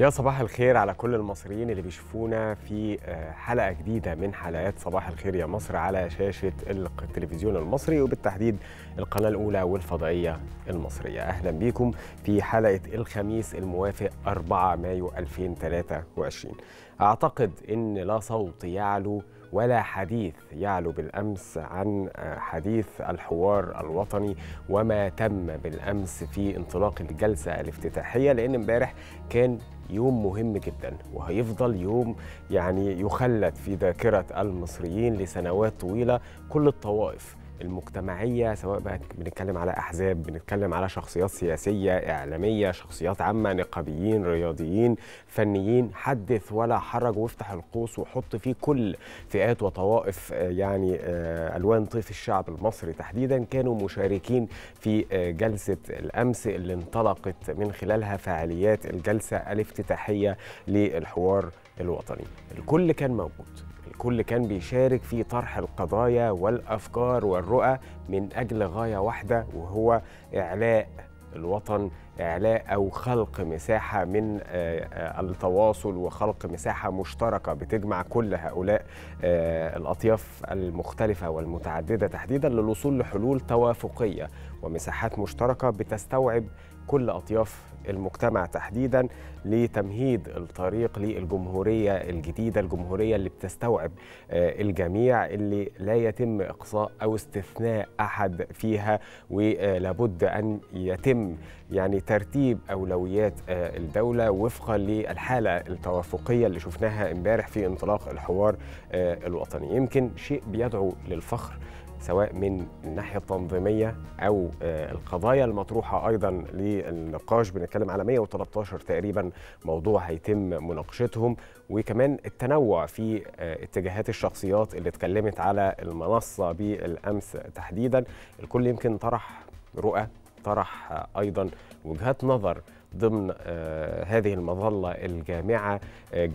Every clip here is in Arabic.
يا صباح الخير على كل المصريين اللي بيشوفونا في آه، حلقه جديده من حلقات صباح الخير يا مصر على شاشه التلفزيون المصري وبالتحديد القناه الاولى والفضائيه المصريه اهلا بكم في حلقه الخميس الموافق 4 مايو 2023 اعتقد ان لا صوت يعلو ولا حديث يعلو بالأمس عن آه، حديث الحوار الوطني وما تم بالأمس في انطلاق الجلسة الافتتاحية لأن امبارح كان يوم مهم جدا وهيفضل يوم يعني يخلد في ذاكرة المصريين لسنوات طويلة كل الطوائف المجتمعيه سواء بقى بنتكلم على احزاب بنتكلم على شخصيات سياسيه اعلاميه شخصيات عامه نقابيين رياضيين فنيين حدث ولا حرج وافتح القوس وحط فيه كل فئات وطوائف آه، يعني آه، الوان طيف الشعب المصري تحديدا كانوا مشاركين في آه، جلسه الامس اللي انطلقت من خلالها فعاليات الجلسه الافتتاحيه للحوار الوطني الكل كان موجود الكل كان بيشارك في طرح القضايا والأفكار والرؤى من أجل غاية واحدة وهو إعلاء الوطن إعلاء أو خلق مساحة من آه، آه، التواصل وخلق مساحة مشتركة بتجمع كل هؤلاء آه، الأطياف المختلفة والمتعددة تحديدا للوصول لحلول توافقية ومساحات مشتركة بتستوعب كل أطياف المجتمع تحديدا لتمهيد الطريق للجمهورية الجديدة الجمهورية اللي بتستوعب آه، الجميع اللي لا يتم إقصاء أو استثناء أحد فيها ولابد أن يتم يعني ترتيب أولويات آه، الدولة وفقا للحالة التوافقية اللي شفناها امبارح في انطلاق الحوار آه، الوطني يمكن شيء بيدعو للفخر سواء من الناحيه التنظيميه او آه، القضايا المطروحه ايضا للنقاش بنتكلم على 113 تقريبا موضوع هيتم مناقشتهم وكمان التنوع في آه، اتجاهات الشخصيات اللي اتكلمت على المنصه بالامس تحديدا الكل يمكن طرح رؤى طرح آه، ايضا وجهات نظر ضمن آه، هذه المظلة الجامعة آه،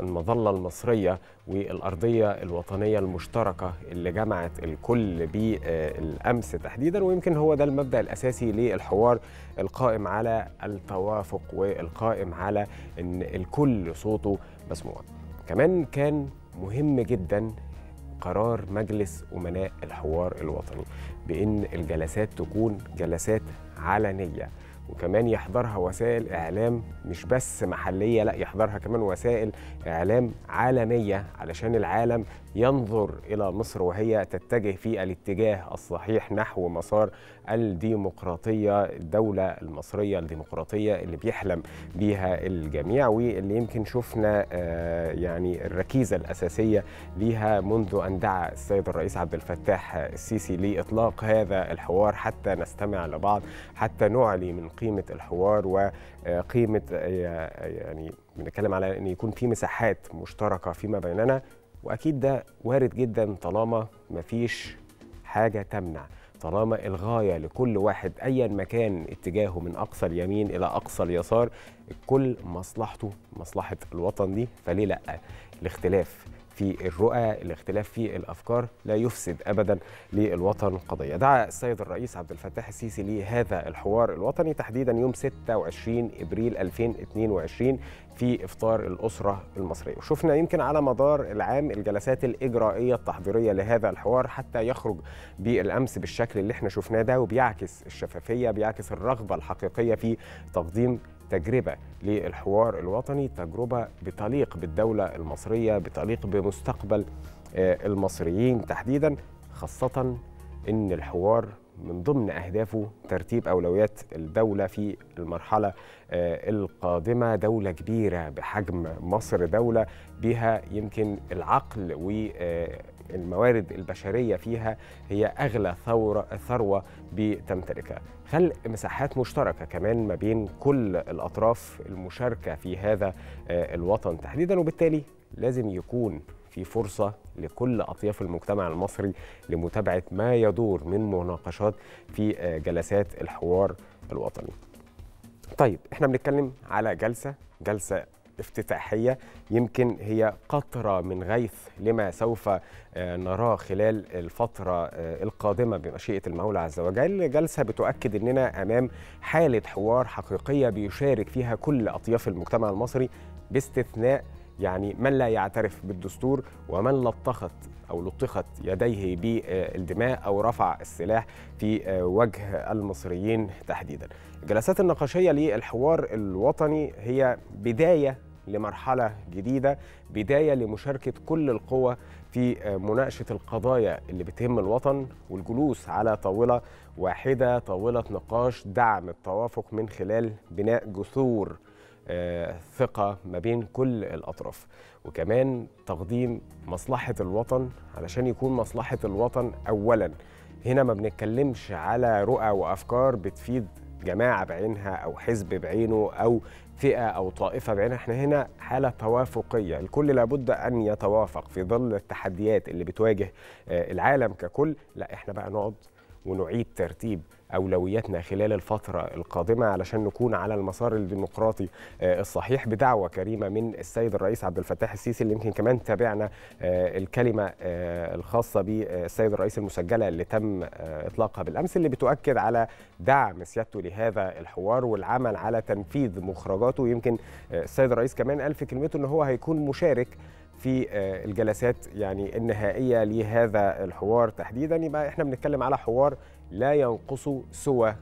المظلة المصرية والأرضية الوطنية المشتركة اللي جمعت الكل بالأمس آه، تحديدا ويمكن هو ده المبدأ الأساسي للحوار القائم على التوافق والقائم على أن الكل صوته مسموع كمان كان مهم جدا قرار مجلس أمناء الحوار الوطني بأن الجلسات تكون جلسات علنية وكمان يحضرها وسائل إعلام مش بس محلية لا يحضرها كمان وسائل إعلام عالمية علشان العالم ينظر إلى مصر وهي تتجه في الاتجاه الصحيح نحو مسار الديمقراطية الدولة المصرية الديمقراطية اللي بيحلم بيها الجميع واللي يمكن شفنا آه، يعني الركيزة الأساسية ليها منذ أن دعا السيد الرئيس عبد الفتاح السيسي لإطلاق هذا الحوار حتى نستمع لبعض حتى نعلي من قيمة الحوار وقيمة آه، يعني بنتكلم على ان يكون في مساحات مشتركه فيما بيننا واكيد ده وارد جدا طالما مفيش حاجه تمنع طالما الغايه لكل واحد ايا ما كان اتجاهه من اقصى اليمين الى اقصى اليسار الكل مصلحته مصلحه الوطن دي فليه لا الاختلاف في الرؤى الاختلاف في الأفكار لا يفسد أبدا للوطن قضية دعا السيد الرئيس عبد الفتاح السيسي لهذا الحوار الوطني تحديدا يوم 26 إبريل 2022 في إفطار الأسرة المصرية وشفنا يمكن على مدار العام الجلسات الإجرائية التحضيرية لهذا الحوار حتى يخرج بالأمس بالشكل اللي احنا شفناه ده وبيعكس الشفافية بيعكس الرغبة الحقيقية في تقديم تجربة للحوار الوطني تجربة بتليق بالدولة المصرية بتليق بمستقبل آه، المصريين تحديدا خاصة أن الحوار من ضمن أهدافه ترتيب أولويات الدولة في المرحلة آه، القادمة دولة كبيرة بحجم مصر دولة بها يمكن العقل و آه، الموارد البشرية فيها هي أغلى ثورة ثروة بتمتلكها خلق مساحات مشتركة كمان ما بين كل الأطراف المشاركة في هذا آه، الوطن تحديدا وبالتالي لازم يكون في فرصة لكل أطياف المجتمع المصري لمتابعة ما يدور من مناقشات في آه، جلسات الحوار الوطني طيب احنا بنتكلم على جلسة جلسة افتتاحية يمكن هي قطرة من غيث لما سوف آه، نراه خلال الفترة آه، القادمة بمشيئة المولى عز وجل جلسة بتؤكد أننا أمام حالة حوار حقيقية بيشارك فيها كل أطياف المجتمع المصري باستثناء يعني من لا يعترف بالدستور ومن لطخت أو لطخت يديه بالدماء أو رفع السلاح في آه، وجه المصريين تحديدا الجلسات النقاشية للحوار الوطني هي بداية لمرحلة جديدة بداية لمشاركة كل القوى في آه، مناقشة القضايا اللي بتهم الوطن والجلوس على طاولة واحدة طاولة نقاش دعم التوافق من خلال بناء جسور آه، ثقة ما بين كل الأطراف وكمان تقديم مصلحة الوطن علشان يكون مصلحة الوطن أولاً هنا ما بنتكلمش على رؤى وأفكار بتفيد جماعة بعينها أو حزب بعينه أو فئة أو طائفة بعينها احنا هنا حالة توافقية الكل لابد أن يتوافق في ظل التحديات اللي بتواجه آه، العالم ككل لا احنا بقى نقعد ونعيد ترتيب اولوياتنا خلال الفتره القادمه علشان نكون على المسار الديمقراطي آه، الصحيح بدعوه كريمه من السيد الرئيس عبد الفتاح السيسي اللي يمكن كمان تابعنا آه، الكلمه آه، الخاصه بالسيد الرئيس المسجله اللي تم اطلاقها بالامس اللي بتؤكد على دعم سيادته لهذا الحوار والعمل على تنفيذ مخرجاته يمكن السيد الرئيس كمان قال في كلمته ان هو هيكون مشارك في الجلسات يعني النهائيه لهذا الحوار تحديدا يبقى احنا بنتكلم على حوار لا ينقص سوى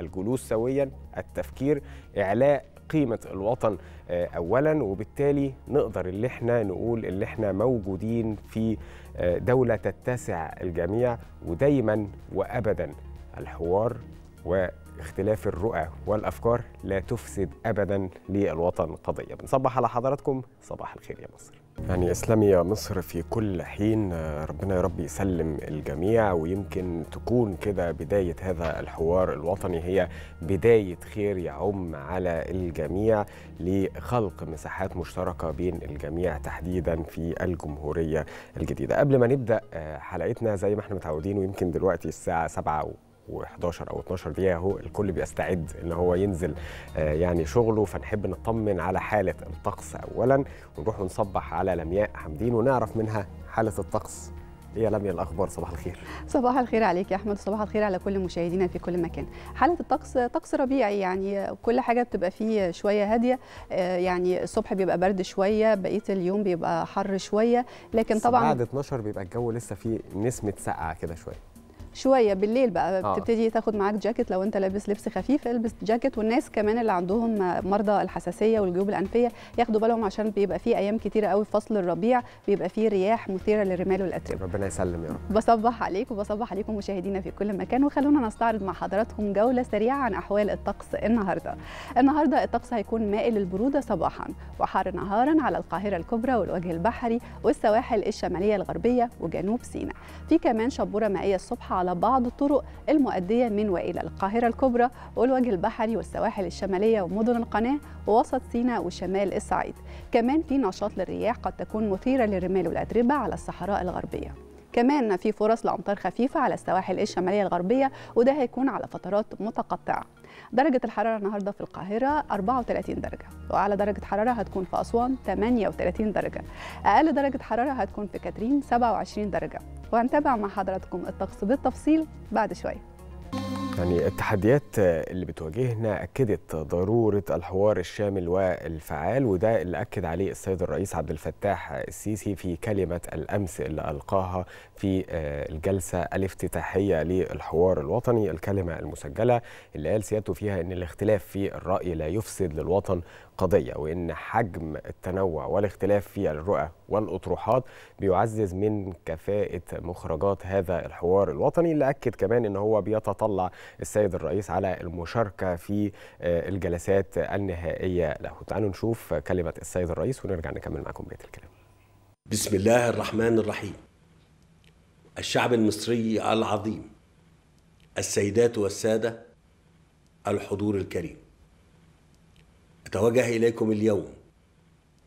الجلوس سويا التفكير إعلاء قيمة الوطن آه، أولا وبالتالي نقدر اللي احنا نقول اللي احنا موجودين في آه، دولة تتسع الجميع ودايما وأبدا الحوار واختلاف الرؤى والأفكار لا تفسد أبدا للوطن قضية بنصبح على حضراتكم صباح الخير يا مصر يعني يا مصر في كل حين آه، ربنا يا رب يسلم الجميع ويمكن تكون كده بداية هذا الحوار الوطني هي بداية خير يعم على الجميع لخلق مساحات مشتركة بين الجميع تحديدا في الجمهورية الجديدة قبل ما نبدأ آه، حلقتنا زي ما احنا متعودين ويمكن دلوقتي الساعة 7 و11 او 12 دقيقه اهو الكل بيستعد ان هو ينزل آه، يعني شغله فنحب نطمن على حاله الطقس اولا ونروح ونصبح على لمياء حمدين ونعرف منها حاله الطقس إيه يا لميا الاخبار صباح الخير صباح الخير عليك يا احمد وصباح الخير على كل مشاهدينا في كل مكان حاله الطقس طقس ربيعي يعني كل حاجه بتبقى فيه شويه هاديه آه، يعني الصبح بيبقى برد شويه بقيه اليوم بيبقى حر شويه لكن طبعا بعد 12 بيبقى الجو لسه فيه نسمه سقعه كده شويه شويه بالليل بقى آه. بتبتدي تاخد معاك جاكيت لو انت لابس لبس خفيف البس جاكيت والناس كمان اللي عندهم مرضى الحساسيه والجيوب الانفيه ياخدوا بالهم عشان بيبقى في ايام كتيره قوي في فصل الربيع بيبقى في رياح مثيره للرمال والاتربه طيب، ربنا يسلم يا رب بصبح عليك وبصبح عليكم مشاهدينا في كل مكان وخلونا نستعرض مع حضراتكم جوله سريعه عن احوال الطقس النهارده النهارده الطقس هيكون مائل للبروده صباحا وحار نهارا على القاهره الكبرى والوجه البحري والسواحل الشماليه الغربيه وجنوب سيناء في كمان شبوره مائيه الصبح على بعض الطرق المؤدية من وإلى القاهرة الكبرى والوجه البحري والسواحل الشمالية ومدن القناة ووسط سيناء وشمال الصعيد كمان في نشاط للرياح قد تكون مثيرة للرمال والأتربة على الصحراء الغربية كمان في فرص لأمطار خفيفة على السواحل الشمالية الغربية وده هيكون على فترات متقطعة درجة الحرارة النهاردة في القاهرة 34 درجة وأعلى درجة حرارة هتكون في أسوان 38 درجة أقل درجة حرارة هتكون في كاترين 27 درجة وهنتابع مع حضراتكم الطقس بالتفصيل بعد شوية يعني التحديات اللي بتواجهنا اكدت ضروره الحوار الشامل والفعال وده اللي اكد عليه السيد الرئيس عبد الفتاح السيسي في كلمه الامس اللي القاها في آه، الجلسه الافتتاحيه للحوار الوطني الكلمه المسجله اللي قال سيادته فيها ان الاختلاف في الراي لا يفسد للوطن القضية وإن حجم التنوع والاختلاف في الرؤى والأطروحات بيعزز من كفاءة مخرجات هذا الحوار الوطني اللي أكد كمان إن هو بيتطلع السيد الرئيس على المشاركة في آه، الجلسات النهائية له تعالوا نشوف كلمة السيد الرئيس ونرجع نكمل معكم بقية الكلام بسم الله الرحمن الرحيم الشعب المصري العظيم السيدات والسادة الحضور الكريم أتوجه إليكم اليوم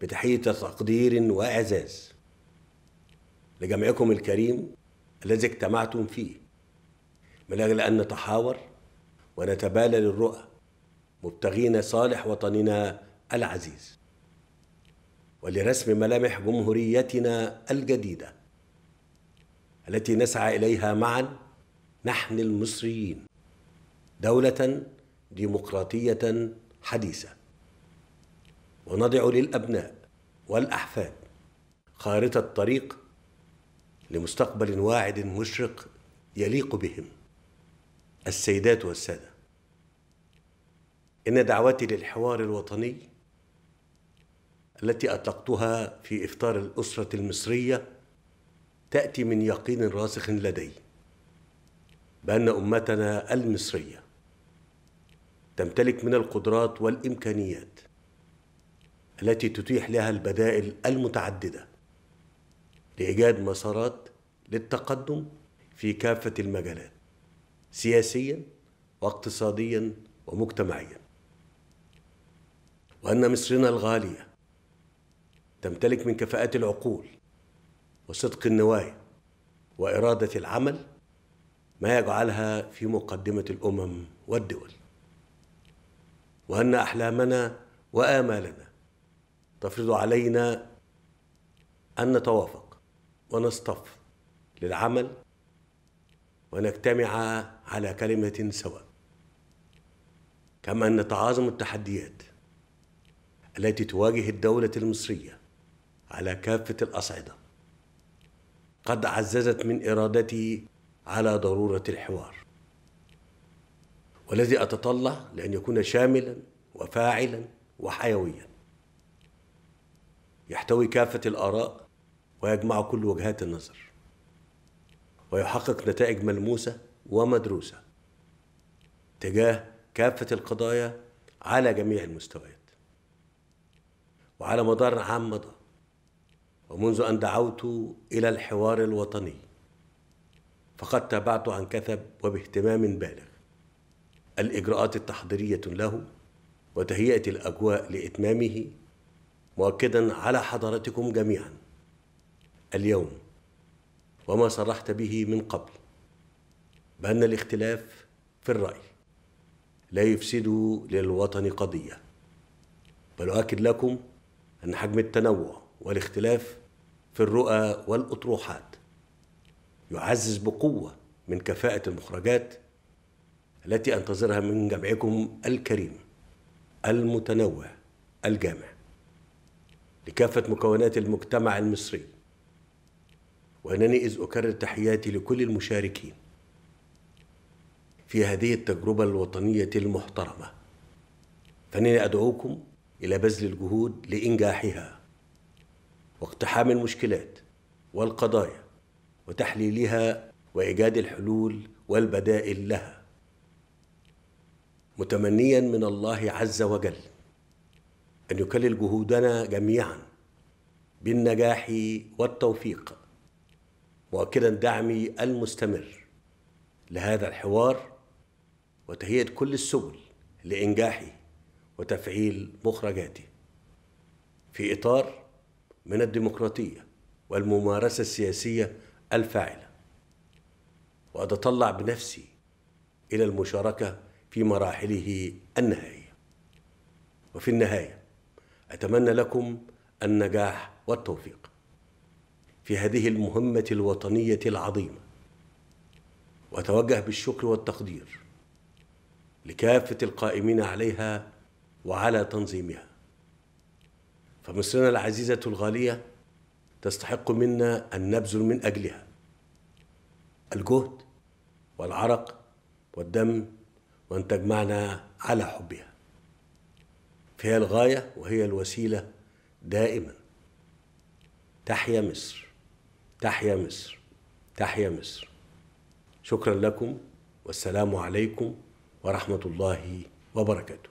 بتحية تقدير وإعزاز لجمعكم الكريم الذي اجتمعتم فيه من أجل أن نتحاور ونتبادل الرؤى مبتغين صالح وطننا العزيز ولرسم ملامح جمهوريتنا الجديدة التي نسعى إليها معا نحن المصريين دولة ديمقراطية حديثة ونضع للأبناء والأحفاد خارطة طريق لمستقبل واعد مشرق يليق بهم السيدات والسادة إن دعوتي للحوار الوطني التي أطلقتها في إفطار الأسرة المصرية تأتي من يقين راسخ لدي بأن أمتنا المصرية تمتلك من القدرات والإمكانيات التي تتيح لها البدائل المتعددة لإيجاد مسارات للتقدم في كافة المجالات سياسيا واقتصاديا ومجتمعيا وأن مصرنا الغالية تمتلك من كفاءات العقول وصدق النوايا وإرادة العمل ما يجعلها في مقدمة الأمم والدول وأن أحلامنا وآمالنا تفرض علينا أن نتوافق ونصطف للعمل ونجتمع على كلمة سواء كما أن نتعاظم التحديات التي تواجه الدولة المصرية على كافة الأصعدة قد عززت من إرادتي على ضرورة الحوار والذي أتطلع لأن يكون شاملا وفاعلا وحيويا يحتوي كافة الآراء ويجمع كل وجهات النظر ويحقق نتائج ملموسة ومدروسة تجاه كافة القضايا على جميع المستويات وعلى مدار عام مضى ومنذ أن دعوت إلى الحوار الوطني فقد تابعت عن كثب وباهتمام بالغ الإجراءات التحضيرية له وتهيئة الأجواء لإتمامه مؤكدا على حضرتكم جميعا اليوم وما صرحت به من قبل بأن الاختلاف في الرأي لا يفسد للوطن قضية بل أؤكد لكم أن حجم التنوع والاختلاف في الرؤى والأطروحات يعزز بقوة من كفاءة المخرجات التي أنتظرها من جمعكم الكريم المتنوع الجامع لكافة مكونات المجتمع المصري وأنني إذ أكرر تحياتي لكل المشاركين في هذه التجربة الوطنية المحترمة فإنني أدعوكم إلى بذل الجهود لإنجاحها واقتحام المشكلات والقضايا وتحليلها وإيجاد الحلول والبدائل لها متمنيا من الله عز وجل أن يكلل جهودنا جميعا بالنجاح والتوفيق مؤكدا دعمي المستمر لهذا الحوار وتهيئة كل السبل لإنجاحه وتفعيل مخرجاته في إطار من الديمقراطية والممارسة السياسية الفاعلة وأتطلع بنفسي إلى المشاركة في مراحله النهائية وفي النهايه أتمنى لكم النجاح والتوفيق في هذه المهمة الوطنية العظيمة وأتوجه بالشكر والتقدير لكافة القائمين عليها وعلى تنظيمها فمصرنا العزيزة الغالية تستحق منا أن نبذل من أجلها الجهد والعرق والدم وأن تجمعنا على حبها فهي الغاية وهي الوسيلة دائما تحيا مصر تحيا مصر تحيا مصر شكرا لكم والسلام عليكم ورحمة الله وبركاته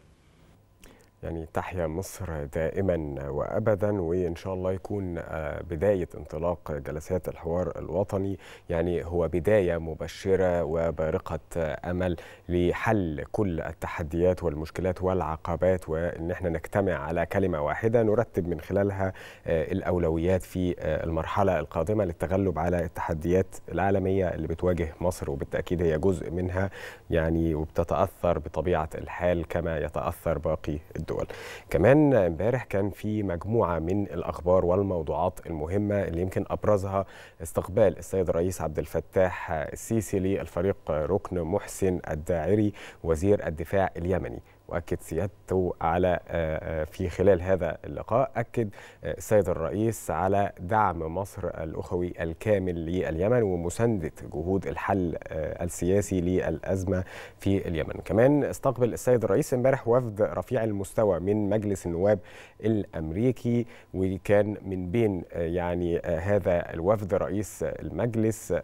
يعني تحيا مصر دائما وابدا وان شاء الله يكون آه، بدايه انطلاق جلسات الحوار الوطني يعني هو بدايه مبشره وبارقه آه، امل لحل كل التحديات والمشكلات والعقبات وان احنا نجتمع على كلمه واحده نرتب من خلالها آه، الاولويات في المرحله القادمه للتغلب على التحديات العالميه اللي بتواجه مصر وبالتاكيد هي جزء منها يعني وبتتاثر بطبيعه الحال كما يتاثر باقي الدول الدول كمان امبارح كان في مجموعة من الأخبار والموضوعات المهمة اللي يمكن أبرزها استقبال السيد الرئيس عبد الفتاح السيسي للفريق ركن محسن الداعري وزير الدفاع اليمني واكد سيادته على آه، آه، في خلال هذا اللقاء اكد آه، السيد الرئيس على دعم مصر الاخوي الكامل لليمن ومسانده جهود الحل السياسي للازمه في اليمن كمان استقبل السيد الرئيس امبارح وفد رفيع المستوى من مجلس النواب الامريكي وكان من بين يعني هذا الوفد رئيس المجلس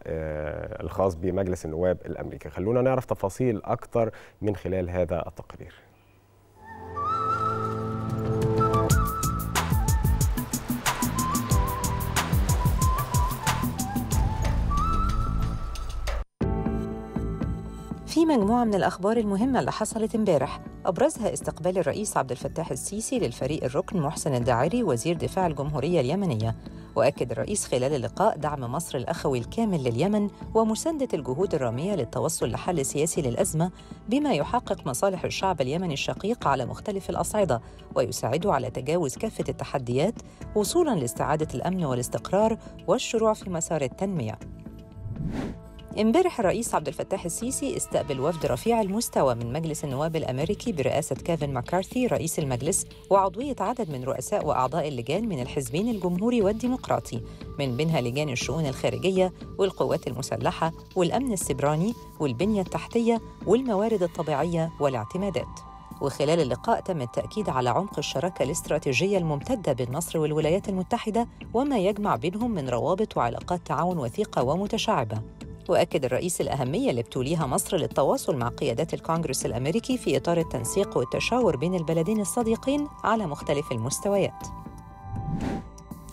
الخاص بمجلس النواب الامريكي خلونا نعرف تفاصيل اكثر من خلال هذا التقرير مجموعة من الأخبار المهمة اللي حصلت امبارح أبرزها استقبال الرئيس عبد الفتاح السيسي للفريق الركن محسن الداعري وزير دفاع الجمهورية اليمنية وأكد الرئيس خلال اللقاء دعم مصر الأخوي الكامل لليمن ومساندة الجهود الرامية للتوصل لحل سياسي للأزمة بما يحقق مصالح الشعب اليمني الشقيق على مختلف الأصعدة ويساعده على تجاوز كافة التحديات وصولا لاستعادة الأمن والاستقرار والشروع في مسار التنمية. امبارح الرئيس عبد الفتاح السيسي استقبل وفد رفيع المستوى من مجلس النواب الامريكي برئاسه كيفن ماكارثي رئيس المجلس وعضويه عدد من رؤساء واعضاء اللجان من الحزبين الجمهوري والديمقراطي من بينها لجان الشؤون الخارجيه والقوات المسلحه والامن السبراني والبنيه التحتيه والموارد الطبيعيه والاعتمادات. وخلال اللقاء تم التأكيد على عمق الشراكة الاستراتيجية الممتدة بين مصر والولايات المتحدة وما يجمع بينهم من روابط وعلاقات تعاون وثيقة ومتشعبة وأكد الرئيس الأهمية اللي بتوليها مصر للتواصل مع قيادات الكونغرس الأمريكي في إطار التنسيق والتشاور بين البلدين الصديقين على مختلف المستويات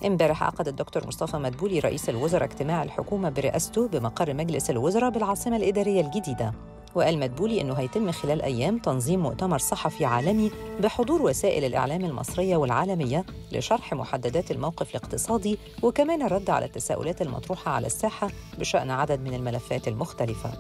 امبارح عقد الدكتور مصطفى مدبولي رئيس الوزراء اجتماع الحكومة برئاسته بمقر مجلس الوزراء بالعاصمة الإدارية الجديدة وقال مدبولي أنه هيتم خلال أيام تنظيم مؤتمر صحفي عالمي بحضور وسائل الإعلام المصرية والعالمية لشرح محددات الموقف الاقتصادي وكمان الرد على التساؤلات المطروحة على الساحة بشأن عدد من الملفات المختلفة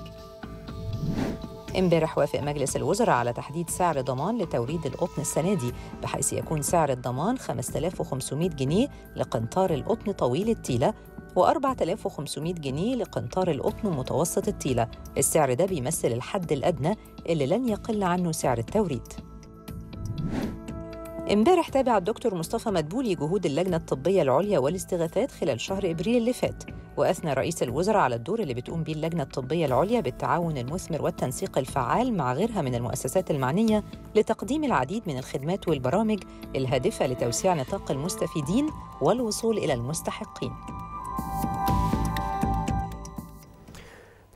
امبارح وافق مجلس الوزراء على تحديد سعر ضمان لتوريد القطن السنة دي بحيث يكون سعر الضمان 5500 جنيه لقنطار القطن طويل التيلة و4500 جنيه لقنطار القطن متوسط الطيلة السعر ده بيمثل الحد الأدنى اللي لن يقل عنه سعر التوريد امبارح تابع الدكتور مصطفى مدبولي جهود اللجنة الطبية العليا والاستغاثات خلال شهر إبريل اللي فات وأثنى رئيس الوزراء على الدور اللي بتقوم به اللجنة الطبية العليا بالتعاون المثمر والتنسيق الفعال مع غيرها من المؤسسات المعنية لتقديم العديد من الخدمات والبرامج الهادفة لتوسيع نطاق المستفيدين والوصول إلى المستحقين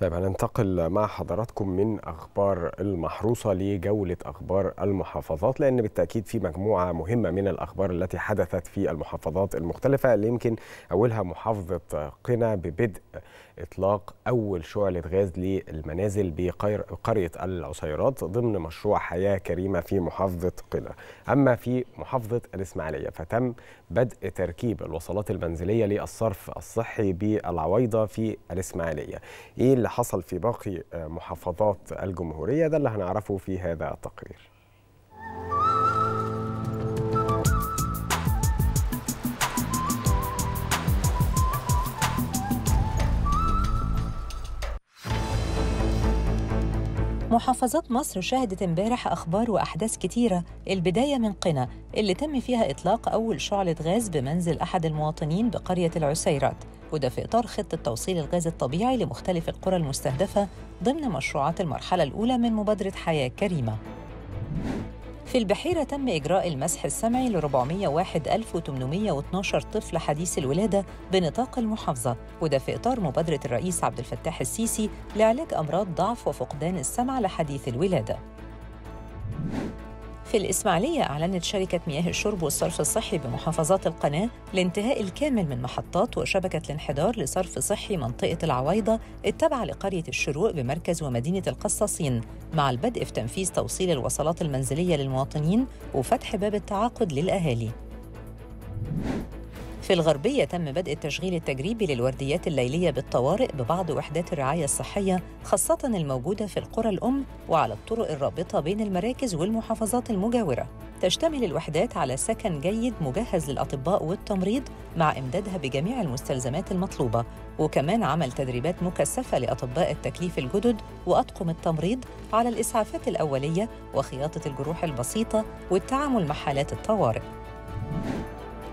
طيب هننتقل مع حضراتكم من اخبار المحروسه لجوله اخبار المحافظات لان بالتاكيد في مجموعه مهمه من الاخبار التي حدثت في المحافظات المختلفه اللي يمكن اولها محافظه قنا ببدء إطلاق أول شعلة غاز للمنازل بقرية العصيرات ضمن مشروع حياة كريمة في محافظة قنا أما في محافظة الإسماعيلية فتم بدء تركيب الوصلات المنزلية للصرف الصحي بالعويضة في الإسماعيلية إيه اللي حصل في باقي آه، محافظات الجمهورية ده اللي هنعرفه في هذا التقرير محافظات مصر شهدت امبارح أخبار وأحداث كتيرة البداية من قنا اللي تم فيها إطلاق أول شعلة غاز بمنزل أحد المواطنين بقرية العسيرات وده في إطار خطة توصيل الغاز الطبيعي لمختلف القرى المستهدفة ضمن مشروعات المرحلة الأولى من مبادرة حياة كريمة في البحيرة تم إجراء المسح السمعي ل 401812 طفل حديث الولادة بنطاق المحافظة وده في إطار مبادرة الرئيس عبد الفتاح السيسي لعلاج أمراض ضعف وفقدان السمع لحديث الولادة في الإسماعيلية أعلنت شركة مياه الشرب والصرف الصحي بمحافظات القناة الانتهاء الكامل من محطات وشبكة الانحدار لصرف صحي منطقة العويضة التابعة لقرية الشروق بمركز ومدينة القصاصين مع البدء في تنفيذ توصيل الوصلات المنزلية للمواطنين وفتح باب التعاقد للأهالي. في الغربية تم بدء التشغيل التجريبي للورديات الليلية بالطوارئ ببعض وحدات الرعاية الصحية خاصة الموجودة في القرى الأم وعلى الطرق الرابطة بين المراكز والمحافظات المجاورة. تشتمل الوحدات على سكن جيد مجهز للأطباء والتمريض مع إمدادها بجميع المستلزمات المطلوبة، وكمان عمل تدريبات مكثفة لأطباء التكليف الجدد وأطقم التمريض على الإسعافات الأولية وخياطة الجروح البسيطة والتعامل مع حالات الطوارئ.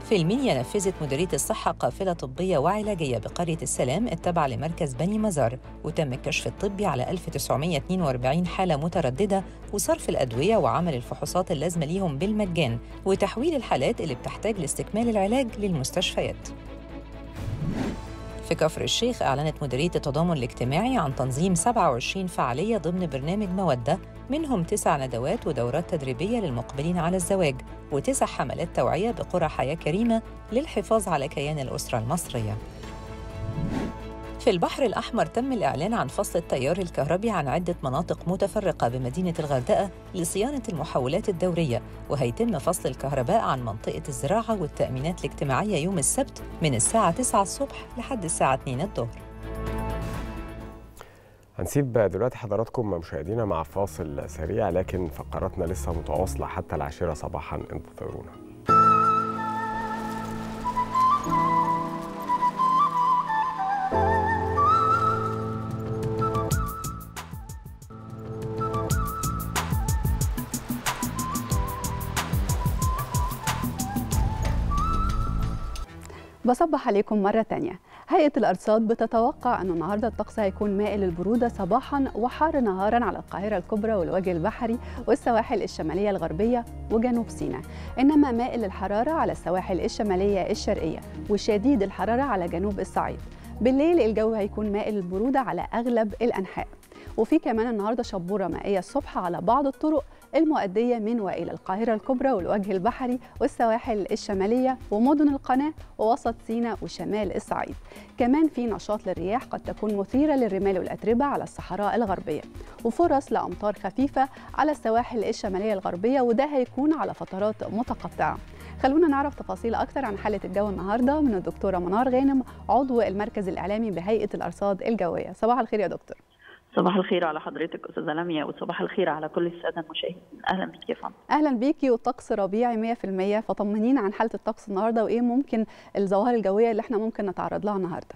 في المنيا نفذت مديرية الصحة قافلة طبية وعلاجية بقرية السلام التابعة لمركز بني مزار وتم الكشف الطبي على 1942 حالة مترددة وصرف الأدوية وعمل الفحوصات اللازمة ليهم بالمجان وتحويل الحالات اللي بتحتاج لاستكمال العلاج للمستشفيات في كفر الشيخ أعلنت مديرية التضامن الاجتماعي عن تنظيم 27 فعالية ضمن برنامج مودة منهم تسع ندوات ودورات تدريبية للمقبلين على الزواج وتسع حملات توعية بقرى حياة كريمة للحفاظ على كيان الأسرة المصرية في البحر الأحمر تم الإعلان عن فصل التيار الكهربي عن عدة مناطق متفرقة بمدينة الغردقة لصيانة المحولات الدورية وهيتم فصل الكهرباء عن منطقة الزراعة والتأمينات الاجتماعية يوم السبت من الساعة 9 الصبح لحد الساعة 2 الظهر هنسيب دلوقتي حضراتكم مشاهدينا مع فاصل سريع لكن فقراتنا لسه متواصلة حتى العاشرة صباحا انتظرونا بصبح عليكم مرة تانية هيئة الأرصاد بتتوقع أن النهاردة الطقس هيكون مائل للبرودة صباحا وحار نهارا على القاهرة الكبرى والوجه البحري والسواحل الشمالية الغربية وجنوب سيناء إنما مائل الحرارة على السواحل الشمالية الشرقية وشديد الحرارة على جنوب الصعيد بالليل الجو هيكون مائل للبرودة على أغلب الأنحاء وفي كمان النهارده شبوره مائيه الصبح على بعض الطرق المؤدية من وإلى القاهرة الكبرى والوجه البحري والسواحل الشمالية ومدن القناة ووسط سيناء وشمال الصعيد كمان في نشاط للرياح قد تكون مثيرة للرمال والأتربة على الصحراء الغربية وفرص لأمطار خفيفة على السواحل الشمالية الغربية وده هيكون على فترات متقطعة خلونا نعرف تفاصيل أكثر عن حالة الجو النهاردة من الدكتورة منار غانم عضو المركز الإعلامي بهيئة الأرصاد الجوية صباح الخير يا دكتور صباح الخير على حضرتك استاذه لميا وصباح الخير على كل الساده المشاهدين اهلا بيك يا فندم اهلا بيكي والطقس ربيعي 100% فطمنينا عن حاله الطقس النهارده وايه ممكن الظواهر الجويه اللي احنا ممكن نتعرض لها النهارده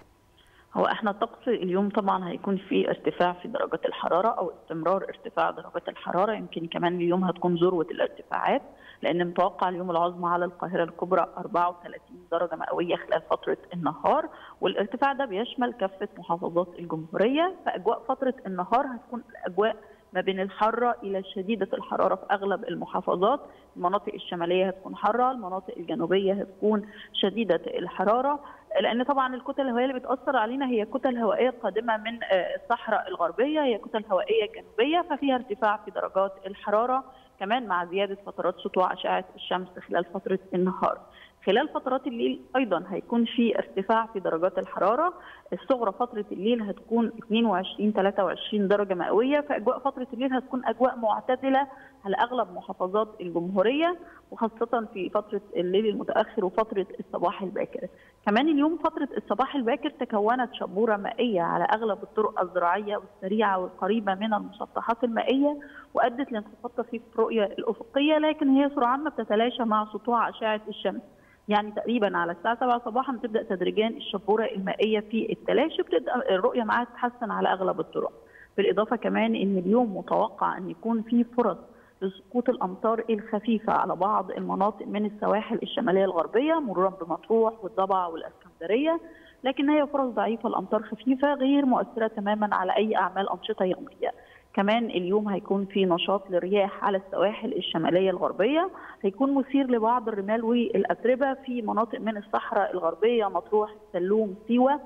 هو احنا الطقس اليوم طبعا هيكون في ارتفاع في درجات الحراره او استمرار ارتفاع درجات الحراره يمكن كمان اليوم هتكون ذروه الارتفاعات لأن متوقع اليوم العظمى على القاهرة الكبرى 34 درجة مئوية خلال فترة النهار والارتفاع ده بيشمل كافة محافظات الجمهورية فأجواء فترة النهار هتكون الأجواء ما بين الحارة إلى شديدة الحرارة في أغلب المحافظات المناطق الشمالية هتكون حارة المناطق الجنوبية هتكون شديدة الحرارة لأن طبعا الكتل الهوائية اللي بتأثر علينا هي كتل هوائية قادمة من آه، الصحراء الغربية هي كتل هوائية جنوبية ففيها ارتفاع في درجات الحرارة كمان مع زيادة فترات سطوع أشعة الشمس خلال فترة النهار خلال فترات الليل ايضا هيكون في ارتفاع في درجات الحراره الصغرى فتره الليل هتكون 22 23 درجه مئويه فاجواء فتره الليل هتكون اجواء معتدله على اغلب محافظات الجمهوريه وخاصه في فتره الليل المتاخر وفتره الصباح الباكر. كمان اليوم فتره الصباح الباكر تكونت شبوره مائيه على اغلب الطرق الزراعيه والسريعه والقريبه من المسطحات المائيه وادت لانخفاض طفيف الرؤيه الافقيه لكن هي سرعان ما بتتلاشى مع سطوع اشعه الشمس. يعني تقريبا على الساعه 7 صباحا بتبدا تدريجيا الشبوره المائيه في التلاشي بتبدا الرؤيه معاها تتحسن على اغلب الطرق بالاضافه كمان ان اليوم متوقع ان يكون في فرص لسقوط الامطار الخفيفه على بعض المناطق من السواحل الشماليه الغربيه مرورا بمطروح والضبع والاسكندريه لكن هي فرص ضعيفه الامطار خفيفه غير مؤثره تماما على اي اعمال انشطه يوميه كمان اليوم هيكون في نشاط للرياح على السواحل الشمالية الغربية هيكون مثير لبعض الرمال والأتربة في مناطق من الصحراء الغربية مطروح السلوم سيوة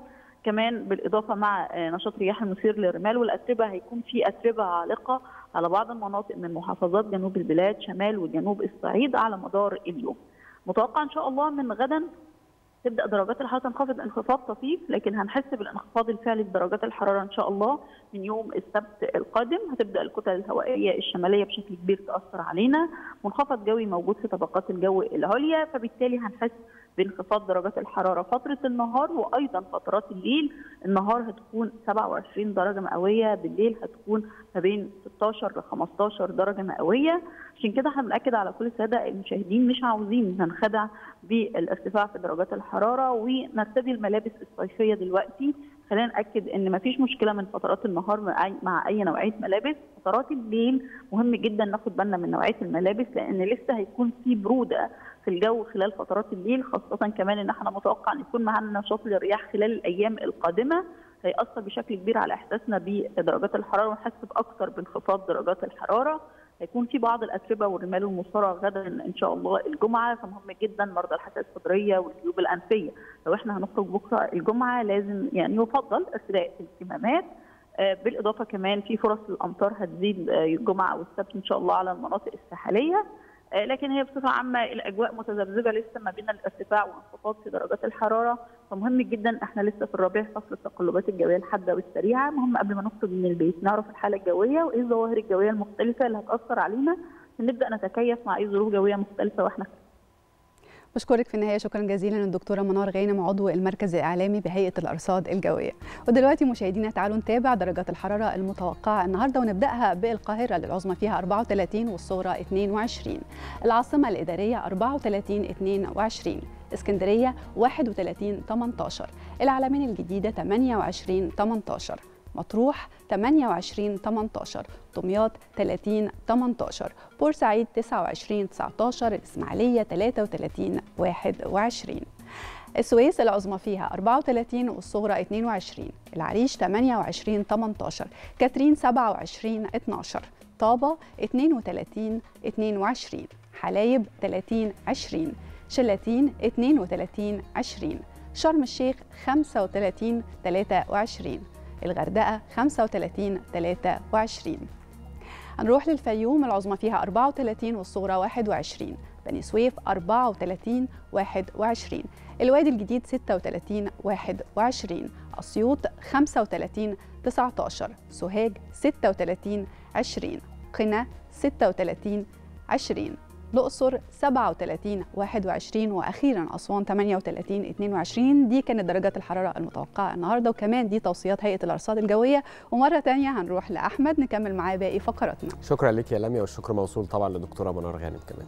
كمان بالإضافة مع نشاط رياح المثير للرمال والأتربة هيكون في أتربة عالقة على بعض المناطق من محافظات جنوب البلاد شمال وجنوب الصعيد على مدار اليوم متوقع ان شاء الله من غدا تبدا درجات الحراره تنخفض انخفاض طفيف لكن هنحس بالانخفاض الفعلي في درجات الحراره ان شاء الله من يوم السبت القادم هتبدا الكتل الهوائيه الشماليه بشكل كبير تاثر علينا منخفض جوي موجود في طبقات الجو العليا فبالتالي هنحس بانخفاض درجات الحراره فتره النهار وايضا فترات الليل النهار هتكون 27 درجه مئويه بالليل هتكون ما بين 16 ل 15 درجه مئويه عشان كده احنا بناكد على كل الساده المشاهدين مش عاوزين ننخدع بالارتفاع في درجات الحراره ونرتدي الملابس الصيفيه دلوقتي خلينا ناكد ان مفيش مشكله من فترات النهار مع اي, مع أي نوعيه ملابس فترات الليل مهم جدا ناخد بالنا من نوعيه الملابس لان لسه هيكون في بروده في الجو خلال فترات الليل خاصه كمان ان احنا متوقع ان يكون معانا نشاط للرياح خلال الايام القادمه هيأثر بشكل كبير على احساسنا بدرجات الحراره ونحس باكثر بانخفاض درجات الحراره هيكون في بعض الاتربه والرمال المصارعه غدا ان شاء الله الجمعه فمهم جدا مرضى الحساسيه الصدريه والجيوب الانفيه لو احنا هنخرج بكره الجمعه لازم يعني يفضل ارتداء الكمامات آه، بالاضافه كمان في فرص الامطار هتزيد آه، الجمعه والسبت ان شاء الله على المناطق الساحليه آه، لكن هي بصفه عامه الاجواء متذبذبه لسه ما بين الارتفاع وانخفاض في درجات الحراره فمهم جدا احنا لسه في الربيع فصل التقلبات الجويه الحاده والسريعه مهم قبل ما نخرج من البيت نعرف الحاله الجويه وايه الظواهر الجويه المختلفه اللي هتاثر علينا نبدا نتكيف مع اي ظروف جويه مختلفه واحنا في بشكرك في النهايه شكرا جزيلا الدكتوره منار غانم عضو المركز الاعلامي بهيئه الارصاد الجويه ودلوقتي مشاهدينا تعالوا نتابع درجات الحراره المتوقعه النهارده ونبداها بالقاهره للعظمى فيها 34 والصغرى 22 العاصمه الاداريه 34 22 اسكندريه 31 18 العلمين الجديده 28 18 مطروح 28 18 دمياط 30 18 بورسعيد 29 19 الإسماعيلية 33 21 السويس العظمى فيها 34 والصغرى 22 العريش 28 18 كاترين 27 12 طابة 32 22 حلايب 30 20 شلاتين 32 20 شرم الشيخ 35 23 الغردقة 35 23 هنروح للفيوم العظمى فيها 34 والصغرى 21 بني سويف 34 21 الوادي الجديد 36 21 أسيوط 35 19 سوهاج 36 20 قنا 36 20 الأقصر 37 21 وأخيرا أسوان 38 22 دي كانت درجات الحرارة المتوقعة النهاردة وكمان دي توصيات هيئة الأرصاد الجوية ومرة تانية هنروح لأحمد نكمل معاه باقي فقراتنا شكرا لك يا لميا والشكر موصول طبعا للدكتورة منار غانم كمان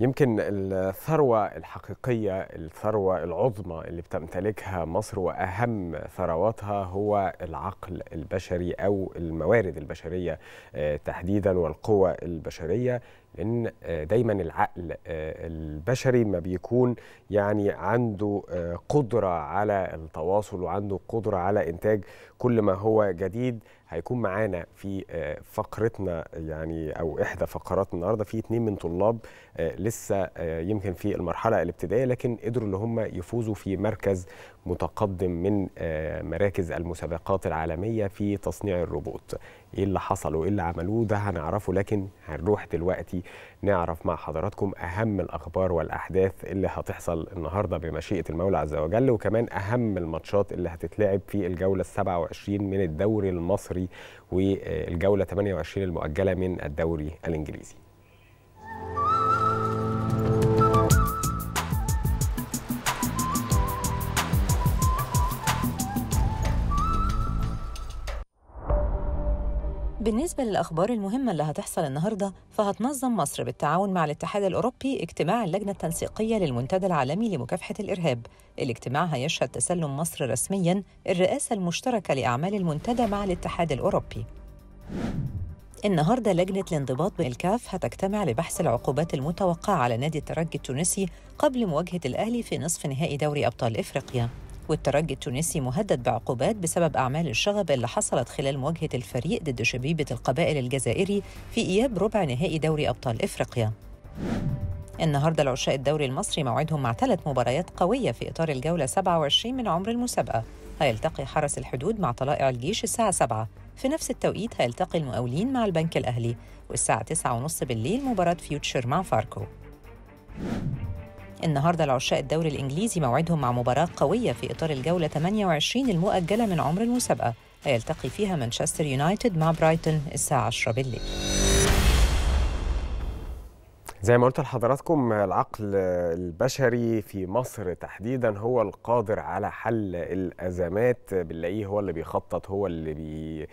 يمكن الثروة الحقيقية الثروة العظمى اللي بتمتلكها مصر وأهم ثرواتها هو العقل البشري أو الموارد البشرية آه، تحديدا والقوة البشرية لان آه، دايما العقل آه، البشري ما بيكون يعني عنده آه، قدره على التواصل وعنده قدره على انتاج كل ما هو جديد هيكون معانا في فقرتنا يعني او احدى فقرات النهارده في اتنين من طلاب لسه يمكن في المرحله الابتدائيه لكن قدروا ان هم يفوزوا في مركز متقدم من مراكز المسابقات العالميه في تصنيع الروبوت ايه اللي حصل وايه اللي عملوه ده هنعرفه لكن هنروح دلوقتي نعرف مع حضراتكم اهم الاخبار والاحداث اللي هتحصل النهارده بمشيئه المولى عز وجل وكمان اهم الماتشات اللي هتتلعب في الجوله 27 من الدوري المصري والجوله 28 المؤجله من الدوري الانجليزي. بالنسبة للأخبار المهمة اللي هتحصل النهاردة فهتنظم مصر بالتعاون مع الاتحاد الأوروبي اجتماع اللجنة التنسيقية للمنتدى العالمي لمكافحة الإرهاب الاجتماع هيشهد تسلم مصر رسمياً الرئاسة المشتركة لأعمال المنتدى مع الاتحاد الأوروبي النهاردة لجنة الانضباط بالكاف هتجتمع لبحث العقوبات المتوقعة على نادي الترجي التونسي قبل مواجهة الأهلي في نصف نهائي دوري أبطال إفريقيا والترجي التونسي مهدد بعقوبات بسبب أعمال الشغب اللي حصلت خلال مواجهة الفريق ضد شبيبة القبائل الجزائري في إياب ربع نهائي دوري أبطال إفريقيا النهارده العشاء الدوري المصري موعدهم مع ثلاث مباريات قويه في اطار الجوله 27 من عمر المسابقه هيلتقي حرس الحدود مع طلائع الجيش الساعه 7 في نفس التوقيت هيلتقي المقاولين مع البنك الاهلي والساعه 9:30 بالليل مباراه فيوتشر مع فاركو النهارده العشاق الدوري الانجليزي موعدهم مع مباراه قويه في اطار الجوله 28 المؤجله من عمر المسابقه هيلتقي فيها مانشستر يونايتد مع برايتون الساعه 10 بالليل زي ما قلت لحضراتكم العقل البشري في مصر تحديدا هو القادر على حل الازمات بنلاقيه هو اللي بيخطط هو اللي بي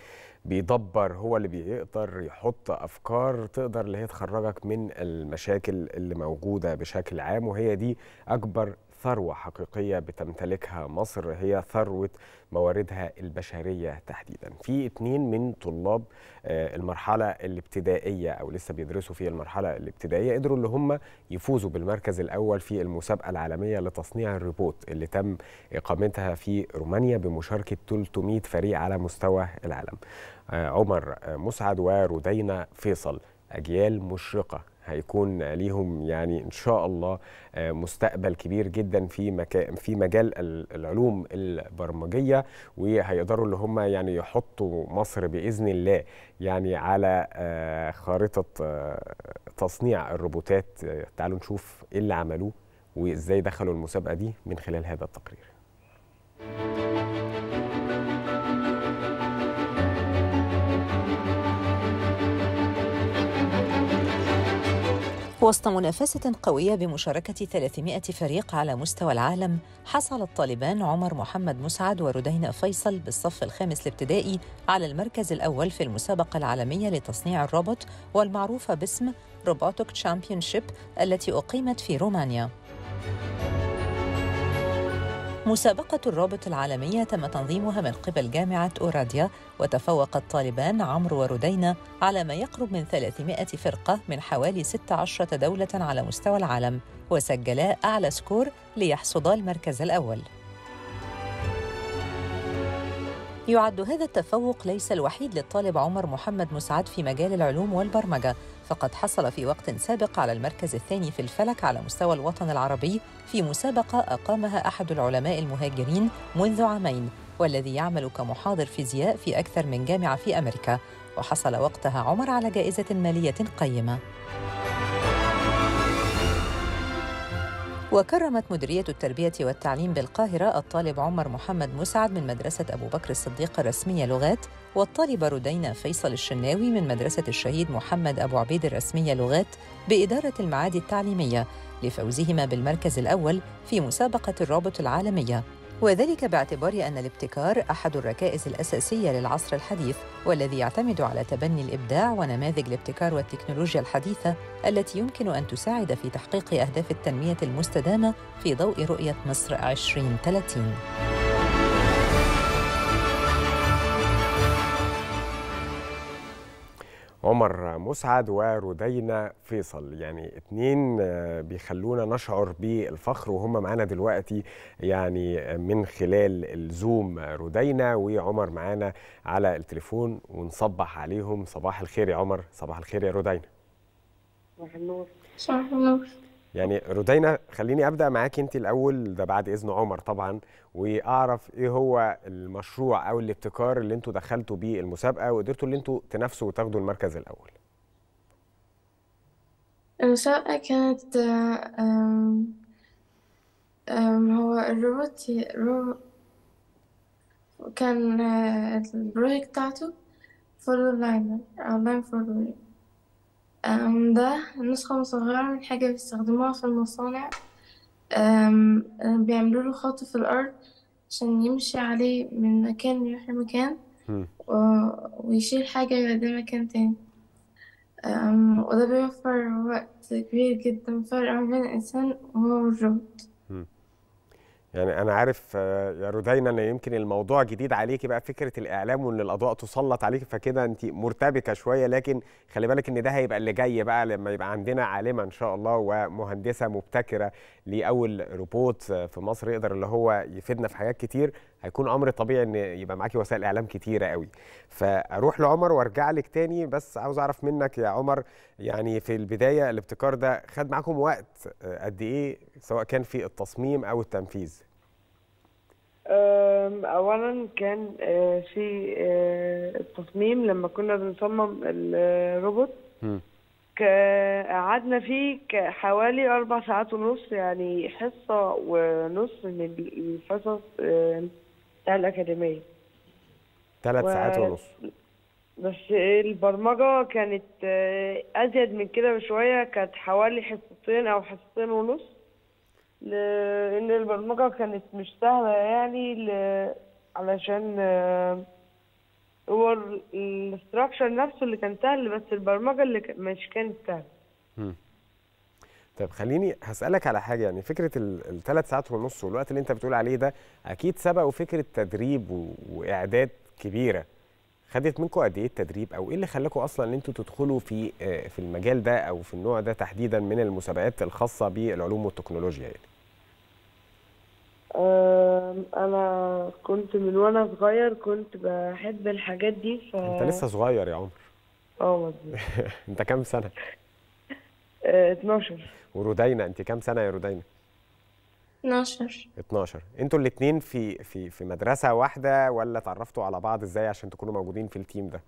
بيدبر هو اللي بيقدر يحط افكار تقدر اللي هي تخرجك من المشاكل اللي موجوده بشكل عام وهي دي اكبر ثروه حقيقيه بتمتلكها مصر هي ثروه مواردها البشريه تحديدا في اتنين من طلاب آه، المرحله الابتدائيه او لسه بيدرسوا في المرحله الابتدائيه قدروا اللي هم يفوزوا بالمركز الاول في المسابقه العالميه لتصنيع الروبوت اللي تم اقامتها في رومانيا بمشاركه 300 فريق على مستوى العالم آه، عمر آه، مسعد وردينا فيصل أجيال مشرقة هيكون ليهم يعني ان شاء الله آه، مستقبل كبير جدا في مكان في مجال العلوم البرمجيه وهيقدروا اللي هم يعني يحطوا مصر باذن الله يعني على خارطه تصنيع الروبوتات تعالوا نشوف ايه اللي عملوه وازاي دخلوا المسابقه دي من خلال هذا التقرير. وسط منافسة قوية بمشاركة 300 فريق على مستوى العالم حصل الطالبان عمر محمد مسعد وردينا فيصل بالصف الخامس الابتدائي على المركز الأول في المسابقة العالمية لتصنيع الروبوت والمعروفة باسم روبوتوك تشامبيونشيب التي أقيمت في رومانيا. مسابقة الرابط العالمية تم تنظيمها من قبل جامعة أوراديا وتفوق الطالبان عمرو وردينا على ما يقرب من 300 فرقة من حوالي 16 دولة على مستوى العالم وسجلا أعلى سكور ليحصدا المركز الأول يعد هذا التفوق ليس الوحيد للطالب عمر محمد مسعد في مجال العلوم والبرمجة فقد حصل في وقت سابق على المركز الثاني في الفلك على مستوى الوطن العربي في مسابقة أقامها أحد العلماء المهاجرين منذ عامين والذي يعمل كمحاضر فيزياء في أكثر من جامعة في أمريكا وحصل وقتها عمر على جائزة مالية قيمة وكرمت مديرية التربية والتعليم بالقاهرة الطالب عمر محمد مسعد من مدرسة أبو بكر الصديق الرسمية لغات والطالبة ردينا فيصل الشناوي من مدرسة الشهيد محمد أبو عبيد الرسمية لغات بإدارة المعادي التعليمية لفوزهما بالمركز الأول في مسابقة الرابط العالمية وذلك باعتبار أن الابتكار أحد الركائز الأساسية للعصر الحديث والذي يعتمد على تبني الإبداع ونماذج الابتكار والتكنولوجيا الحديثة التي يمكن أن تساعد في تحقيق أهداف التنمية المستدامة في ضوء رؤية مصر 2030 عمر مسعد ورودينا فيصل يعني اتنين بيخلونا نشعر بالفخر وهم معانا دلوقتي يعني من خلال الزوم رودينا وعمر معانا على التليفون ونصبح عليهم صباح الخير يا عمر صباح الخير يا رودينا صباح النور صباح النور يعني رودينا خليني ابدا معاك انت الاول ده بعد اذن عمر طبعا واعرف ايه هو المشروع او الابتكار اللي انتوا دخلتوا بيه المسابقه وقدرتوا اللي انتوا تنافسوا وتاخدوا المركز الاول المسابقه كانت أم هو الروبوت كان آه، البروجكت بتاعته فولو لاين او آه، لاين فولوينج ده نسخة مصغرة من حاجة بيستخدموها في المصانع بيعملوا له خط في الأرض عشان يمشي عليه من مكان يروح لمكان ويشيل حاجة ده مكان تاني وده بيوفر وقت كبير جدا فرق ما بين الإنسان وهو الروبوت يعني انا عارف آه، يا رودينا ان يمكن الموضوع جديد عليكي بقى فكره الاعلام وان الاضواء تسلط عليكي فكده انت مرتبكه شويه لكن خلي بالك ان ده هيبقى اللي جاي بقى لما يبقى عندنا عالمه ان شاء الله ومهندسه مبتكره لاول روبوت في مصر يقدر اللي هو يفيدنا في حاجات كتير هيكون امر طبيعي ان يبقى معاكي وسائل اعلام كتيره قوي فاروح لعمر وارجع لك تاني بس عاوز اعرف منك يا عمر يعني في البدايه الابتكار ده خد معاكم وقت آه، قد ايه سواء كان في التصميم او التنفيذ اولا كان آه، في آه، التصميم لما كنا بنصمم الروبوت قعدنا فيه حوالي اربع ساعات ونص يعني حصه ونص من الحصص بتاع الأكاديمية ثلاث ساعات ونص بس البرمجة كانت آه، أزيد من كده بشوية كانت حوالي حصتين أو حصتين ونص لأن البرمجة كانت مش سهلة يعني ل... علشان آه، هو الاستراكشر نفسه اللي كان سهل بس البرمجة اللي مش كانت سهلة طب خليني هسألك على حاجة يعني فكرة الثلاث ساعات ونص والوقت اللي أنت بتقول عليه ده أكيد سبقوا فكرة تدريب وإعداد كبيرة خدت منكم قد إيه التدريب أو إيه اللي خلاكم أصلا إن أنتوا تدخلوا في آه، في المجال ده أو في النوع ده تحديدا من المسابقات الخاصة بالعلوم والتكنولوجيا يعني؟ أنا كنت من وأنا صغير كنت بحب الحاجات دي ف أنت لسه صغير يا عمر اه مظبوط أنت كام سنة؟ 12 آه، ورودينا انت كام سنه يا رودينا 12 12 انتوا الاثنين في في في مدرسه واحده ولا اتعرفتوا على بعض ازاي عشان تكونوا موجودين في التيم ده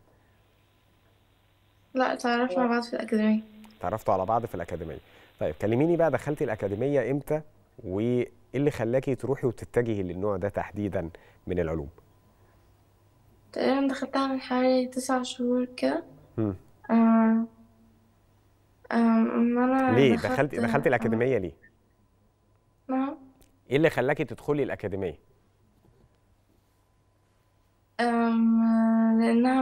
لا اتعرفنا على بعض في الاكاديميه اتعرفتوا على بعض في الاكاديميه طيب كلميني بقى دخلتي الاكاديميه امتى وايه اللي خلاكي تروحي وتتجهي للنوع ده تحديدا من العلوم تقريبا دخلتها من حوالي تسع شهور كده ما أنا ليه دخلت دخلت, دخلت الأكاديمية ليه؟ نعم إيه اللي خلاكي تدخلي الأكاديمية؟ أم لأنها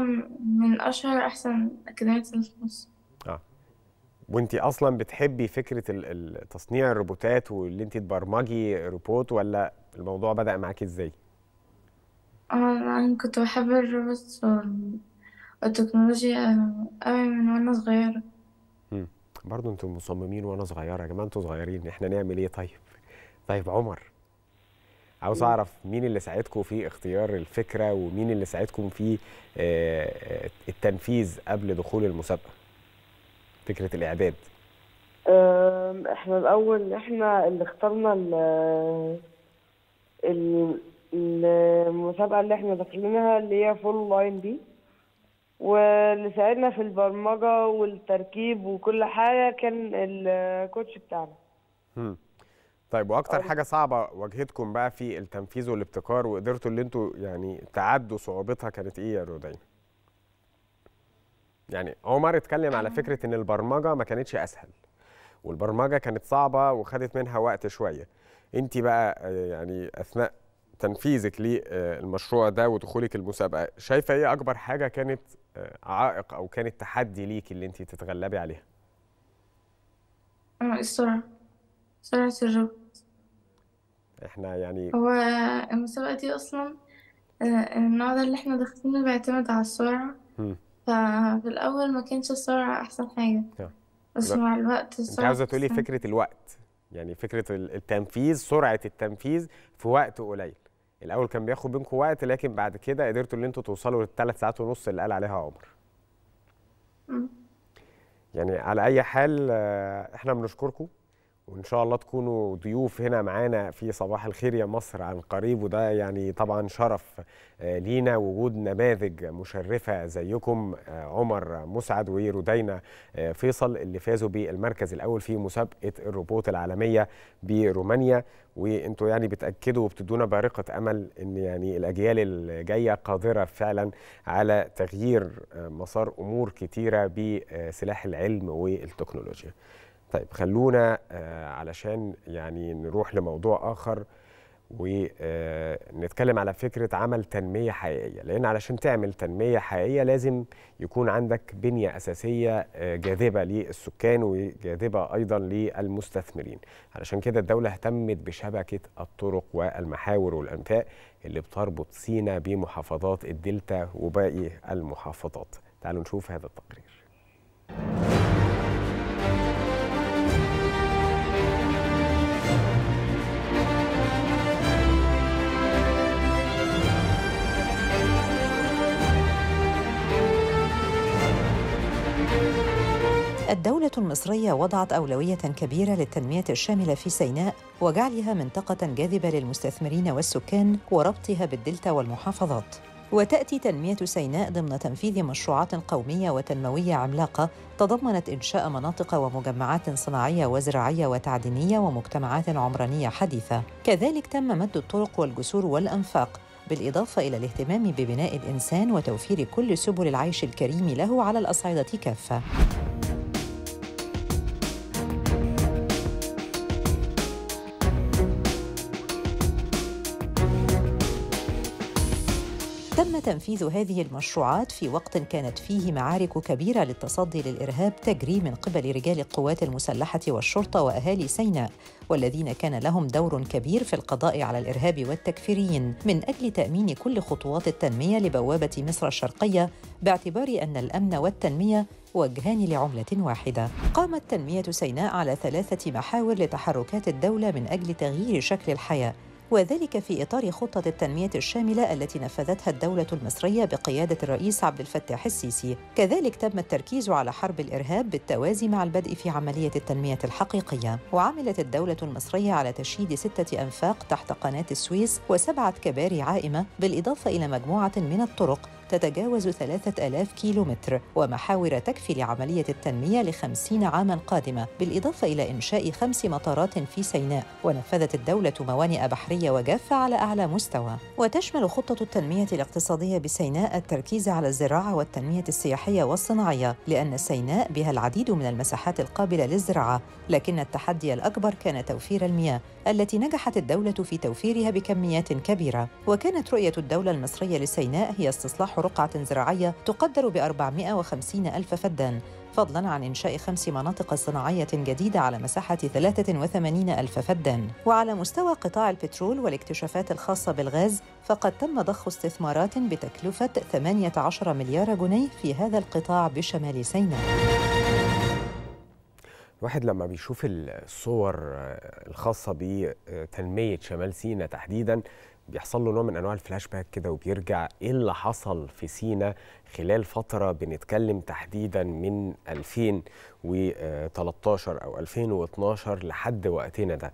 من أشهر أحسن أكاديميات في مصر آه وأنت أصلا بتحبي فكرة تصنيع الروبوتات واللي أنت تبرمجي روبوت ولا الموضوع بدأ معاكي إزاي؟ أه، أنا كنت بحب الروبوت والتكنولوجيا أوي من وأنا صغيرة برضه انتم مصممين وانا صغيره يا جماعه انتم صغيرين احنا نعمل ايه طيب طيب عمر عاوز اعرف مين اللي ساعدكم في اختيار الفكره ومين اللي ساعدكم في آه، آه، التنفيذ قبل دخول المسابقه فكره الاعداد احنا الاول احنا اللي اخترنا ال المسابقه اللي احنا داخلينها اللي هي فول لاين دي واللي ساعدنا في البرمجه والتركيب وكل حاجه كان الكوتش بتاعنا طيب واكتر حاجه صعبه واجهتكم بقى في التنفيذ والابتكار وقدرتوا اللي انتوا يعني تعدوا صعوبتها كانت ايه يا رودين يعني عمر اتكلم على فكره ان البرمجه ما كانتش اسهل والبرمجه كانت صعبه وخدت منها وقت شويه انت بقى آه، يعني اثناء تنفيذك للمشروع ده ودخولك المسابقه شايفه ايه اكبر حاجه كانت عائق او كانت تحدي ليكي اللي انت تتغلبي عليها آه، السرعه سرعه الركض احنا يعني هو المسابقه دي اصلا آه، النوع ده اللي احنا داخلينه بيعتمد على السرعه ففي الاول ما كانش السرعه احسن حاجه آه. بس مع الوقت السرعه انت عاوزه تقولي فكره الوقت يعني فكره التنفيذ سرعه التنفيذ في وقت قليل الاول كان بياخد بينكم وقت لكن بعد كده قدرتوا ان انتوا توصلوا للثلاث ساعات ونص اللي قال عليها عمر يعني على اي حال آه، احنا بنشكركم وان شاء الله تكونوا ضيوف هنا معانا في صباح الخير يا مصر عن قريب وده يعني طبعا شرف آه، لينا وجود نماذج مشرفه زيكم آه، عمر مسعد ورودينا آه، فيصل اللي فازوا بالمركز الاول في مسابقه الروبوت العالميه برومانيا وانتوا يعني بتاكدوا وبتدونا بارقه امل ان يعني الاجيال الجايه قادره فعلا على تغيير مسار امور كتيره بسلاح العلم والتكنولوجيا. طيب خلونا آه، علشان يعني نروح لموضوع آخر ونتكلم آه، على فكرة عمل تنمية حقيقية لأن علشان تعمل تنمية حقيقية لازم يكون عندك بنية أساسية آه، جاذبة للسكان وجاذبة أيضا للمستثمرين علشان كده الدولة اهتمت بشبكة الطرق والمحاور والأنفاق اللي بتربط سينا بمحافظات الدلتا وباقي المحافظات تعالوا نشوف هذا التقرير الدولة المصرية وضعت أولوية كبيرة للتنمية الشاملة في سيناء وجعلها منطقة جاذبة للمستثمرين والسكان وربطها بالدلتا والمحافظات. وتأتي تنمية سيناء ضمن تنفيذ مشروعات قومية وتنموية عملاقة تضمنت إنشاء مناطق ومجمعات صناعية وزراعية وتعدينية ومجتمعات عمرانية حديثة. كذلك تم مد الطرق والجسور والأنفاق بالإضافة إلى الاهتمام ببناء الإنسان وتوفير كل سبل العيش الكريم له على الأصعدة كافة. تم تنفيذ هذه المشروعات في وقت كانت فيه معارك كبيره للتصدي للارهاب تجري من قبل رجال القوات المسلحه والشرطه واهالي سيناء والذين كان لهم دور كبير في القضاء على الارهاب والتكفيريين من اجل تامين كل خطوات التنميه لبوابه مصر الشرقيه باعتبار ان الامن والتنميه وجهان لعملة واحدة. قامت تنمية سيناء على ثلاثة محاور لتحركات الدولة من أجل تغيير شكل الحياة، وذلك في إطار خطة التنمية الشاملة التي نفذتها الدولة المصرية بقيادة الرئيس عبد الفتاح السيسي كذلك تم التركيز على حرب الإرهاب بالتوازي مع البدء في عملية التنمية الحقيقية وعملت الدولة المصرية على تشييد ستة أنفاق تحت قناة السويس وسبعة كباري عائمة بالإضافة إلى مجموعة من الطرق تتجاوز 3000 كيلومتر ومحاور تكفي لعملية التنمية لخمسين عاما قادمة بالإضافة إلى إنشاء خمس مطارات في سيناء ونفذت الدولة موانئ بحرية وجافة على أعلى مستوى وتشمل خطة التنمية الاقتصادية بسيناء التركيز على الزراعة والتنمية السياحية والصناعية لأن سيناء بها العديد من المساحات القابلة للزراعة لكن التحدي الأكبر كان توفير المياه التي نجحت الدولة في توفيرها بكميات كبيرة وكانت رؤية الدولة المصرية لسيناء هي استصلاح رقعة زراعية تقدر ب 450 ألف فدان فضلا عن إنشاء خمس مناطق صناعية جديدة على مساحة 83 ألف فدان وعلى مستوى قطاع البترول والاكتشافات الخاصة بالغاز فقد تم ضخ استثمارات بتكلفة 18 مليار جنيه في هذا القطاع بشمال سيناء الواحد لما بيشوف الصور آه، الخاصة بتنمية آه، شمال سينا تحديدا بيحصل له نوع من انواع الفلاش باك كده وبيرجع ايه اللي حصل في سينا خلال فتره بنتكلم تحديدا من 2013 او 2012 لحد وقتنا ده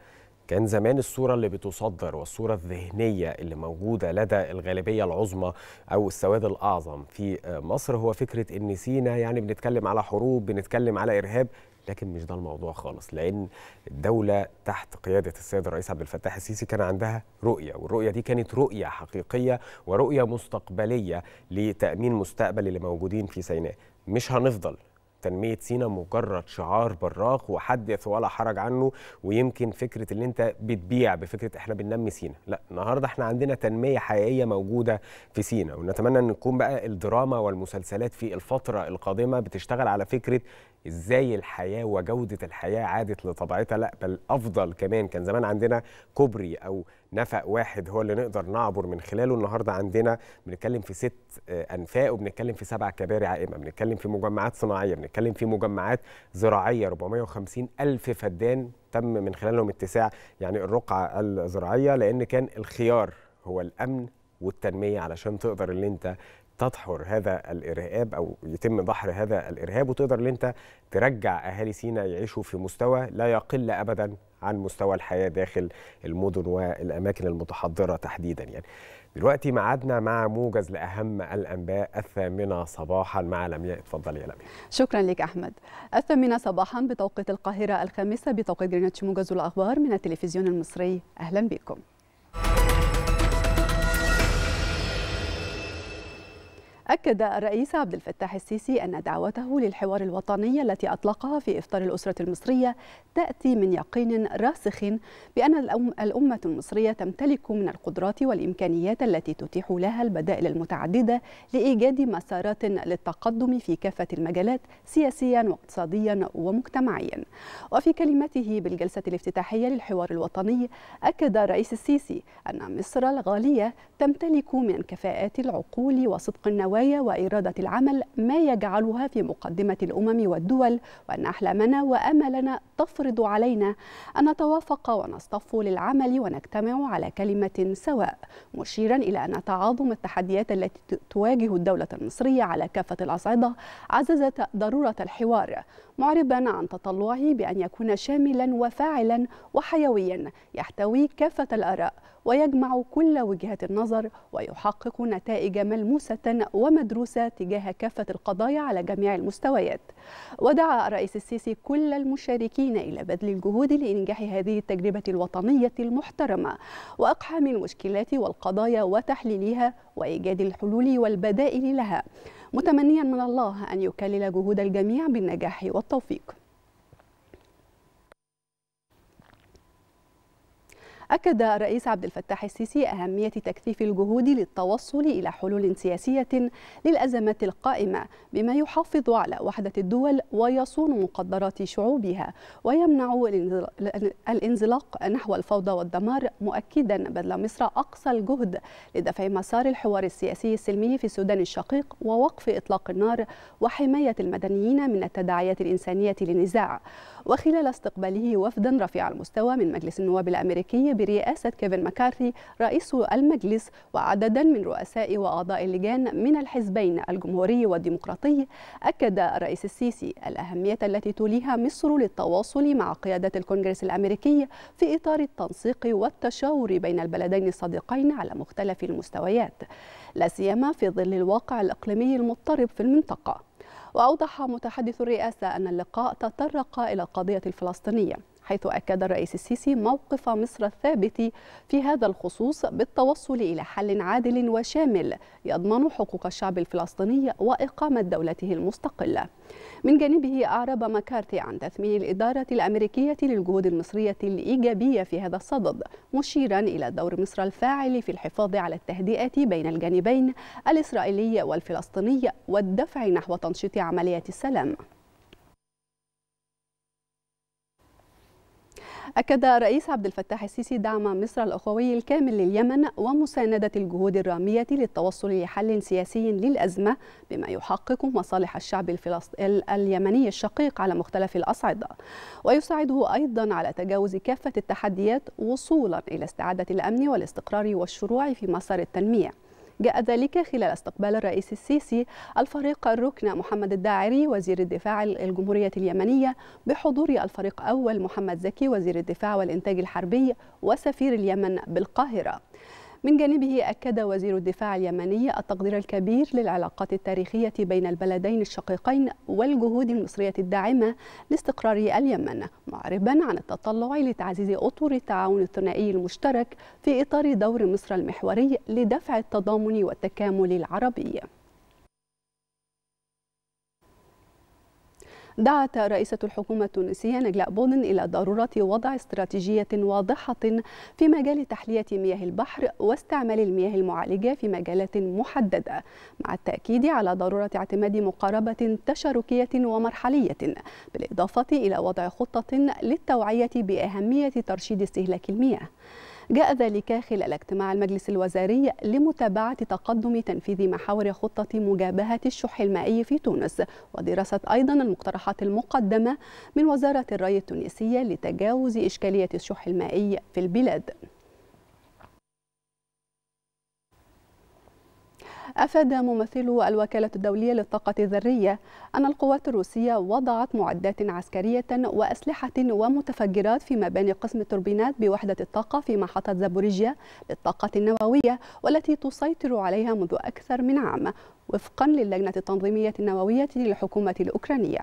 كان زمان الصورة اللي بتصدر والصورة الذهنية اللي موجودة لدى الغالبية العظمى أو السواد الأعظم في آه، مصر هو فكرة إن سينا يعني بنتكلم على حروب بنتكلم على إرهاب لكن مش ده الموضوع خالص لان الدوله تحت قياده السيد الرئيس عبد الفتاح السيسي كان عندها رؤيه والرؤيه دي كانت رؤيه حقيقيه ورؤيه مستقبليه لتامين مستقبل اللي موجودين في سيناء مش هنفضل تنمية سينا مجرد شعار براق وحدث ولا حرج عنه ويمكن فكرة اللي انت بتبيع بفكرة احنا بننمي سينا لا النهاردة احنا عندنا تنمية حقيقية موجودة في سينا ونتمنى ان تكون بقى الدراما والمسلسلات في الفترة القادمة بتشتغل على فكرة ازاي الحياه وجوده الحياه عادت لطبيعتها لا بل افضل كمان كان زمان عندنا كوبري او نفق واحد هو اللي نقدر نعبر من خلاله النهارده عندنا بنتكلم في ست آه، انفاق وبنتكلم في سبع كباري عائمه بنتكلم في مجمعات صناعيه بنتكلم في مجمعات زراعيه 450 الف فدان تم من خلالهم اتساع يعني الرقعه الزراعيه لان كان الخيار هو الامن والتنميه علشان تقدر ان انت تدحر هذا الارهاب او يتم دحر هذا الارهاب وتقدر ان انت ترجع اهالي سينا يعيشوا في مستوى لا يقل ابدا عن مستوى الحياه داخل المدن والاماكن المتحضره تحديدا يعني. دلوقتي معادنا مع موجز لاهم الانباء الثامنه صباحا مع لمياء اتفضلي يا لمياء. شكرا لك احمد. الثامنه صباحا بتوقيت القاهره الخامسه بتوقيت جرينتش موجز الاخبار من التلفزيون المصري اهلا بكم. أكد الرئيس عبد الفتاح السيسي أن دعوته للحوار الوطني التي أطلقها في إفطار الأسرة المصرية تأتي من يقين راسخ بأن الأمة المصرية تمتلك من القدرات والإمكانيات التي تتيح لها البدائل المتعددة لإيجاد مسارات للتقدم في كافة المجالات سياسيا واقتصاديا ومجتمعيا وفي كلمته بالجلسة الافتتاحية للحوار الوطني أكد الرئيس السيسي أن مصر الغالية تمتلك من كفاءات العقول وصدق النواة الهوية وإرادة العمل ما يجعلها في مقدمة الأمم والدول وأن أحلامنا وأملنا تفرض علينا أن نتوافق ونصطف للعمل ونجتمع على كلمة سواء مشيرا إلى أن تعاظم التحديات التي تواجه الدولة المصرية على كافة الأصعدة عززت ضرورة الحوار معربا عن تطلعه بأن يكون شاملا وفاعلا وحيويا يحتوي كافة الآراء ويجمع كل وجهات النظر ويحقق نتائج ملموسة ومدروسة تجاه كافة القضايا على جميع المستويات ودعا الرئيس السيسي كل المشاركين إلى بذل الجهود لإنجاح هذه التجربة الوطنية المحترمة وأقحام المشكلات والقضايا وتحليلها وإيجاد الحلول والبدائل لها متمنيا من الله أن يكلل جهود الجميع بالنجاح والتوفيق أكد الرئيس عبد الفتاح السيسي أهمية تكثيف الجهود للتوصل إلى حلول سياسية للأزمات القائمة بما يحافظ على وحدة الدول ويصون مقدرات شعوبها ويمنع الانزلاق نحو الفوضى والدمار مؤكدا بذل مصر أقصى الجهد لدفع مسار الحوار السياسي السلمي في السودان الشقيق ووقف إطلاق النار وحماية المدنيين من التداعيات الإنسانية للنزاع وخلال استقباله وفدا رفيع المستوى من مجلس النواب الأمريكي برئاسة كيفن مكارثي رئيس المجلس وعددا من رؤساء وأعضاء اللجان من الحزبين الجمهوري والديمقراطي أكد الرئيس السيسي الأهمية التي توليها مصر للتواصل مع قيادة الكونغرس الأمريكي في إطار التنسيق والتشاور بين البلدين الصديقين على مختلف المستويات لا سيما في ظل الواقع الإقليمي المضطرب في المنطقة وأوضح متحدث الرئاسة أن اللقاء تطرق إلى القضية الفلسطينية حيث أكد الرئيس السيسي موقف مصر الثابت في هذا الخصوص بالتوصل إلى حل عادل وشامل يضمن حقوق الشعب الفلسطيني وإقامة دولته المستقلة. من جانبه أعرب مكارتي عن تثمين الإدارة الأمريكية للجهود المصرية الإيجابية في هذا الصدد، مشيرا إلى دور مصر الفاعل في الحفاظ على التهدئة بين الجانبين الإسرائيلي والفلسطيني والدفع نحو تنشيط عمليات السلام. أكد الرئيس عبد الفتاح السيسي دعم مصر الأخوي الكامل لليمن ومساندة الجهود الرامية للتوصل لحل سياسي للأزمة بما يحقق مصالح الشعب الفلسطيني اليمني الشقيق على مختلف الأصعدة ويساعده أيضا على تجاوز كافة التحديات وصولا إلى استعادة الأمن والاستقرار والشروع في مسار التنمية جاء ذلك خلال استقبال الرئيس السيسي الفريق الركن محمد الداعري وزير الدفاع الجمهورية اليمنية بحضور الفريق أول محمد زكي وزير الدفاع والإنتاج الحربي وسفير اليمن بالقاهرة من جانبه أكد وزير الدفاع اليمني التقدير الكبير للعلاقات التاريخية بين البلدين الشقيقين والجهود المصرية الداعمة لاستقرار اليمن معربا عن التطلع لتعزيز أطر التعاون الثنائي المشترك في إطار دور مصر المحوري لدفع التضامن والتكامل العربي دعت رئيسة الحكومة التونسية نجلاء بودن إلى ضرورة وضع استراتيجية واضحة في مجال تحلية مياه البحر واستعمال المياه المعالجة في مجالات محددة مع التأكيد على ضرورة اعتماد مقاربة تشاركية ومرحلية بالإضافة إلى وضع خطة للتوعية بأهمية ترشيد استهلاك المياه جاء ذلك خلال اجتماع المجلس الوزاري لمتابعة تقدم تنفيذ محاور خطة مجابهة الشح المائي في تونس ودراسة أيضا المقترحات المقدمة من وزارة الري التونسية لتجاوز إشكالية الشح المائي في البلاد أفاد ممثل الوكالة الدولية للطاقة الذرية أن القوات الروسية وضعت معدات عسكرية وأسلحة ومتفجرات في مباني قسم التوربينات بوحدة الطاقة في محطة زابوريجيا للطاقة النووية والتي تسيطر عليها منذ أكثر من عام وفقا للجنة التنظيمية النووية للحكومة الأوكرانية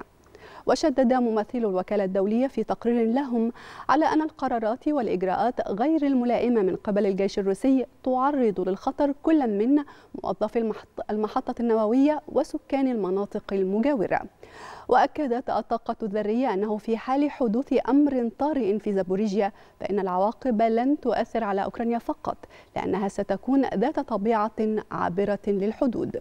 وشدد ممثل الوكالة الدولية في تقرير لهم على أن القرارات والإجراءات غير الملائمة من قبل الجيش الروسي تعرض للخطر كل من موظفي المحطة النووية وسكان المناطق المجاورة وأكدت الطاقة الذرية أنه في حال حدوث أمر طارئ في زابوريجيا فإن العواقب لن تؤثر على أوكرانيا فقط لأنها ستكون ذات طبيعة عابرة للحدود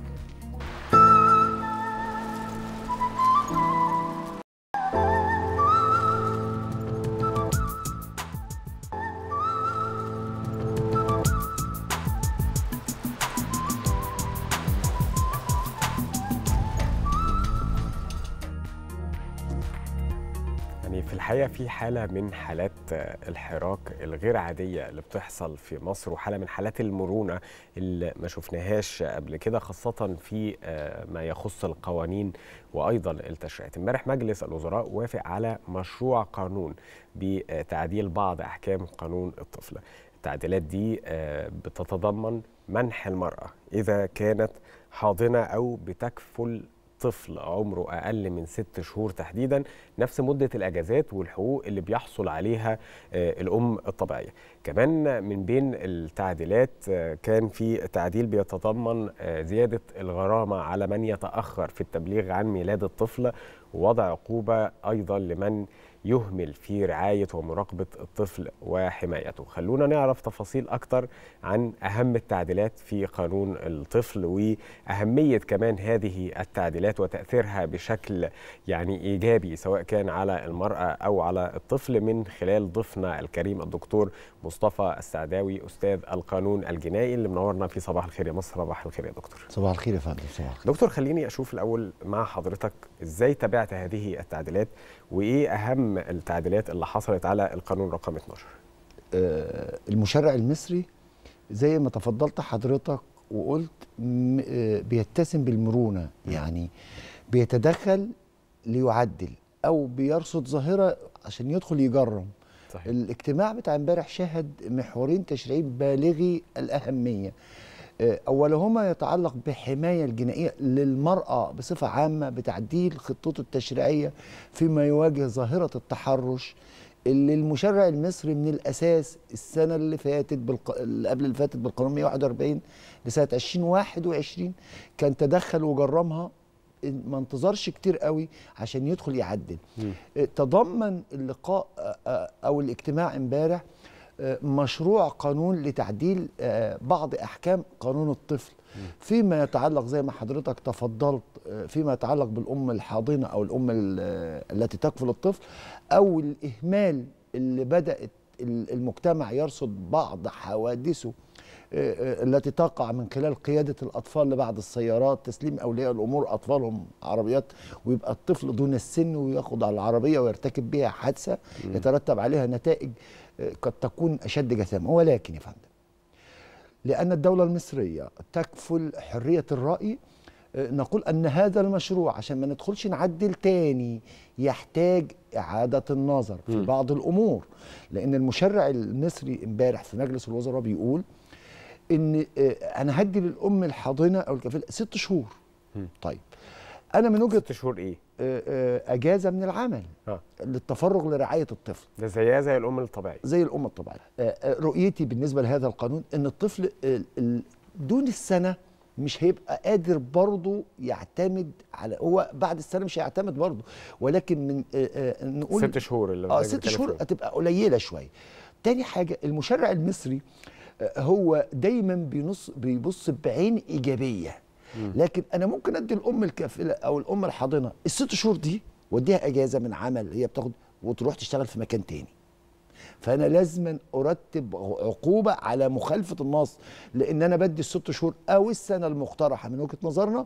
الحقيقه في حاله من حالات آه، الحراك الغير عاديه اللي بتحصل في مصر وحاله من حالات المرونه اللي ما شفناهاش قبل كده خاصه في آه، ما يخص القوانين وايضا التشريعات امبارح مجلس الوزراء وافق على مشروع قانون بتعديل بعض احكام قانون الطفل. التعديلات دي آه، بتتضمن منح المراه اذا كانت حاضنه او بتكفل طفل عمره أقل من ست شهور تحديدا نفس مدة الأجازات والحقوق اللي بيحصل عليها آه، الأم الطبيعية كمان من بين التعديلات آه، كان في تعديل بيتضمن آه، زيادة الغرامة على من يتأخر في التبليغ عن ميلاد الطفل ووضع عقوبة أيضا لمن يهمل في رعاية ومراقبة الطفل وحمايته خلونا نعرف تفاصيل أكتر عن أهم التعديلات في قانون الطفل وأهمية كمان هذه التعديلات وتأثيرها بشكل يعني إيجابي سواء كان على المرأة أو على الطفل من خلال ضيفنا الكريم الدكتور مصطفى السعداوي أستاذ القانون الجنائي اللي منورنا في صباح الخير يا مصر صباح الخير يا دكتور صباح الخير يا فندم صباح الخير دكتور خليني أشوف الأول مع حضرتك ازاي تابعت هذه التعديلات وايه اهم التعديلات اللي حصلت على القانون رقم 12 آه، المشرع المصري زي ما تفضلت حضرتك وقلت آه، بيتسم بالمرونه يعني بيتدخل ليعدل او بيرصد ظاهره عشان يدخل يجرم صحيح. الاجتماع بتاع امبارح شهد محورين تشريعي بالغي الاهميه آه، اولهما يتعلق بحمايه الجنائيه للمراه بصفه عامه بتعديل خطته التشريعيه فيما يواجه ظاهره التحرش اللي المشرع المصري من الاساس السنه اللي فاتت بالق... اللي قبل اللي فاتت بالقانون 141 لسنه 2021 كان تدخل وجرمها ما انتظرش كتير قوي عشان يدخل يعدل م. آه، تضمن اللقاء آه، او الاجتماع امبارح مشروع قانون لتعديل آه، بعض احكام قانون الطفل فيما يتعلق زي ما حضرتك تفضلت آه، فيما يتعلق بالام الحاضنه او الام آه، التي تكفل الطفل او الاهمال اللي بدات المجتمع يرصد بعض حوادثه التي تقع من خلال قيادة الأطفال لبعض السيارات تسليم أولياء الأمور أطفالهم عربيات ويبقى الطفل دون السن وياخد على العربية ويرتكب بها حادثة يترتب عليها نتائج قد تكون أشد جسام ولكن يا فندم لأن الدولة المصرية تكفل حرية الرأي آه، نقول أن هذا المشروع عشان ما ندخلش نعدل تاني يحتاج إعادة النظر في م. بعض الأمور لأن المشرع المصري امبارح في مجلس الوزراء بيقول إن آه، أنا هدي للأم الحاضنة أو الكفيلة ست شهور م. طيب انا من وجهه ست شهور ايه آه، آه، اجازه من العمل آه. للتفرغ لرعايه الطفل ده زيها زي الام الطبيعيه زي الام الطبيعيه رؤيتي بالنسبه لهذا القانون ان الطفل دون السنه مش هيبقى قادر برضه يعتمد على هو بعد السنه مش هيعتمد برضه ولكن من نقول ست شهور اللي اه ست شهور هتبقى قليله شويه تاني حاجه المشرع المصري هو دايما بينص بيبص بعين ايجابيه لكن انا ممكن ادي الام الكافله او الام الحاضنه الست شهور دي واديها اجازه من عمل هي بتاخد وتروح تشتغل في مكان تاني فانا لازما ارتب عقوبه على مخالفه النص لان انا بدي الست شهور او السنه المقترحه من وجهه نظرنا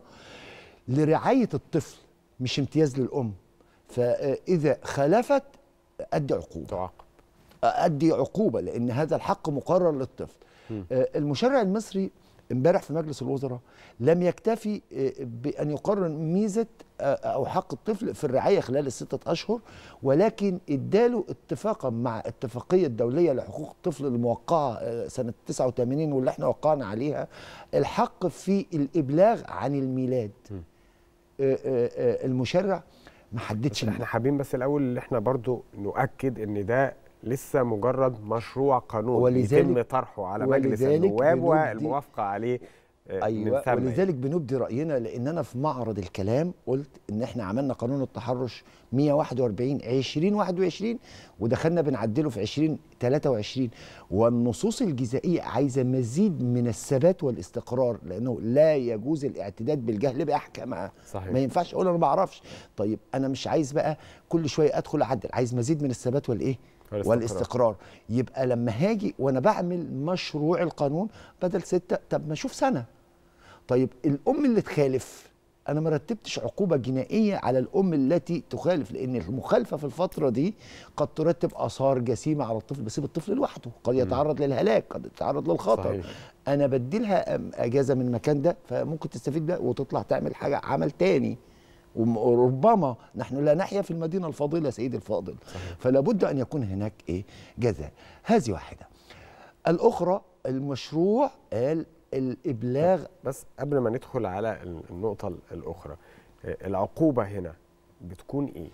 لرعايه الطفل مش امتياز للام فاذا خالفت ادي عقوبه تعاقب ادي عقوبه لان هذا الحق مقرر للطفل آه، المشرع المصري امبارح في مجلس الوزراء لم يكتفي آه، بان يقرر ميزه آه، او حق الطفل في الرعايه خلال السته اشهر ولكن اداله اتفاقا مع اتفاقيه دوليه لحقوق الطفل الموقعه آه، سنه 89 واللي احنا وقعنا عليها الحق في الابلاغ عن الميلاد المشرع ما حددش احنا حابين بس الاول اللي احنا برضو نؤكد ان ده لسه مجرد مشروع قانون ولذلك يتم طرحه على مجلس النواب والموافقه عليه آه، أيوة ولذلك بنبدي رأينا لأن أنا في معرض الكلام قلت إن إحنا عملنا قانون التحرش 141 2021 ودخلنا بنعدله في 2023 والنصوص الجزائية عايزة مزيد من الثبات والاستقرار لأنه لا يجوز الاعتداد بالجهل بأحكامها صحيح. ما ينفعش أقول أنا ما أعرفش طيب أنا مش عايز بقى كل شوية أدخل أعدل عايز مزيد من الثبات والإيه؟ والاستقرار, يبقى لما هاجي وانا بعمل مشروع القانون بدل ستة طب ما اشوف سنه طيب الام اللي تخالف انا ما رتبتش عقوبه جنائيه على الام التي تخالف لان المخالفه في الفتره دي قد ترتب اثار جسيمه على الطفل بسيب الطفل لوحده قد يتعرض للهلاك قد يتعرض للخطر صحيح. انا بدي لها اجازه من المكان ده فممكن تستفيد ده وتطلع تعمل حاجه عمل تاني وربما نحن لا نحيا في المدينة الفاضلة سيد الفاضل فلا بد أن يكون هناك إيه جزاء هذه واحدة الأخرى المشروع الإبلاغ بس قبل ما ندخل على النقطة الأخرى آه، العقوبة هنا بتكون إيه؟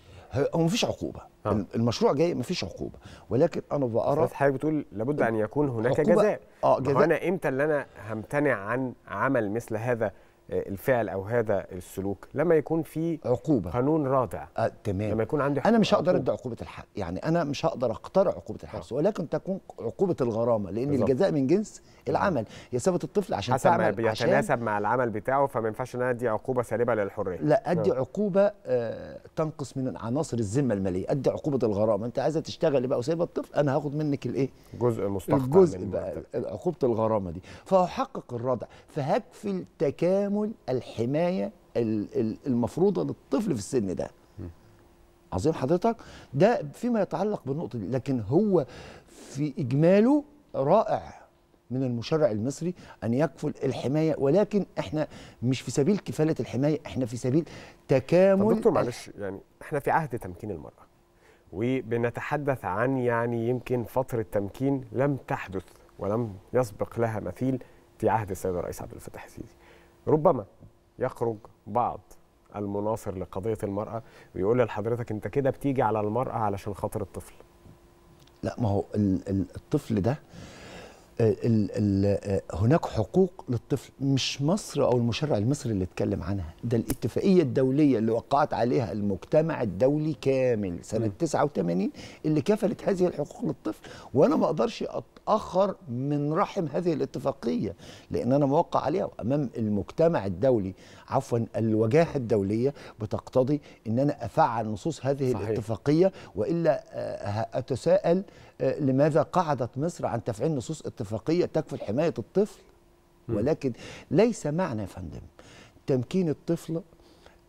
هو مفيش عقوبه آه. المشروع جاي مفيش عقوبه ولكن انا بقرا بس حضرتك بتقول لابد ان يكون هناك جزاء اه جزاء انا امتى اللي انا همتنع عن عمل مثل هذا الفعل او هذا السلوك لما يكون في عقوبه قانون رادع آه، تمام لما يكون عندي انا مش هقدر ادي عقوبه الحق يعني انا مش هقدر اخترع عقوبه الحبس آه. ولكن تكون عقوبه الغرامه لان بالزبط. الجزاء من جنس آه. العمل يا سابه الطفل عشان حسب تعمل ما بيتناسب مع العمل بتاعه فما ينفعش ان انا ادي عقوبه سالبه للحريه لا ادي آه. عقوبه آه تنقص من عناصر الذمه الماليه ادي عقوبه الغرامه انت عايزه تشتغل بقى وسايبه الطفل انا هاخد منك الايه جزء مستحق الجزء بقى عقوبه الغرامه دي فهحقق الردع فهكفي التكامل تكامل الحمايه المفروضه للطفل في السن ده عظيم حضرتك ده فيما يتعلق بالنقطه دي لكن هو في اجماله رائع من المشرع المصري ان يكفل الحمايه ولكن احنا مش في سبيل كفاله الحمايه احنا في سبيل تكامل طب دكتور معلش يعني احنا في عهد تمكين المراه وبنتحدث عن يعني يمكن فتره تمكين لم تحدث ولم يسبق لها مثيل في عهد السيد الرئيس عبد الفتاح السيسي ربما يخرج بعض المناصر لقضيه المراه ويقول لحضرتك انت كده بتيجي على المراه علشان خاطر الطفل لا ما هو الطفل ده آه، هناك حقوق للطفل مش مصر او المشرع المصري اللي اتكلم عنها ده الاتفاقيه الدوليه اللي وقعت عليها المجتمع الدولي كامل سنه 89 اللي كفلت هذه الحقوق للطفل وانا ما اقدرش اتاخر من رحم هذه الاتفاقيه لان انا موقع عليها امام المجتمع الدولي عفوا الوجاهه الدوليه بتقتضي ان انا افعل نصوص هذه صحيح. الاتفاقيه والا آه، اتساءل آه، لماذا قعدت مصر عن تفعيل نصوص اتفاقية تكفل حماية الطفل ولكن ليس معنى يا فندم تمكين الطفل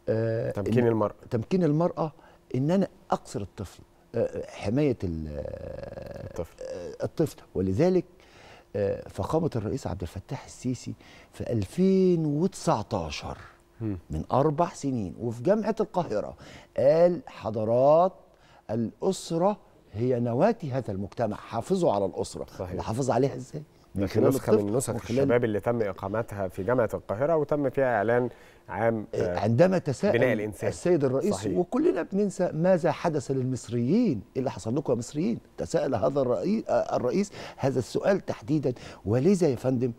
آه، تمكين المرأة تمكين المرأة إن أنا أقصر الطفل آه، حماية الطفل الطفل ولذلك فخامة الرئيس عبد الفتاح السيسي في 2019 من أربع سنين وفي جامعة القاهرة قال حضرات الأسرة هي نواه هذا المجتمع حافظوا على الاسره صحيح نحافظ عليها ازاي من خلال نسخه من نسخ الشباب اللي تم اقامتها في جامعه القاهره وتم فيها اعلان عام آه، إيه، عندما تساءل الانسان السيد الرئيس صحيح. وكلنا بننسى ماذا حدث للمصريين إيه اللي حصل لكم يا مصريين تساءل هذا الرئيس, آه، الرئيس هذا السؤال تحديدا ولذا يا فندم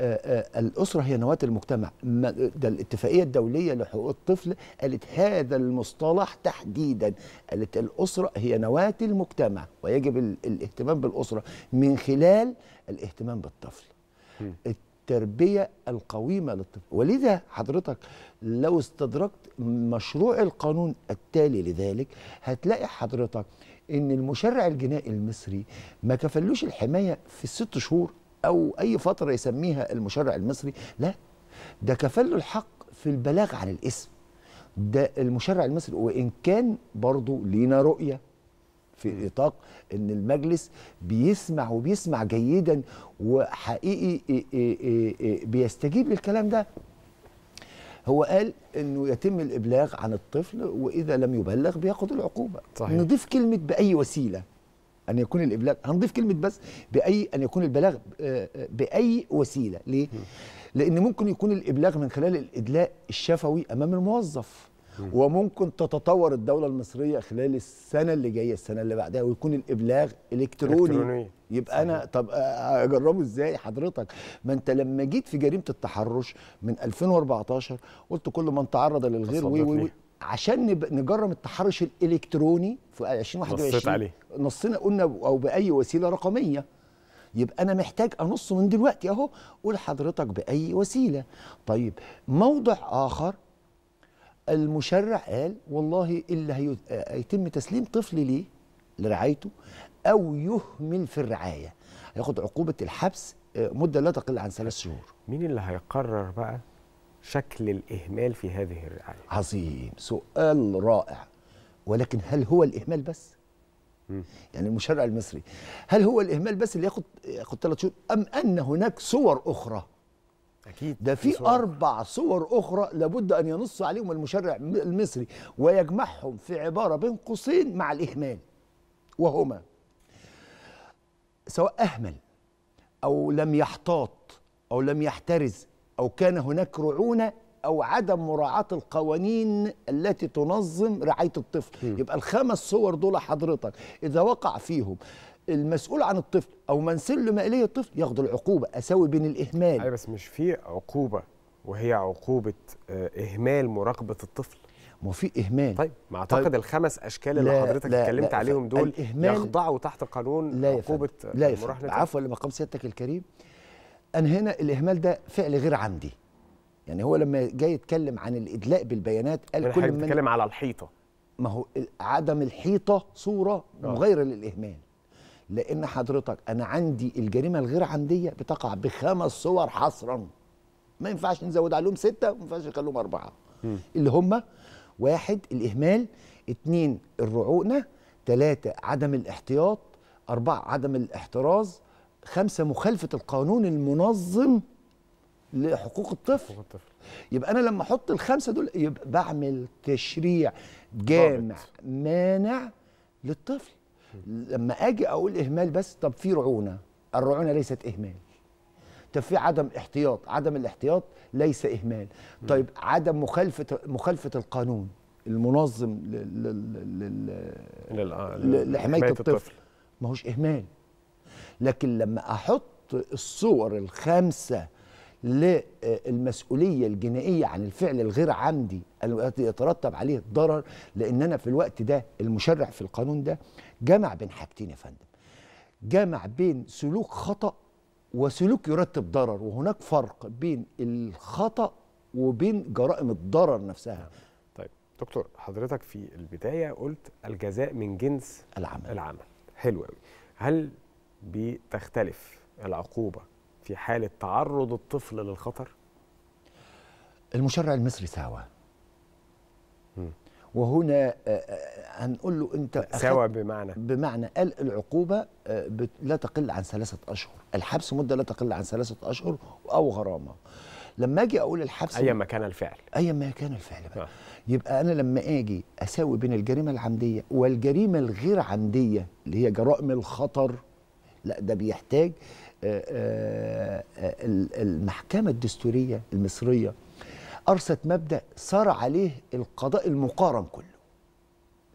آه، آه، الأسرة هي نواة المجتمع ده الاتفاقية الدولية لحقوق الطفل قالت هذا المصطلح تحديدا قالت الأسرة هي نواة المجتمع ويجب الاهتمام بالأسرة من خلال الاهتمام بالطفل التربية القويمة للطفل ولذا حضرتك لو استدركت مشروع القانون التالي لذلك هتلاقي حضرتك ان المشرع الجنائي المصري ما كفلوش الحماية في الست شهور أو أي فترة يسميها المشرع المصري لا ده كفل له الحق في البلاغ عن الاسم ده المشرع المصري وإن كان برضه لينا رؤية في نطاق إن المجلس بيسمع وبيسمع جيدا وحقيقي بيستجيب للكلام ده هو قال انه يتم الابلاغ عن الطفل واذا لم يبلغ بياخد العقوبه صحيح. نضيف كلمه باي وسيله ان يكون الابلاغ هنضيف كلمه بس باي ان يكون البلاغ آه، آه، باي وسيله ليه لان ممكن يكون الابلاغ من خلال الادلاء الشفوي امام الموظف وممكن تتطور الدوله المصريه خلال السنه اللي جايه السنه اللي بعدها ويكون الابلاغ الكتروني, يبقى انا طب آه، اجربه ازاي حضرتك ما انت لما جيت في جريمه التحرش من 2014 قلت كل من تعرض للغير وي وي عشان نجرب التحرش الالكتروني في 2021 نصيت عليه نصينا قلنا او باي وسيله رقميه يبقى انا محتاج انص من دلوقتي اهو قول حضرتك باي وسيله طيب موضع اخر المشرع قال والله اللي هيتم تسليم طفل ليه لرعايته او يهمل في الرعايه هياخد عقوبه الحبس آه، مده لا تقل عن ثلاث شهور مين اللي هيقرر بقى شكل الإهمال في هذه الرعاية؟ عظيم سؤال رائع ولكن هل هو الإهمال بس؟ يعني المشرع المصري هل هو الإهمال بس اللي ياخد ياخد ثلاث شهور أم أن هناك صور أخرى؟ أكيد ده في أربع صور أخرى لابد أن ينص عليهم المشرع المصري ويجمعهم في عبارة بين قوسين مع الإهمال وهما سواء أهمل أو لم يحتاط أو لم يحترز أو كان هناك رعونة أو عدم مراعاة القوانين التي تنظم رعاية الطفل م. يبقى الخمس صور دول حضرتك إذا وقع فيهم المسؤول عن الطفل او من سلم اليه الطفل ياخد العقوبه اساوي بين الاهمال ايوه بس مش في عقوبه وهي عقوبه آه، اهمال مراقبه الطفل ما في اهمال طيب ما اعتقد طيب. الخمس اشكال اللي حضرتك لا اتكلمت لا عليهم دول يخضعوا تحت قانون لا عقوبه لا المراهنه عفوا لمقام سيادتك الكريم انا هنا الاهمال ده فعل غير عمدي يعني هو لما جاي يتكلم عن الادلاء بالبيانات قال كل من بيتكلم على الحيطه ما هو عدم الحيطه صوره آه. مغايره للاهمال لان حضرتك انا عندي الجريمه الغير عمديه بتقع بخمس صور حصرا ما ينفعش نزود عليهم سته وما ينفعش نخليهم اربعه م. اللي هم واحد الاهمال اتنين الرعونه تلاته عدم الاحتياط اربعه عدم الاحتراز خمسة مخالفة القانون المنظم لحقوق الطفل حقوق الطفل يبقى انا لما احط الخمسه دول يبقى بعمل تشريع جامع مانع للطفل لما اجي اقول اهمال بس طب في رعونه الرعونه ليست اهمال طب في عدم احتياط عدم الاحتياط ليس اهمال طيب عدم مخالفه مخالفه القانون المنظم لحمايه الطفل ما هوش اهمال لكن لما احط الصور الخامسه للمسؤوليه الجنائيه عن الفعل الغير عمدي الذي يترتب عليه الضرر لان انا في الوقت ده المشرع في القانون ده جمع بين حاجتين يا فندم جمع بين سلوك خطا وسلوك يرتب ضرر وهناك فرق بين الخطا وبين جرائم الضرر نفسها طيب دكتور حضرتك في البدايه قلت الجزاء من جنس العمل العمل حلو قوي هل بتختلف العقوبة في حالة تعرض الطفل للخطر؟ المشرع المصري ساوى وهنا آه، آه، هنقول له انت سوا بمعنى بمعنى قال العقوبه آه، لا تقل عن ثلاثه اشهر الحبس مده لا تقل عن ثلاثه اشهر او غرامه لما اجي اقول الحبس ايا ما كان الفعل ايا ما كان الفعل بقى. يبقى انا لما اجي اساوي بين الجريمه العمديه والجريمه الغير عمديه اللي هي جرائم الخطر لا ده بيحتاج آه، آه، آه، المحكمة الدستورية المصرية أرست مبدأ سار عليه القضاء المقارن كله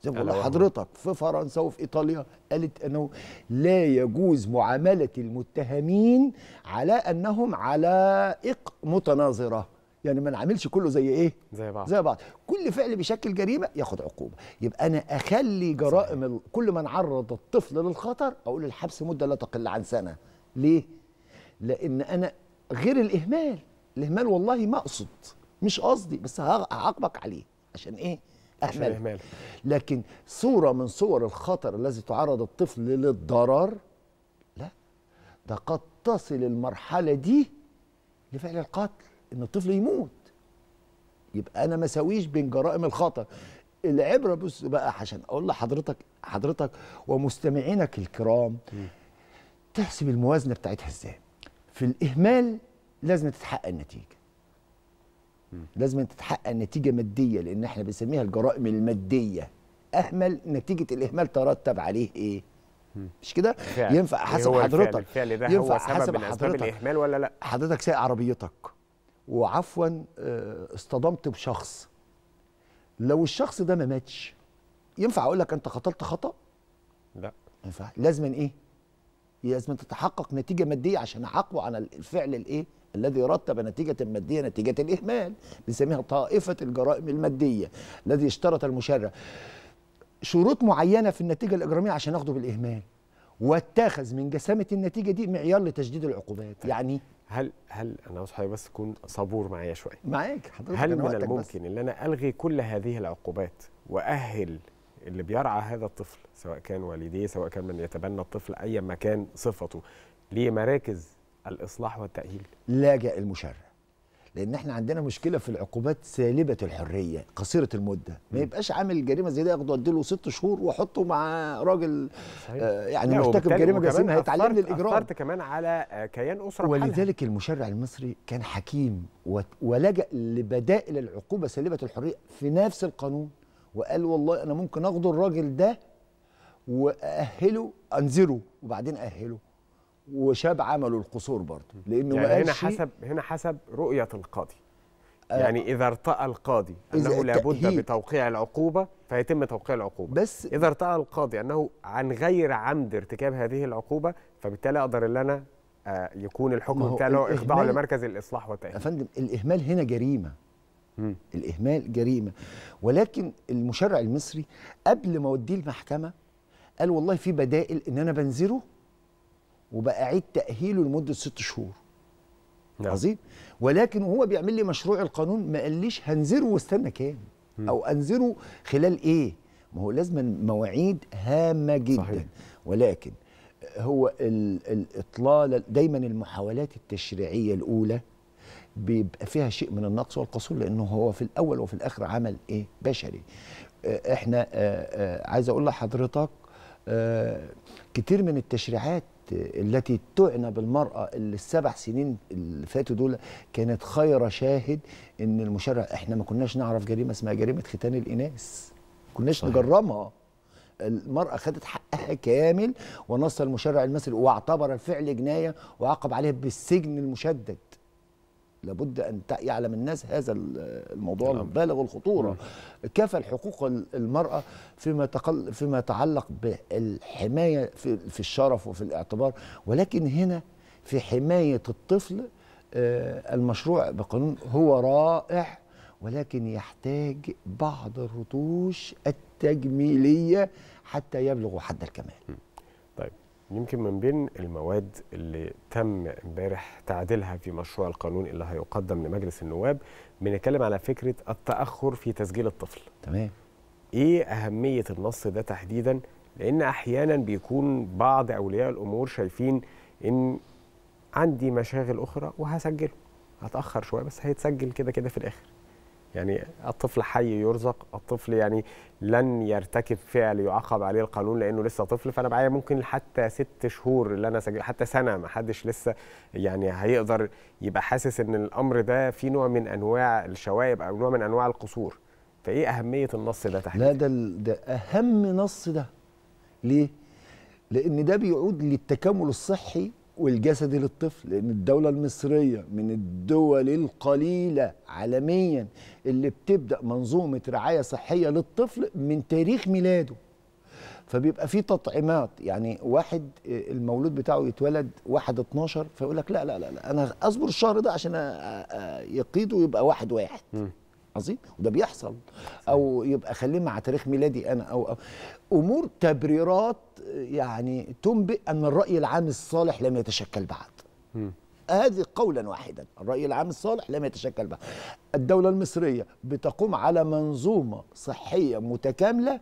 زي ما بقول حضرتك في فرنسا وفي ايطاليا قالت انه لا يجوز معامله المتهمين على انهم علائق متناظره يعني ما نعملش كله زي ايه زي بعض زي بعض كل فعل بيشكل جريمه ياخد عقوبه يبقى انا اخلي جرائم ال... كل ما نعرض الطفل للخطر اقول الحبس مده لا تقل عن سنه ليه لان انا غير الاهمال الاهمال والله ما اقصد مش قصدي بس هعاقبك عليه عشان ايه اهمل عشان إهمال. لكن صوره من صور الخطر الذي تعرض الطفل للضرر لا ده قد تصل المرحله دي لفعل القتل ان الطفل يموت يبقى انا ما اساويش بين جرائم الخطر العبره بص بقى عشان اقول لحضرتك حضرتك ومستمعينك الكرام تحسب الموازنه بتاعتها ازاي في الاهمال لازم تتحقق النتيجه لازم تتحقق نتيجه ماديه لان احنا بنسميها الجرائم الماديه اهمل نتيجه الاهمال ترتب عليه ايه مش كده ينفع حسب حضرتك ينفع حسب حضرتك الاهمال ولا لا حضرتك سايق عربيتك وعفوا آه، اصطدمت بشخص لو الشخص ده ما ماتش ينفع اقول لك انت خطلت خطا لا ينفع لازم ايه لازم تتحقق نتيجه ماديه عشان اعاقبه على الفعل الايه الذي رتب نتيجة مادية نتيجة الإهمال بنسميها طائفة الجرائم المادية الذي اشترط المشرع شروط معينة في النتيجة الإجرامية عشان أخده بالإهمال واتخذ من جسامة النتيجة دي معيار لتشديد العقوبات يعني هل هل انا عاوز حضرتك بس تكون صبور معايا شويه معاك حضرتك هل من الممكن ان انا الغي كل هذه العقوبات واهل اللي بيرعى هذا الطفل سواء كان والديه سواء كان من يتبنى الطفل ايا ما كان صفته لمراكز الاصلاح والتاهيل لاجئ المشرع لان احنا عندنا مشكله في العقوبات سالبه الحريه قصيره المده ما يبقاش عامل جريمه زي دي ياخده اديله ست شهور واحطه مع راجل آه يعني مرتكب جريمه جسيمه هيتعلم للاجرام اثرت كمان على كيان اسره ولذلك المشرع المصري كان حكيم ولجا لبدائل العقوبه سالبه الحريه في نفس القانون وقال والله انا ممكن اخد الراجل ده واهله انذره وبعدين اهله وشاب عمله القصور برضه لانه يعني ما هنا حسب هنا حسب رؤيه القاضي آه. يعني اذا ارتأى القاضي انه لابد بتوقيع العقوبه فيتم توقيع العقوبه بس اذا ارتأى القاضي انه عن غير عمد ارتكاب هذه العقوبه فبالتالي اقدر ان انا آه، يكون الحكم بتاعي له اخضاعه لمركز الاصلاح والتاهيل يا فندم الاهمال هنا جريمه مم. الاهمال جريمه ولكن المشرع المصري قبل ما اوديه المحكمه قال والله في بدائل ان انا بنزله وبقى اعيد تاهيله لمده ست شهور نعم. عظيم ولكن وهو بيعمل لي مشروع القانون ما قاليش هنزره واستنى كام او انزله خلال ايه ما هو لازم مواعيد هامه جدا صحيح. ولكن هو الاطلاله دايما المحاولات التشريعيه الاولى بيبقى فيها شيء من النقص والقصور لانه هو في الاول وفي الاخر عمل ايه بشري آه، احنا آه، آه، عايز اقول لحضرتك كتير من التشريعات التي تعنى بالمرأة اللي السبع سنين اللي فاتوا دول كانت خير شاهد ان المشرع احنا ما كناش نعرف جريمة اسمها جريمة ختان الإناث كناش صحيح. نجرمها المرأة خدت حقها كامل ونص المشرع المصري واعتبر الفعل جناية وعاقب عليها بالسجن المشدد لابد ان يعلم الناس هذا الموضوع البالغ نعم. الخطوره نعم. كفى الحقوق المراه فيما تقل فيما يتعلق بالحمايه في, في الشرف وفي الاعتبار ولكن هنا في حمايه الطفل آه، المشروع بقانون هو رائع ولكن يحتاج بعض الرتوش التجميليه حتى يبلغ حد الكمال يمكن من بين المواد اللي تم امبارح تعديلها في مشروع القانون اللي هيقدم لمجلس النواب بنتكلم على فكره التاخر في تسجيل الطفل تمام ايه اهميه النص ده تحديدا لان احيانا بيكون بعض اولياء الامور شايفين ان عندي مشاغل اخرى وهسجله هتاخر شويه بس هيتسجل كده كده في الاخر يعني الطفل حي يرزق الطفل يعني لن يرتكب فعل يعاقب عليه القانون لانه لسه طفل فانا معايا ممكن حتى ست شهور اللي انا سجل حتى سنه ما حدش لسه يعني هيقدر يبقى حاسس ان الامر ده في نوع من انواع الشوائب او نوع من انواع القصور فايه اهميه النص ده تحديدا لا ده ده اهم نص ده ليه لان ده بيعود للتكامل الصحي والجسدي للطفل لان الدوله المصريه من الدول القليله عالميا اللي بتبدا منظومه رعايه صحيه للطفل من تاريخ ميلاده فبيبقى في تطعيمات يعني واحد آه، المولود بتاعه يتولد واحد 12 فيقول لك لا لا لا, انا اصبر الشهر ده عشان آه، آه، يقيده يبقى واحد واحد م. عظيم وده بيحصل او يبقى خليه مع تاريخ ميلادي انا او, أو امور تبريرات يعني تنبئ ان الراي العام الصالح لم يتشكل بعد هذه قولا واحدا الرأي العام الصالح لم يتشكل بها الدولة المصرية بتقوم على منظومة صحية متكاملة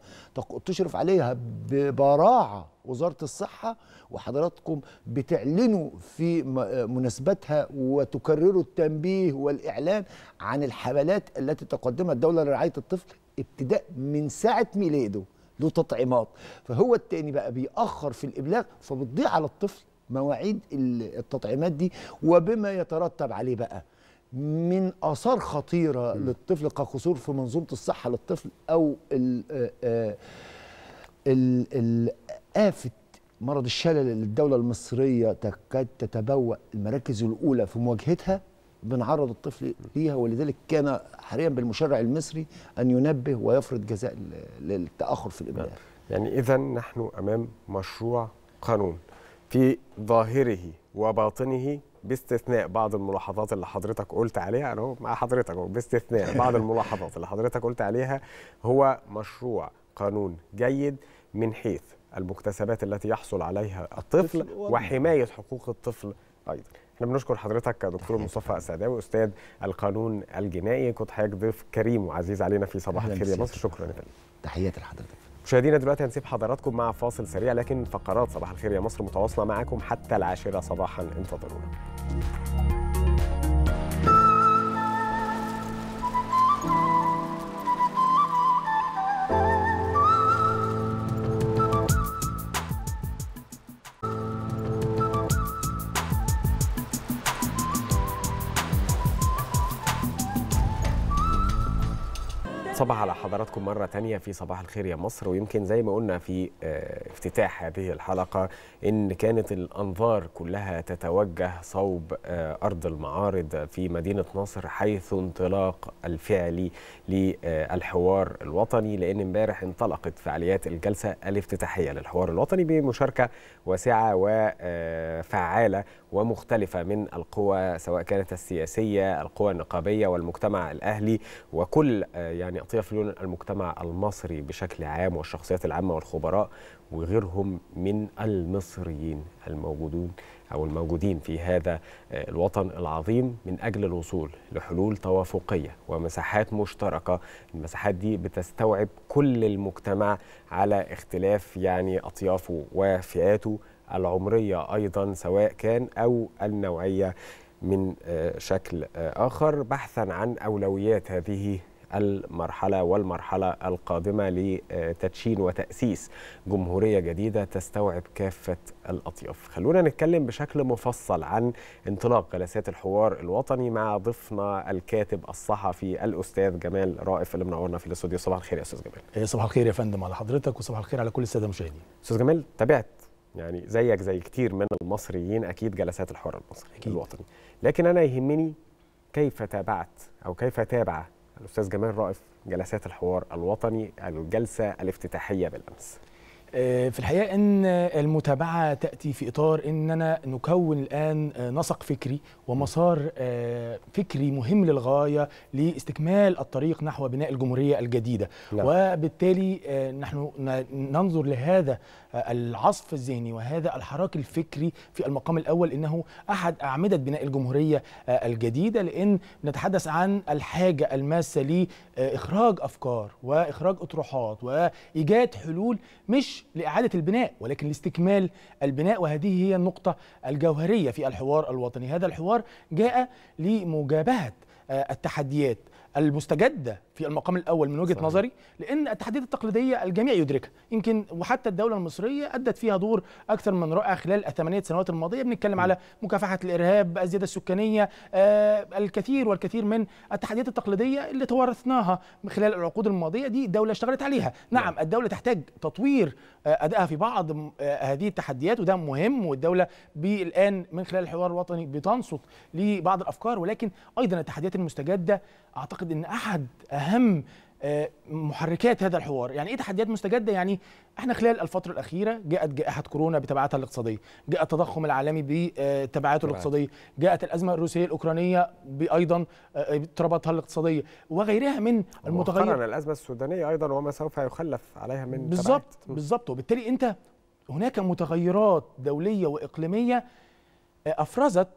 تشرف عليها ببراعة وزارة الصحة وحضراتكم بتعلنوا في مناسبتها وتكرروا التنبيه والإعلان عن الحملات التي تقدمها الدولة لرعاية الطفل ابتداء من ساعة ميلاده له تطعيمات فهو التاني بقى بيأخر في الإبلاغ فبتضيع على الطفل مواعيد التطعيمات دي وبما يترتب عليه بقى من اثار خطيره م. للطفل كقصور في منظومه الصحه للطفل او ال آه، آه، ال ال آفة مرض الشلل اللي الدولة المصرية تكاد تتبوأ المراكز الأولى في مواجهتها بنعرض الطفل ليها ولذلك كان حريا بالمشرع المصري أن ينبه ويفرض جزاء للتأخر في الإبلاغ نعم. يعني إذا نحن أمام مشروع قانون في ظاهره وباطنه باستثناء بعض الملاحظات اللي حضرتك قلت عليها انا مع حضرتك باستثناء بعض الملاحظات اللي حضرتك قلت عليها هو مشروع قانون جيد من حيث المكتسبات التي يحصل عليها الطفل وحمايه حقوق الطفل ايضا طيب، احنا بنشكر حضرتك دكتور مصطفى السعداوي استاذ القانون الجنائي كنت حضرتك ضيف كريم وعزيز علينا في صباح الخير يا مصر شكرا لك تحياتي لحضرتك مشاهدينا دلوقتي هنسيب حضراتكم مع فاصل سريع لكن فقرات صباح الخير يا مصر متواصله معاكم حتى العاشره صباحا انتظرونا. حضراتكم مرة تانية في صباح الخير يا مصر ويمكن زي ما قلنا في آه، افتتاح هذه الحلقة إن كانت الأنظار كلها تتوجه صوب آه، أرض المعارض في مدينة نصر حيث انطلاق الفعلي للحوار الوطني لأن امبارح انطلقت فعاليات الجلسة الافتتاحية للحوار الوطني بمشاركة واسعة وفعالة آه، ومختلفة من القوى سواء كانت السياسية القوى النقابية والمجتمع الأهلي وكل يعني أطياف المجتمع المصري بشكل عام والشخصيات العامة والخبراء وغيرهم من المصريين الموجودون أو الموجودين في هذا آه، الوطن العظيم من أجل الوصول لحلول توافقية ومساحات مشتركة المساحات دي بتستوعب كل المجتمع على اختلاف يعني أطيافه وفئاته العمرية أيضا سواء كان أو النوعية من آه، شكل آه، آخر بحثا عن أولويات هذه المرحلة والمرحلة القادمة لتدشين وتأسيس جمهورية جديدة تستوعب كافة الأطياف خلونا نتكلم بشكل مفصل عن انطلاق جلسات الحوار الوطني مع ضيفنا الكاتب الصحفي الأستاذ جمال رائف اللي منورنا في الاستوديو صباح الخير يا أستاذ جمال إيه، صباح الخير يا فندم على حضرتك وصباح الخير على كل السادة المشاهدين أستاذ جمال تابعت يعني زيك زي كتير من المصريين أكيد جلسات الحوار المصري أكيد. الوطني لكن أنا يهمني كيف تابعت أو كيف تابع الاستاذ جمال رائف جلسات الحوار الوطني الجلسه الافتتاحيه بالامس آه، في الحقيقه ان المتابعه تاتي في اطار اننا نكون الان آه، نسق فكري ومسار آه، فكري مهم للغايه لاستكمال الطريق نحو بناء الجمهوريه الجديده لا. نعم. وبالتالي نحن ننظر لهذا العصف الذهني وهذا الحراك الفكري في المقام الاول انه احد اعمده بناء الجمهوريه آه، الجديده لان نتحدث عن الحاجه الماسه لاخراج افكار واخراج اطروحات وايجاد حلول مش لاعاده البناء ولكن لاستكمال البناء وهذه هي النقطه الجوهريه في الحوار الوطني هذا الحوار جاء لمجابهه آه، التحديات المستجده في المقام الاول من وجهه صحيح. نظري لان التحديات التقليديه الجميع يدركها يمكن وحتى الدوله المصريه ادت فيها دور اكثر من رائع خلال الثمانيه سنوات الماضيه بنتكلم على مكافحه الارهاب الزياده السكانيه آه الكثير والكثير من التحديات التقليديه اللي توارثناها خلال العقود الماضيه دي الدوله اشتغلت عليها نعم. نعم الدوله تحتاج تطوير آه، ادائها في بعض آه، هذه التحديات وده مهم والدوله الان من خلال الحوار الوطني بتنصت لبعض الافكار ولكن ايضا التحديات المستجده اعتقد ان احد اهم آه، محركات هذا الحوار يعني ايه تحديات مستجده يعني احنا خلال الفتره الاخيره جاءت جائحه كورونا بتبعاتها الاقتصاديه جاء التضخم العالمي بتبعاته الاقتصاديه جاءت الازمه الروسيه الاوكرانيه ايضا آه، آه، اضطراباتها الاقتصاديه وغيرها من المتغيرات الازمه السودانيه ايضا وما سوف يخلف عليها من بالظبط بالظبط وبالتالي انت هناك متغيرات دوليه واقليميه افرزت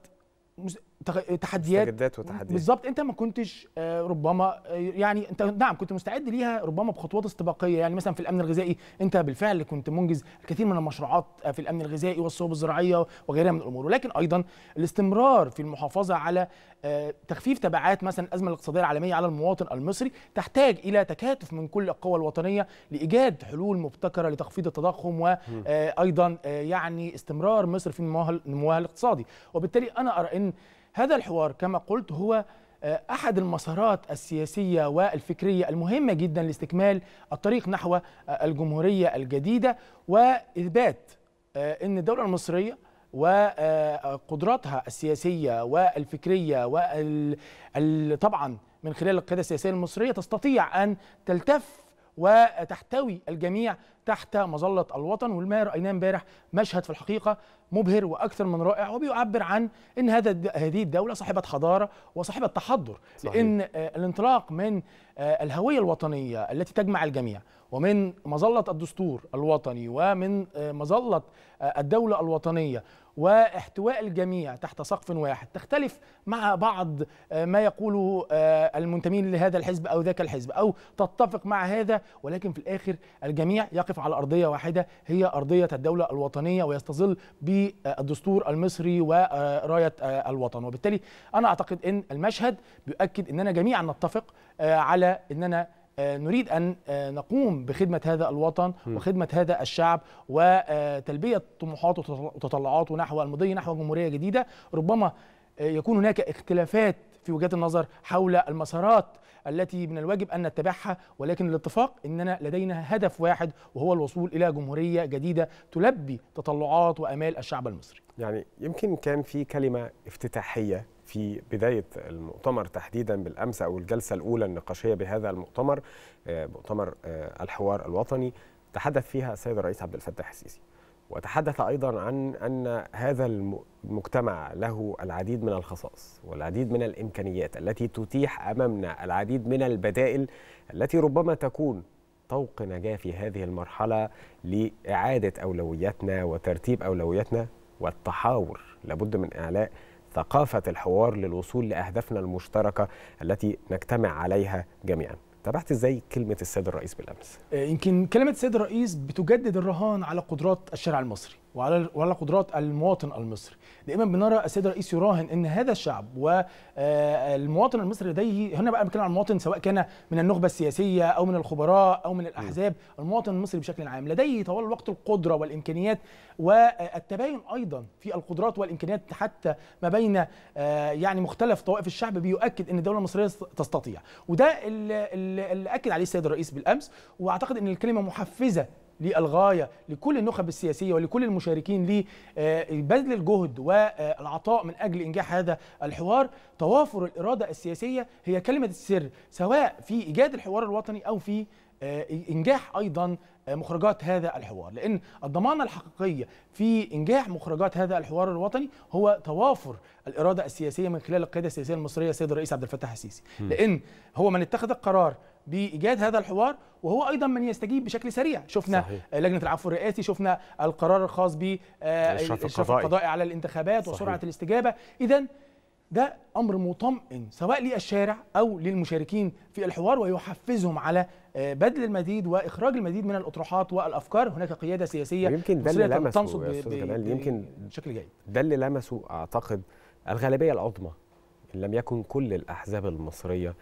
تحديات مستجدات وتحديات بالظبط انت ما كنتش آه، ربما آه، يعني انت نعم كنت مستعد ليها ربما بخطوات استباقيه يعني مثلا في الامن الغذائي انت بالفعل كنت منجز الكثير من المشروعات آه، في الامن الغذائي والصوب الزراعيه وغيرها من الامور ولكن ايضا الاستمرار في المحافظه على تخفيف تبعات مثلا الازمه الاقتصاديه العالميه على المواطن المصري تحتاج الى تكاتف من كل القوى الوطنيه لايجاد حلول مبتكره لتخفيض التضخم وايضا يعني استمرار مصر في نموها الاقتصادي وبالتالي انا ارى ان هذا الحوار كما قلت هو آه، أحد المسارات السياسية والفكرية المهمة جدا لاستكمال الطريق نحو آه، الجمهورية الجديدة وإثبات آه، أن الدولة المصرية وقدراتها السياسية والفكرية وطبعا من خلال القيادة السياسية المصرية تستطيع أن تلتف وتحتوي الجميع تحت مظله الوطن والما رايناه نعم امبارح مشهد في الحقيقه مبهر واكثر من رائع وبيعبر عن ان هذا هذه الدوله صاحبه حضاره وصاحبه تحضر صحيح. لان آه، الانطلاق من آه، الهويه الوطنيه التي تجمع الجميع ومن مظله الدستور الوطني ومن آه، مظله الدوله الوطنيه واحتواء الجميع تحت سقف واحد تختلف مع بعض آه، ما يقوله آه، المنتمين لهذا الحزب أو ذاك الحزب أو تتفق مع هذا ولكن في الآخر الجميع يقف على أرضية واحدة هي أرضية الدولة الوطنية ويستظل بالدستور المصري وراية آه، الوطن وبالتالي أنا أعتقد أن المشهد بيؤكد أننا جميعا نتفق على أننا آه، نريد أن آه، نقوم بخدمة هذا الوطن وخدمة هذا الشعب وتلبية طموحاته وتطلعاته نحو المضي نحو جمهورية جديدة ربما آه، يكون هناك اختلافات في وجهات النظر حول المسارات التي من الواجب ان نتبعها ولكن الاتفاق اننا لدينا هدف واحد وهو الوصول الى جمهوريه جديده تلبي تطلعات وامال الشعب المصري. يعني يمكن كان في كلمه افتتاحيه في بداية المؤتمر تحديدا بالأمس أو الجلسة الأولى النقاشية بهذا المؤتمر آه، مؤتمر آه، الحوار الوطني تحدث فيها السيد الرئيس عبد الفتاح السيسي وتحدث أيضا عن أن هذا المجتمع له العديد من الخصائص والعديد من الإمكانيات التي تتيح أمامنا العديد من البدائل التي ربما تكون طوق نجاة في هذه المرحلة لإعادة أولوياتنا وترتيب أولوياتنا والتحاور لابد من إعلاء ثقافة الحوار للوصول لأهدافنا المشتركة التي نجتمع عليها جميعاً تابعت ازاي كلمه السيد الرئيس بالامس؟ إيه، يمكن كلمه السيد الرئيس بتجدد الرهان على قدرات الشارع المصري. وعلى وعلى قدرات المواطن المصري دائما بنرى السيد الرئيس يراهن ان هذا الشعب والمواطن آه، المصري لديه هنا بقى بنتكلم عن المواطن سواء كان من النخبه السياسيه او من الخبراء او من الاحزاب المواطن المصري بشكل عام لديه طوال الوقت القدره والامكانيات والتباين ايضا في القدرات والامكانيات حتى ما بين آه، يعني مختلف طوائف الشعب بيؤكد ان الدوله المصريه تستطيع وده اللي اكد عليه السيد الرئيس بالامس واعتقد ان الكلمه محفزه للغايه لكل النخب السياسيه ولكل المشاركين لبذل آه، الجهد والعطاء من اجل انجاح هذا الحوار توافر الاراده السياسيه هي كلمه السر سواء في ايجاد الحوار الوطني او في آه، انجاح ايضا آه، مخرجات هذا الحوار لان الضمانه الحقيقيه في انجاح مخرجات هذا الحوار الوطني هو توافر الاراده السياسيه من خلال القياده السياسيه المصريه السيد الرئيس عبد الفتاح السيسي لان هو من اتخذ القرار بايجاد هذا الحوار وهو ايضا من يستجيب بشكل سريع شفنا صحيح. لجنه العفو الرئاسي شفنا القرار الخاص ب الاشراف آه، القضائي على الانتخابات صحيح. وسرعه الاستجابه اذا ده امر مطمئن سواء للشارع او للمشاركين في الحوار ويحفزهم على آه، بذل المزيد واخراج المزيد من الاطروحات والافكار هناك قياده سياسيه يمكن ده اللي لمسه يمكن بشكل جيد ده اللي لمسه اعتقد الغالبيه العظمى ان لم يكن كل الاحزاب المصريه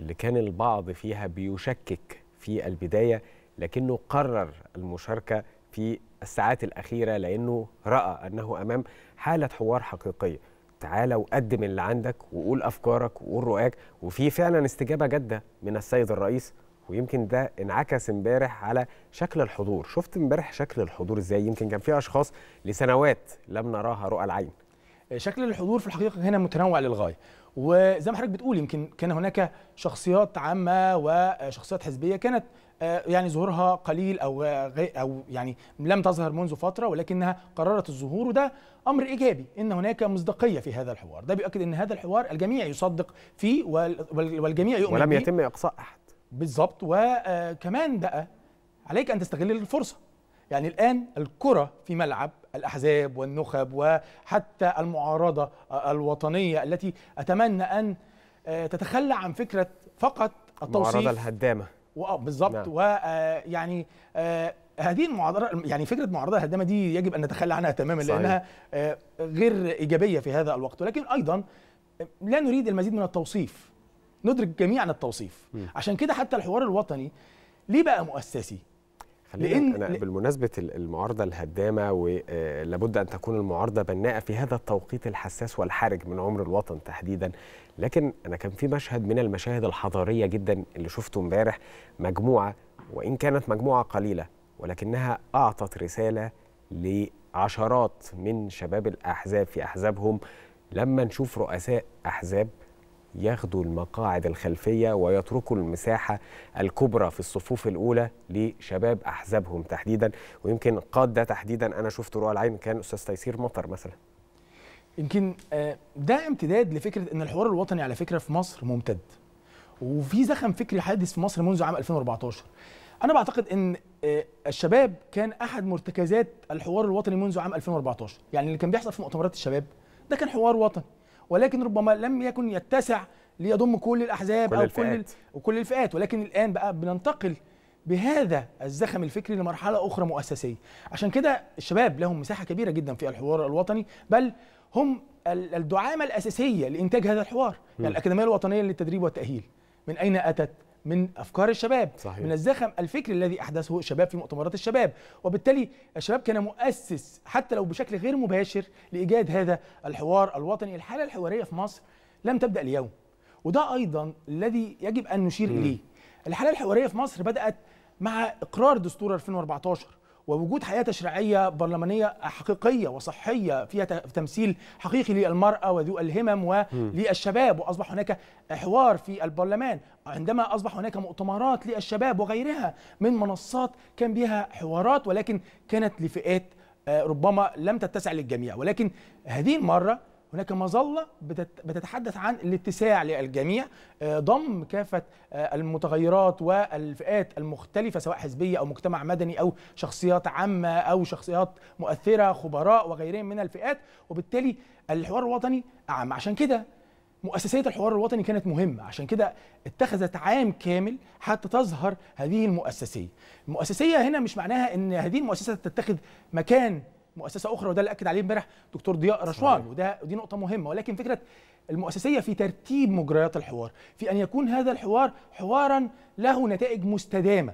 اللي كان البعض فيها بيشكك في البداية لكنه قرر المشاركة في الساعات الأخيرة لأنه رأى أنه أمام حالة حوار حقيقية تعال وقدم اللي عندك وقول أفكارك وقول رؤاك وفي فعلا استجابة جادة من السيد الرئيس ويمكن ده انعكس امبارح على شكل الحضور شفت امبارح شكل الحضور ازاي يمكن كان في اشخاص لسنوات لم نراها رؤى العين شكل الحضور في الحقيقه هنا متنوع للغايه وزي ما حضرتك بتقول يمكن كان هناك شخصيات عامه وشخصيات حزبيه كانت آه، يعني ظهورها قليل او او يعني لم تظهر منذ فتره ولكنها قررت الظهور وده امر ايجابي ان هناك مصداقيه في هذا الحوار ده بيؤكد ان هذا الحوار الجميع يصدق فيه والجميع يؤمن ولم يتم اقصاء احد بالظبط وكمان آه، بقى عليك ان تستغل الفرصه يعني الآن الكرة في ملعب الأحزاب والنخب وحتى المعارضة الوطنية التي أتمنى أن آه، تتخلى عن فكرة فقط التوصيف المعارضة الهدامة آه، بالظبط نعم. ويعني آه، هذه المعارضه يعني فكره المعارضه الهدامه دي يجب ان نتخلى عنها تماما صحيح. لانها غير ايجابيه في هذا الوقت ولكن ايضا لا نريد المزيد من التوصيف ندرك جميعا التوصيف م. عشان كده حتى الحوار الوطني ليه بقى مؤسسي لأن أنا بالمناسبة المعارضة الهدامة ولابد آه، أن تكون المعارضة بناءة في هذا التوقيت الحساس والحرج من عمر الوطن تحديدا لكن أنا كان في مشهد من المشاهد الحضارية جدا اللي شفته امبارح مجموعة وإن كانت مجموعة قليلة ولكنها أعطت رسالة لعشرات من شباب الأحزاب في أحزابهم لما نشوف رؤساء أحزاب ياخدوا المقاعد الخلفية ويتركوا المساحة الكبرى في الصفوف الأولى لشباب أحزابهم تحديدا ويمكن قاد ده تحديدا أنا شفت رؤى العين كان أستاذ تيسير مطر مثلا يمكن آه، ده امتداد لفكرة أن الحوار الوطني على فكرة في مصر ممتد وفي زخم فكري حادث في مصر منذ عام 2014 أنا بعتقد أن آه، الشباب كان أحد مرتكزات الحوار الوطني منذ عام 2014 يعني اللي كان بيحصل في مؤتمرات الشباب ده كان حوار وطني ولكن ربما لم يكن يتسع ليضم كل الاحزاب كل او الفئات. كل وكل الفئات ولكن الان بقى بننتقل بهذا الزخم الفكري لمرحله اخرى مؤسسيه عشان كده الشباب لهم مساحه كبيره جدا في الحوار الوطني بل هم الدعامه الاساسيه لانتاج هذا الحوار يعني الاكاديميه الوطنيه للتدريب والتاهيل من اين اتت من افكار الشباب صحيح. من الزخم الفكري الذي احدثه الشباب في مؤتمرات الشباب وبالتالي الشباب كان مؤسس حتى لو بشكل غير مباشر لايجاد هذا الحوار الوطني الحاله الحواريه في مصر لم تبدا اليوم وده ايضا الذي يجب ان نشير اليه الحاله الحواريه في مصر بدات مع اقرار دستور 2014 ووجود حياه تشريعيه برلمانيه حقيقيه وصحيه فيها تمثيل حقيقي للمراه وذو الهمم وللشباب واصبح هناك حوار في البرلمان عندما اصبح هناك مؤتمرات للشباب وغيرها من منصات كان بها حوارات ولكن كانت لفئات آه، ربما لم تتسع للجميع ولكن هذه المره هناك مظلة بتتحدث عن الاتساع للجميع آه، ضم كافة آه، المتغيرات والفئات المختلفة سواء حزبية أو مجتمع مدني أو شخصيات عامة أو شخصيات مؤثرة خبراء وغيرهم من الفئات وبالتالي الحوار الوطني أعم عشان كده مؤسسية الحوار الوطني كانت مهمة عشان كده اتخذت عام كامل حتى تظهر هذه المؤسسية المؤسسية هنا مش معناها ان هذه المؤسسة تتخذ مكان مؤسسه اخرى وده اللي اكد عليه امبارح دكتور ضياء رشوان وده دي نقطه مهمه ولكن فكره المؤسسيه في ترتيب مجريات الحوار في ان يكون هذا الحوار حوارا له نتائج مستدامه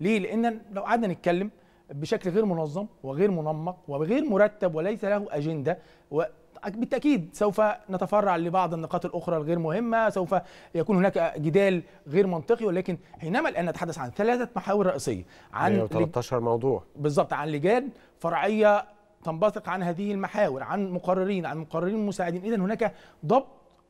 ليه لان لو قعدنا نتكلم بشكل غير منظم وغير منمق وغير مرتب وليس له اجنده و بالتاكيد سوف نتفرع لبعض النقاط الاخرى الغير مهمه سوف يكون هناك جدال غير منطقي ولكن حينما الان نتحدث عن ثلاثه محاور رئيسيه عن 13 موضوع بالضبط عن لجان فرعيه تنبثق عن هذه المحاور عن مقررين عن مقررين مساعدين اذا هناك ضبط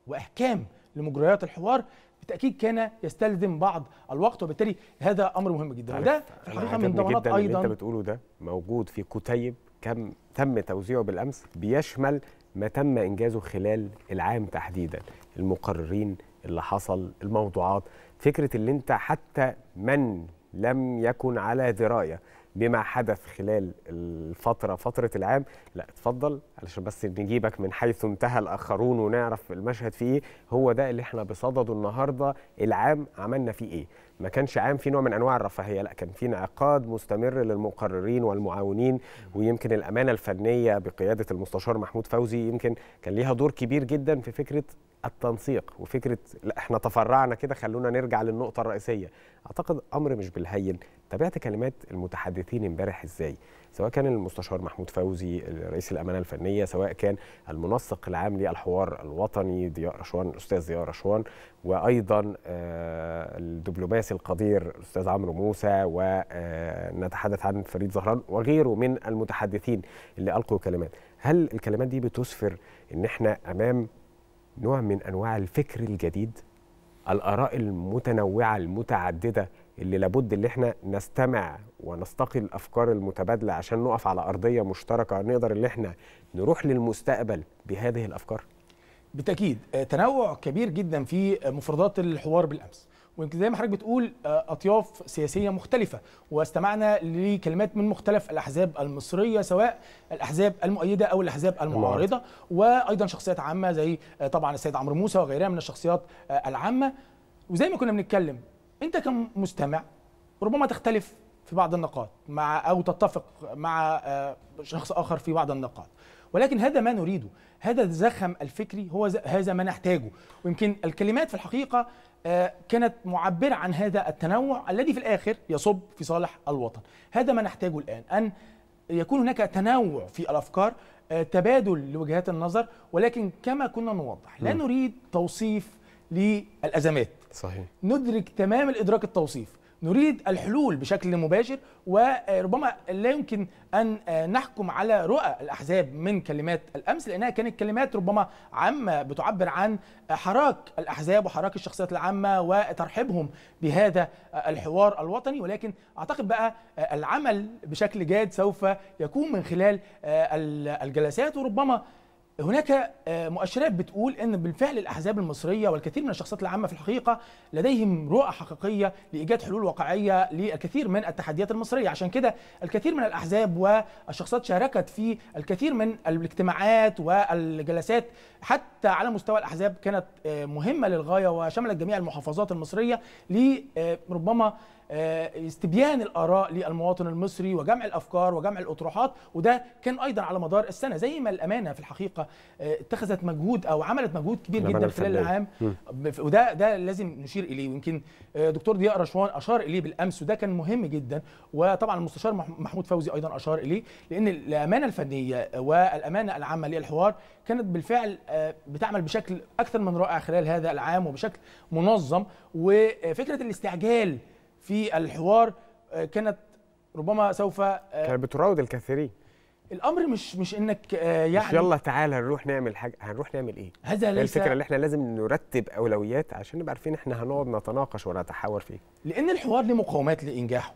واحكام لمجريات الحوار بالتاكيد كان يستلزم بعض الوقت وبالتالي هذا امر مهم جدا وده الحقيقه من ضمانات ايضا اللي انت بتقوله ده موجود في كتيب كم تم توزيعه بالامس بيشمل ما تم انجازه خلال العام تحديدا المقررين اللي حصل الموضوعات فكره اللي انت حتى من لم يكن على درايه بما حدث خلال الفتره فتره العام لا اتفضل علشان بس نجيبك من حيث انتهى الاخرون ونعرف المشهد فيه ايه هو ده اللي احنا بصدده النهارده العام عملنا فيه ايه ما كانش عام في نوع من انواع الرفاهيه لا كان في انعقاد مستمر للمقررين والمعاونين ويمكن الامانه الفنيه بقياده المستشار محمود فوزي يمكن كان ليها دور كبير جدا في فكره التنسيق وفكره لا احنا تفرعنا كده خلونا نرجع للنقطه الرئيسيه اعتقد امر مش بالهين تابعت كلمات المتحدثين امبارح ازاي سواء كان المستشار محمود فوزي رئيس الامانه الفنيه سواء كان المنسق العام للحوار الوطني ضياء رشوان الاستاذ ضياء رشوان وايضا آه، الدبلوماسي القدير الاستاذ عمرو موسى ونتحدث آه، عن فريد زهران وغيره من المتحدثين اللي القوا كلمات هل الكلمات دي بتسفر ان احنا امام نوع من انواع الفكر الجديد الاراء المتنوعه المتعدده اللي لابد اللي احنا نستمع ونستقي الافكار المتبادله عشان نقف على ارضيه مشتركه نقدر اللي احنا نروح للمستقبل بهذه الافكار بالتاكيد آه، تنوع كبير جدا في آه، مفردات الحوار بالامس ويمكن زي ما حضرتك بتقول آه، اطياف سياسيه مختلفه واستمعنا لكلمات من مختلف الاحزاب المصريه سواء الاحزاب المؤيده او الاحزاب المعارضه وايضا شخصيات عامه زي طبعا السيد عمرو موسى وغيرها من الشخصيات العامه وزي ما كنا بنتكلم انت كمستمع ربما تختلف في بعض النقاط مع او تتفق مع آه، شخص اخر في بعض النقاط ولكن هذا ما نريده هذا الزخم الفكري هو هذا ما نحتاجه ويمكن الكلمات في الحقيقه آه، كانت معبره عن هذا التنوع الذي في الاخر يصب في صالح الوطن هذا ما نحتاجه الان ان يكون هناك تنوع في الافكار آه، تبادل لوجهات النظر ولكن كما كنا نوضح لا نريد توصيف للازمات صحيح ندرك تمام الادراك التوصيف نريد الحلول بشكل مباشر وربما لا يمكن ان آه، نحكم على رؤى الاحزاب من كلمات الامس لانها كانت كلمات ربما عامه بتعبر عن آه، حراك الاحزاب وحراك الشخصيات العامه وترحيبهم بهذا آه، الحوار الوطني ولكن اعتقد بقى العمل بشكل جاد سوف يكون من خلال الجلسات وربما هناك آه، مؤشرات بتقول ان بالفعل الاحزاب المصريه والكثير من الشخصيات العامه في الحقيقه لديهم رؤى حقيقيه لايجاد حلول واقعيه للكثير من التحديات المصريه عشان كده الكثير من الاحزاب والشخصيات شاركت في الكثير من الاجتماعات والجلسات حتى على مستوى الاحزاب كانت آه، مهمه للغايه وشملت جميع المحافظات المصريه لربما آه، آه، استبيان الاراء للمواطن المصري وجمع الافكار وجمع الاطروحات وده كان ايضا على مدار السنه زي ما الامانه في الحقيقه آه، اتخذت مجهود او عملت مجهود كبير جدا خلال العام وده ده لازم نشير اليه ويمكن آه، دكتور ضياء رشوان اشار اليه بالامس وده كان مهم جدا وطبعا المستشار محمود فوزي ايضا اشار اليه لان الامانه الفنيه والامانه العامه للحوار كانت بالفعل بتعمل بشكل اكثر من رائع خلال هذا العام وبشكل منظم وفكره الاستعجال في الحوار آه، كانت ربما سوف آه، كانت بتراود الكثيرين الامر مش مش انك آه، يعني مش يلا تعالى نروح نعمل حاجه هنروح نعمل ايه هذا ليس الفكره اللي احنا لازم نرتب اولويات عشان نبقى عارفين احنا هنقعد نتناقش ولا نتحاور فيه لان الحوار له مقومات لانجاحه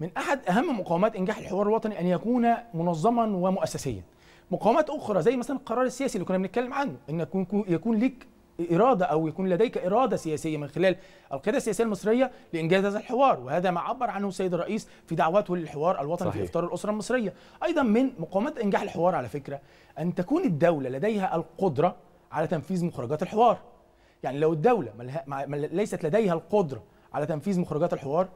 من احد اهم مقومات انجاح الحوار الوطني ان يكون منظما ومؤسسيا مقومات اخرى زي مثلا القرار السياسي اللي كنا بنتكلم عنه ان يكون يكون ليك اراده او يكون لديك اراده سياسيه من خلال القياده السياسيه المصريه لانجاز هذا الحوار وهذا ما عبر عنه السيد الرئيس في دعوته للحوار الوطني صحيح. في افطار الاسره المصريه ايضا من مقومات انجاح الحوار على فكره ان تكون الدوله لديها القدره على تنفيذ مخرجات الحوار يعني لو الدوله ليست لديها القدره على تنفيذ مخرجات الحوار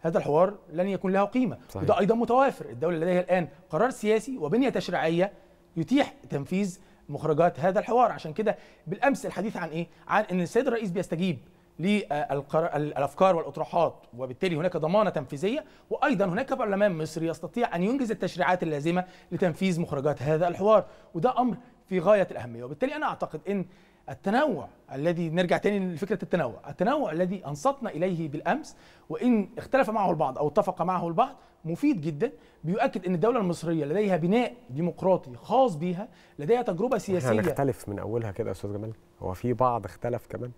هذا الحوار لن يكون له قيمه صحيح. وده ايضا متوافر الدوله لديها الان قرار سياسي وبنيه تشريعيه يتيح تنفيذ مخرجات هذا الحوار عشان كده بالامس الحديث عن ايه عن ان السيد الرئيس بيستجيب للافكار والاطروحات وبالتالي هناك ضمانه تنفيذيه وايضا هناك برلمان مصري يستطيع ان ينجز التشريعات اللازمه لتنفيذ مخرجات هذا الحوار وده امر في غايه الاهميه وبالتالي انا اعتقد ان التنوع الذي نرجع تاني لفكره التنوع، التنوع الذي انصتنا اليه بالامس وان اختلف معه البعض او اتفق معه البعض مفيد جدا بيؤكد ان الدوله المصريه لديها بناء ديمقراطي خاص بيها لديها تجربه سياسيه هنختلف من اولها كده يا استاذ جمال هو في بعض اختلف كمان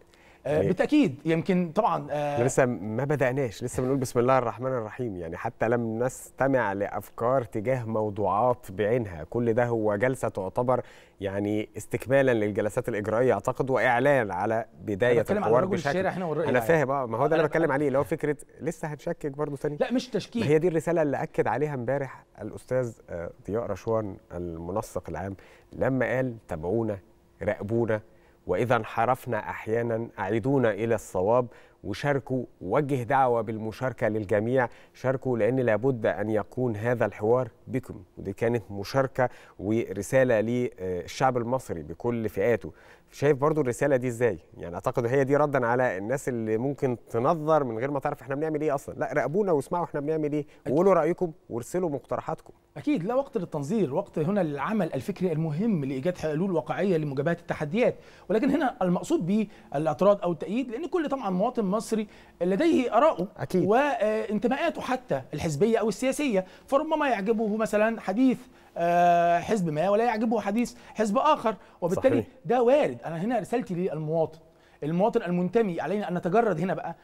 آه، إيه. بالتاكيد يمكن طبعا آه، لسه ما بداناش لسه بنقول بسم الله الرحمن الرحيم يعني حتى لم نستمع لافكار تجاه موضوعات بعينها كل ده هو جلسه تعتبر يعني استكمالا للجلسات الاجرائيه اعتقد واعلان على بدايه الحوار بشكل الشارع هنا انا فاهم يعني. اه ما هو ده اللي بتكلم عليه اللي هو فكره لسه هتشكك برضه ثاني لا مش تشكيك هي دي الرساله اللي اكد عليها امبارح الاستاذ آه، ضياء رشوان المنسق العام لما قال تابعونا راقبونا وإذا انحرفنا أحيانا أعيدونا إلى الصواب وشاركوا وجه دعوة بالمشاركة للجميع شاركوا لأن لابد أن يكون هذا الحوار بكم ودي كانت مشاركة ورسالة للشعب المصري بكل فئاته شايف برضو الرساله دي ازاي يعني اعتقد هي دي ردا على الناس اللي ممكن تنظر من غير ما تعرف احنا بنعمل ايه اصلا لا راقبونا واسمعوا احنا بنعمل ايه وقولوا رايكم وارسلوا مقترحاتكم اكيد لا وقت للتنظير وقت هنا للعمل الفكري المهم لايجاد حلول واقعيه لمجابهه التحديات ولكن هنا المقصود به الاعتراض او التأييد لان كل طبعا مواطن مصري لديه اراءه اكيد وانتماءاته حتى الحزبيه او السياسيه فربما يعجبه مثلا حديث آه، حزب ما ولا يعجبه حديث حزب اخر وبالتالي صحيح. ده وارد انا هنا رسالتي للمواطن المواطن المنتمي علينا ان نتجرد هنا بقى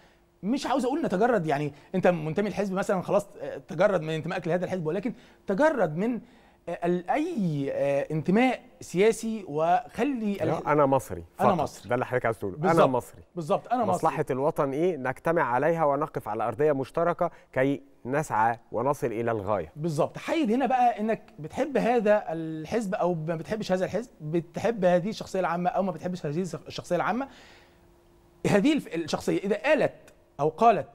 مش عاوز اقول نتجرد يعني انت منتمي الحزب مثلا خلاص آه، تجرد من انتمائك لهذا الحزب ولكن تجرد من آه، اي انتماء سياسي وخلي انا مصري فقط. انا مصري ده اللي حضرتك عايز تقوله انا مصري بالظبط انا مصري مصلحه الوطن ايه نجتمع عليها ونقف على ارضيه مشتركه كي نسعى ونصل الى الغايه بالظبط حيد هنا بقى انك بتحب هذا الحزب او ما بتحبش هذا الحزب بتحب هذه الشخصيه العامه او ما بتحبش هذه الشخصيه العامه هذه الشخصيه اذا قالت او قالت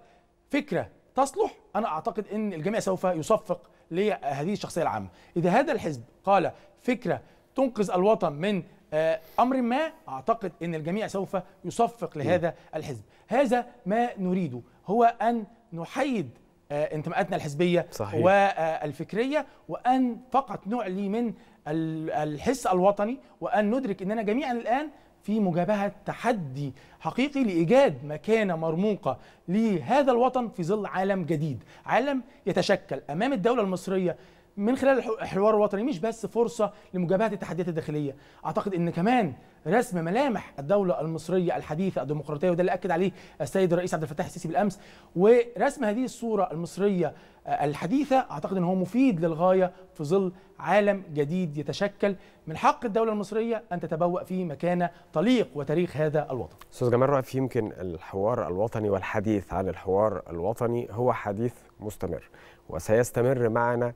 فكره تصلح انا اعتقد ان الجميع سوف يصفق لهذه الشخصيه العامه اذا هذا الحزب قال فكره تنقذ الوطن من آه، امر ما اعتقد ان الجميع سوف يصفق لهذا الحزب هذا ما نريده هو ان نحيد آه، انتماءاتنا الحزبيه صحيح. والفكريه وان فقط نعلي من الحس الوطني وان ندرك اننا جميعا الان في مجابهه تحدي حقيقي لايجاد مكانه مرموقه لهذا الوطن في ظل عالم جديد، عالم يتشكل امام الدوله المصريه من خلال الحوار الوطني مش بس فرصه لمجابهه التحديات الداخليه اعتقد ان كمان رسم ملامح الدوله المصريه الحديثه الديمقراطيه وده اللي اكد عليه السيد الرئيس عبد الفتاح السيسي بالامس ورسم هذه الصوره المصريه آه، الحديثه اعتقد ان هو مفيد للغايه في ظل عالم جديد يتشكل من حق الدوله المصريه ان تتبوأ فيه مكانه تليق وتاريخ هذا الوطن. استاذ جمال رأف يمكن الحوار الوطني والحديث عن الحوار الوطني هو حديث مستمر وسيستمر معنا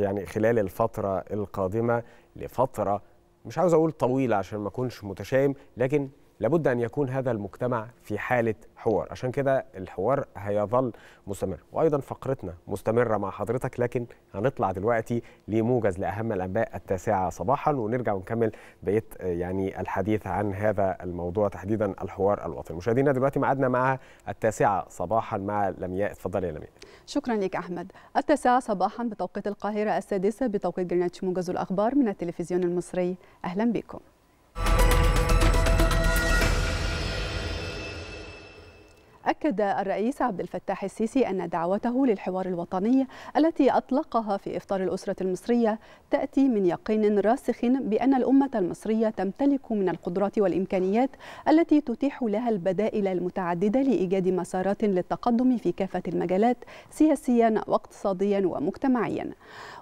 يعني خلال الفترة القادمة لفترة مش عاوز أقول طويلة عشان ما أكونش متشائم لكن لابد ان يكون هذا المجتمع في حاله حوار عشان كده الحوار هيظل مستمر وايضا فقرتنا مستمره مع حضرتك لكن هنطلع دلوقتي لموجز لاهم الانباء التاسعه صباحا ونرجع ونكمل بقيه يعني الحديث عن هذا الموضوع تحديدا الحوار الوطني مشاهدينا دلوقتي معادنا مع التاسعه صباحا مع لمياء اتفضلي يا لمياء شكرا لك احمد التاسعه صباحا بتوقيت القاهره السادسه بتوقيت جرينتش موجز الاخبار من التلفزيون المصري اهلا بكم أكد الرئيس عبد الفتاح السيسي أن دعوته للحوار الوطني التي أطلقها في إفطار الأسرة المصرية تأتي من يقين راسخ بأن الأمة المصرية تمتلك من القدرات والإمكانيات التي تتيح لها البدائل المتعددة لإيجاد مسارات للتقدم في كافة المجالات سياسيا واقتصاديا ومجتمعيا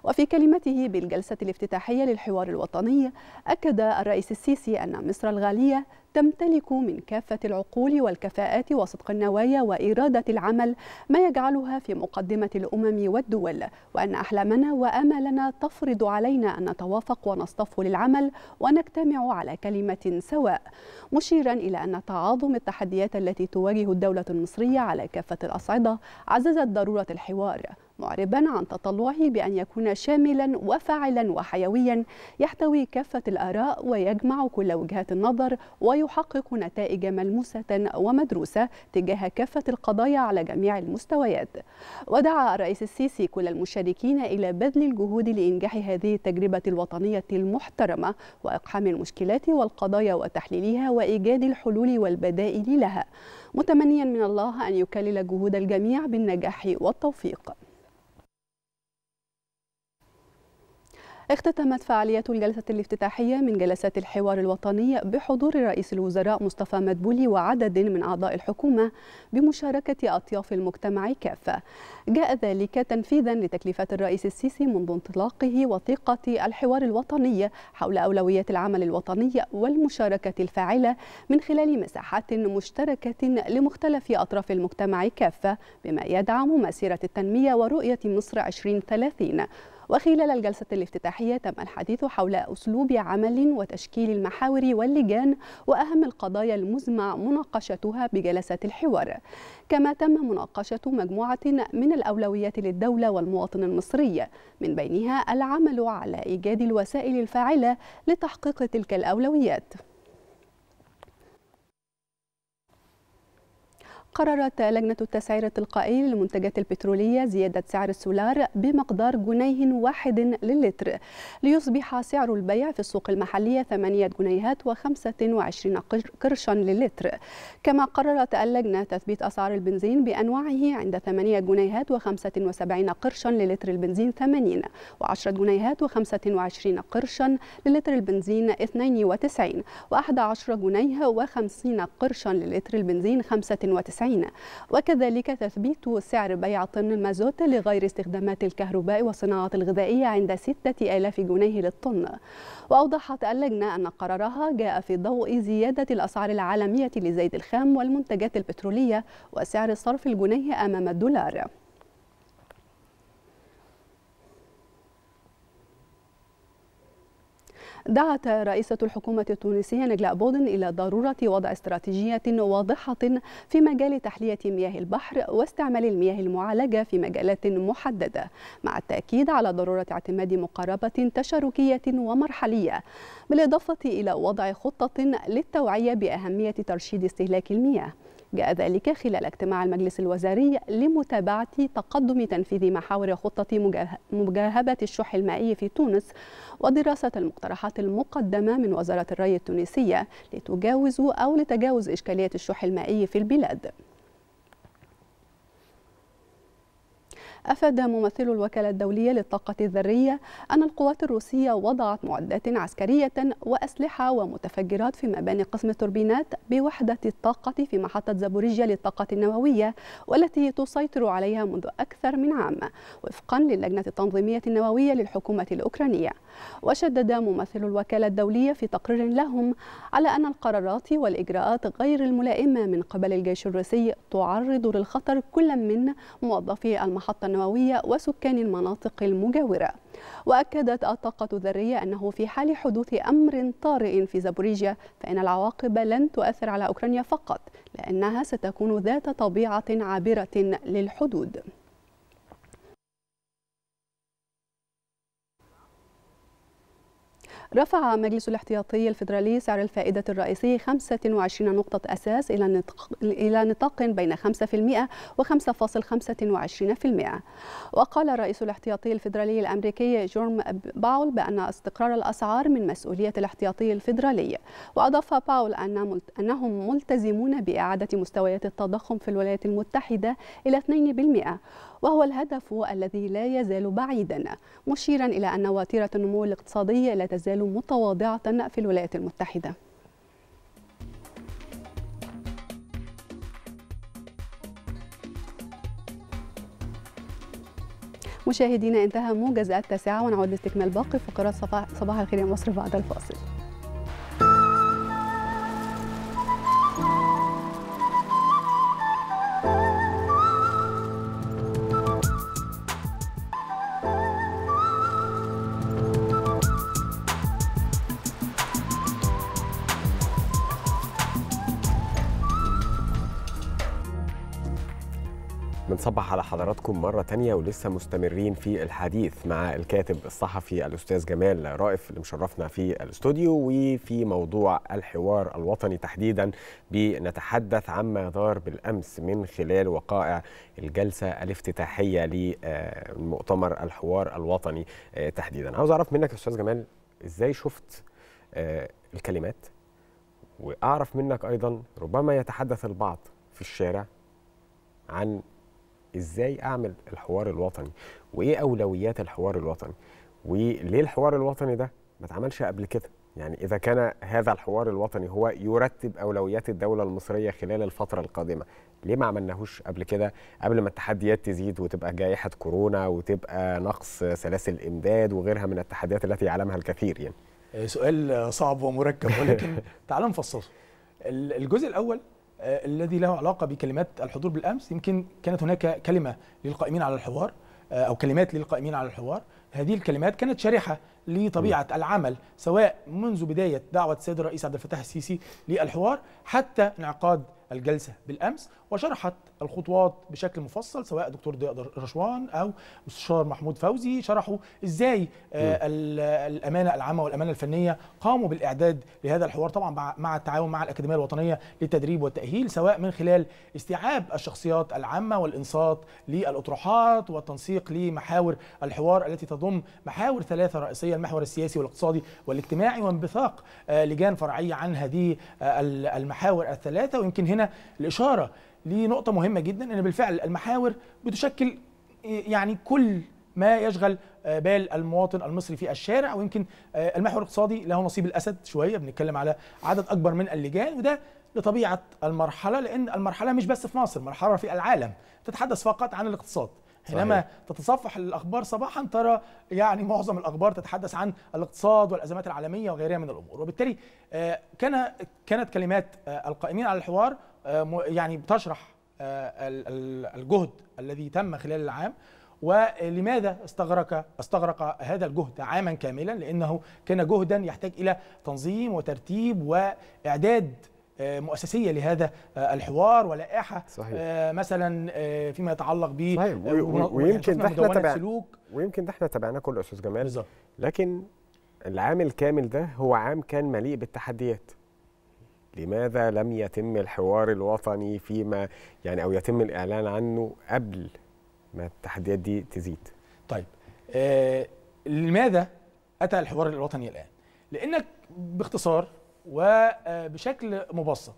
وفي كلمته بالجلسة الافتتاحية للحوار الوطني أكد الرئيس السيسي أن مصر الغالية تمتلك من كافة العقول والكفاءات وصدق النوايا وإرادة العمل ما يجعلها في مقدمة الأمم والدول وأن أحلامنا وآمالنا تفرض علينا أن نتوافق ونصطف للعمل ونجتمع على كلمة سواء مشيرا إلى أن تعاظم التحديات التي تواجه الدولة المصرية على كافة الأصعدة عززت ضرورة الحوار معربا عن تطلعه بأن يكون شاملا وفاعلا وحيويا يحتوي كافة الآراء ويجمع كل وجهات النظر ويحقق نتائج ملموسة ومدروسة تجاه كافة القضايا على جميع المستويات ودعا الرئيس السيسي كل المشاركين إلى بذل الجهود لإنجاح هذه التجربة الوطنية المحترمة وإقحام المشكلات والقضايا وتحليلها وإيجاد الحلول والبدائل لها متمنيا من الله أن يكلل جهود الجميع بالنجاح والتوفيق اختتمت فعالية الجلسة الافتتاحية من جلسات الحوار الوطني بحضور رئيس الوزراء مصطفى مدبولي وعدد من أعضاء الحكومة بمشاركة أطياف المجتمع كافة جاء ذلك تنفيذا لتكليفات الرئيس السيسي منذ انطلاقه وثيقة الحوار الوطني حول أولويات العمل الوطني والمشاركة الفاعلة من خلال مساحات مشتركة لمختلف أطراف المجتمع كافة بما يدعم مسيرة التنمية ورؤية مصر 2030 وخلال الجلسة الافتتاحية تم الحديث حول أسلوب عمل وتشكيل المحاور واللجان وأهم القضايا المزمع مناقشتها بجلسات الحوار كما تم مناقشة مجموعة من الأولويات للدولة والمواطن المصري من بينها العمل على إيجاد الوسائل الفاعلة لتحقيق تلك الأولويات قررت لجنة التسعير التلقائي للمنتجات البترولية زيادة سعر السولار بمقدار جنيه واحد للتر ليصبح سعر البيع في السوق المحلية 8 جنيهات و25 قرشا للتر كما قررت اللجنة تثبيت أسعار البنزين بأنواعه عند 8 جنيهات و75 قرشا للتر البنزين 80 و10 جنيهات و25 قرشا للتر البنزين 92 و11 جنيه و50 قرشا للتر البنزين 95 1990 وكذلك تثبيت سعر بيع طن المازوت لغير استخدامات الكهرباء والصناعات الغذائية عند 6000 جنيه للطن وأوضحت اللجنة أن قرارها جاء في ضوء زيادة الأسعار العالمية لزيت الخام والمنتجات البترولية وسعر صرف الجنيه أمام الدولار دعت رئيسة الحكومة التونسية نجلاء بودن إلى ضرورة وضع استراتيجية واضحة في مجال تحلية مياه البحر واستعمال المياه المعالجة في مجالات محددة مع التأكيد على ضرورة اعتماد مقاربة تشاركية ومرحلية بالإضافة إلى وضع خطة للتوعية بأهمية ترشيد استهلاك المياه جاء ذلك خلال اجتماع المجلس الوزاري لمتابعة تقدم تنفيذ محاور خطة مجاهبة الشح المائي في تونس ودراسة المقترحات المقدمة من وزارة الري التونسية لتجاوز أو لتجاوز إشكالية الشح المائي في البلاد أفاد ممثل الوكالة الدولية للطاقة الذرية أن القوات الروسية وضعت معدات عسكرية وأسلحة ومتفجرات في مباني قسم التوربينات بوحدة الطاقة في محطة زابوريجيا للطاقة النووية والتي تسيطر عليها منذ أكثر من عام وفقا للجنة التنظيمية النووية للحكومة الأوكرانية وشدد ممثل الوكالة الدولية في تقرير لهم على أن القرارات والإجراءات غير الملائمة من قبل الجيش الروسي تعرض للخطر كل من موظفي المحطة النووية وسكان المناطق المجاورة وأكدت الطاقة الذرية أنه في حال حدوث أمر طارئ في زابوريجيا فإن العواقب لن تؤثر على أوكرانيا فقط لأنها ستكون ذات طبيعة عابرة للحدود رفع مجلس الاحتياطي الفيدرالي سعر الفائدة الرئيسي 25 نقطة أساس إلى نطاق, إلى نطاق بين 5% و 5.25% وقال رئيس الاحتياطي الفيدرالي الأمريكي جورم باول بأن استقرار الأسعار من مسؤولية الاحتياطي الفيدرالي وأضاف باول أن أنهم ملتزمون بإعادة مستويات التضخم في الولايات المتحدة إلى 2% وهو الهدف الذي لا يزال بعيدا مشيرا إلى أن وتيرة النمو الاقتصادي لا تزال متواضعة في الولايات المتحدة مشاهدينا انتهى موجز التاسعة ونعود لاستكمال باقي فقرات صباح الخير يا مصر بعد الفاصل بنصبح على حضراتكم مرة تانية ولسه مستمرين في الحديث مع الكاتب الصحفي الأستاذ جمال رائف اللي مشرفنا في الاستوديو وفي موضوع الحوار الوطني تحديدا بنتحدث عما دار بالأمس من خلال وقائع الجلسة الافتتاحية لمؤتمر الحوار الوطني آه، تحديدا عاوز أعرف منك أستاذ جمال إزاي شفت آه، الكلمات وأعرف منك أيضا ربما يتحدث البعض في الشارع عن ازاي اعمل الحوار الوطني وايه اولويات الحوار الوطني وليه الحوار الوطني ده ما اتعملش قبل كده يعني إذا كان هذا الحوار الوطني هو يرتب أولويات الدولة المصرية خلال الفترة القادمة ليه ما عملناهوش قبل كده قبل ما التحديات تزيد وتبقى جائحة كورونا وتبقى نقص سلاسل الإمداد وغيرها من التحديات التي يعلمها الكثير يعني آه، سؤال صعب ومركب ولكن تعالوا نفصصه الجزء الأول آه، الذي له علاقه بكلمات الحضور بالامس يمكن كانت هناك كلمه للقائمين على الحوار آه، او كلمات للقائمين على الحوار هذه الكلمات كانت شريحة لطبيعه العمل سواء منذ بدايه دعوه السيد الرئيس عبد الفتاح السيسي للحوار حتى انعقاد الجلسه بالامس وشرحت الخطوات بشكل مفصل سواء دكتور ضياء رشوان او مستشار محمود فوزي شرحوا ازاي آه، الامانه العامه والامانه الفنيه قاموا بالاعداد لهذا الحوار طبعا مع التعاون مع الاكاديميه الوطنيه للتدريب والتاهيل سواء من خلال استيعاب الشخصيات العامه والانصات للاطروحات والتنسيق لمحاور الحوار التي تضم محاور ثلاثه رئيسيه المحور السياسي والاقتصادي والاجتماعي وانبثاق آه، لجان فرعيه عن هذه آه، المحاور الثلاثه ويمكن هنا الاشاره لنقطه مهمه جدا ان بالفعل المحاور بتشكل يعني كل ما يشغل آه، بال المواطن المصري في الشارع ويمكن آه، المحور الاقتصادي له نصيب الاسد شويه بنتكلم على عدد اكبر من اللجان وده لطبيعه المرحله لان المرحله مش بس في مصر مرحله في العالم تتحدث فقط عن الاقتصاد حينما تتصفح الاخبار صباحا ترى يعني معظم الاخبار تتحدث عن الاقتصاد والازمات العالميه وغيرها من الامور وبالتالي آه، كان كانت كلمات القائمين على الحوار آه، يعني بتشرح آه، الجهد الذي تم خلال العام ولماذا استغرق استغرق هذا الجهد عاما كاملا لانه كان جهدا يحتاج الى تنظيم وترتيب واعداد آه، مؤسسيه لهذا الحوار ولائحه صحيح. مثلا فيما يتعلق ب ويمكن ده احنا تبع ويمكن ده احنا تابعناه كله استاذ جمال بالظبط لكن العام الكامل ده هو عام كان مليء بالتحديات لماذا لم يتم الحوار الوطني فيما يعني أو يتم الإعلان عنه قبل ما التحديات دي تزيد طيب آه لماذا أتى الحوار الوطني الآن لأنك باختصار وبشكل آه، مبسط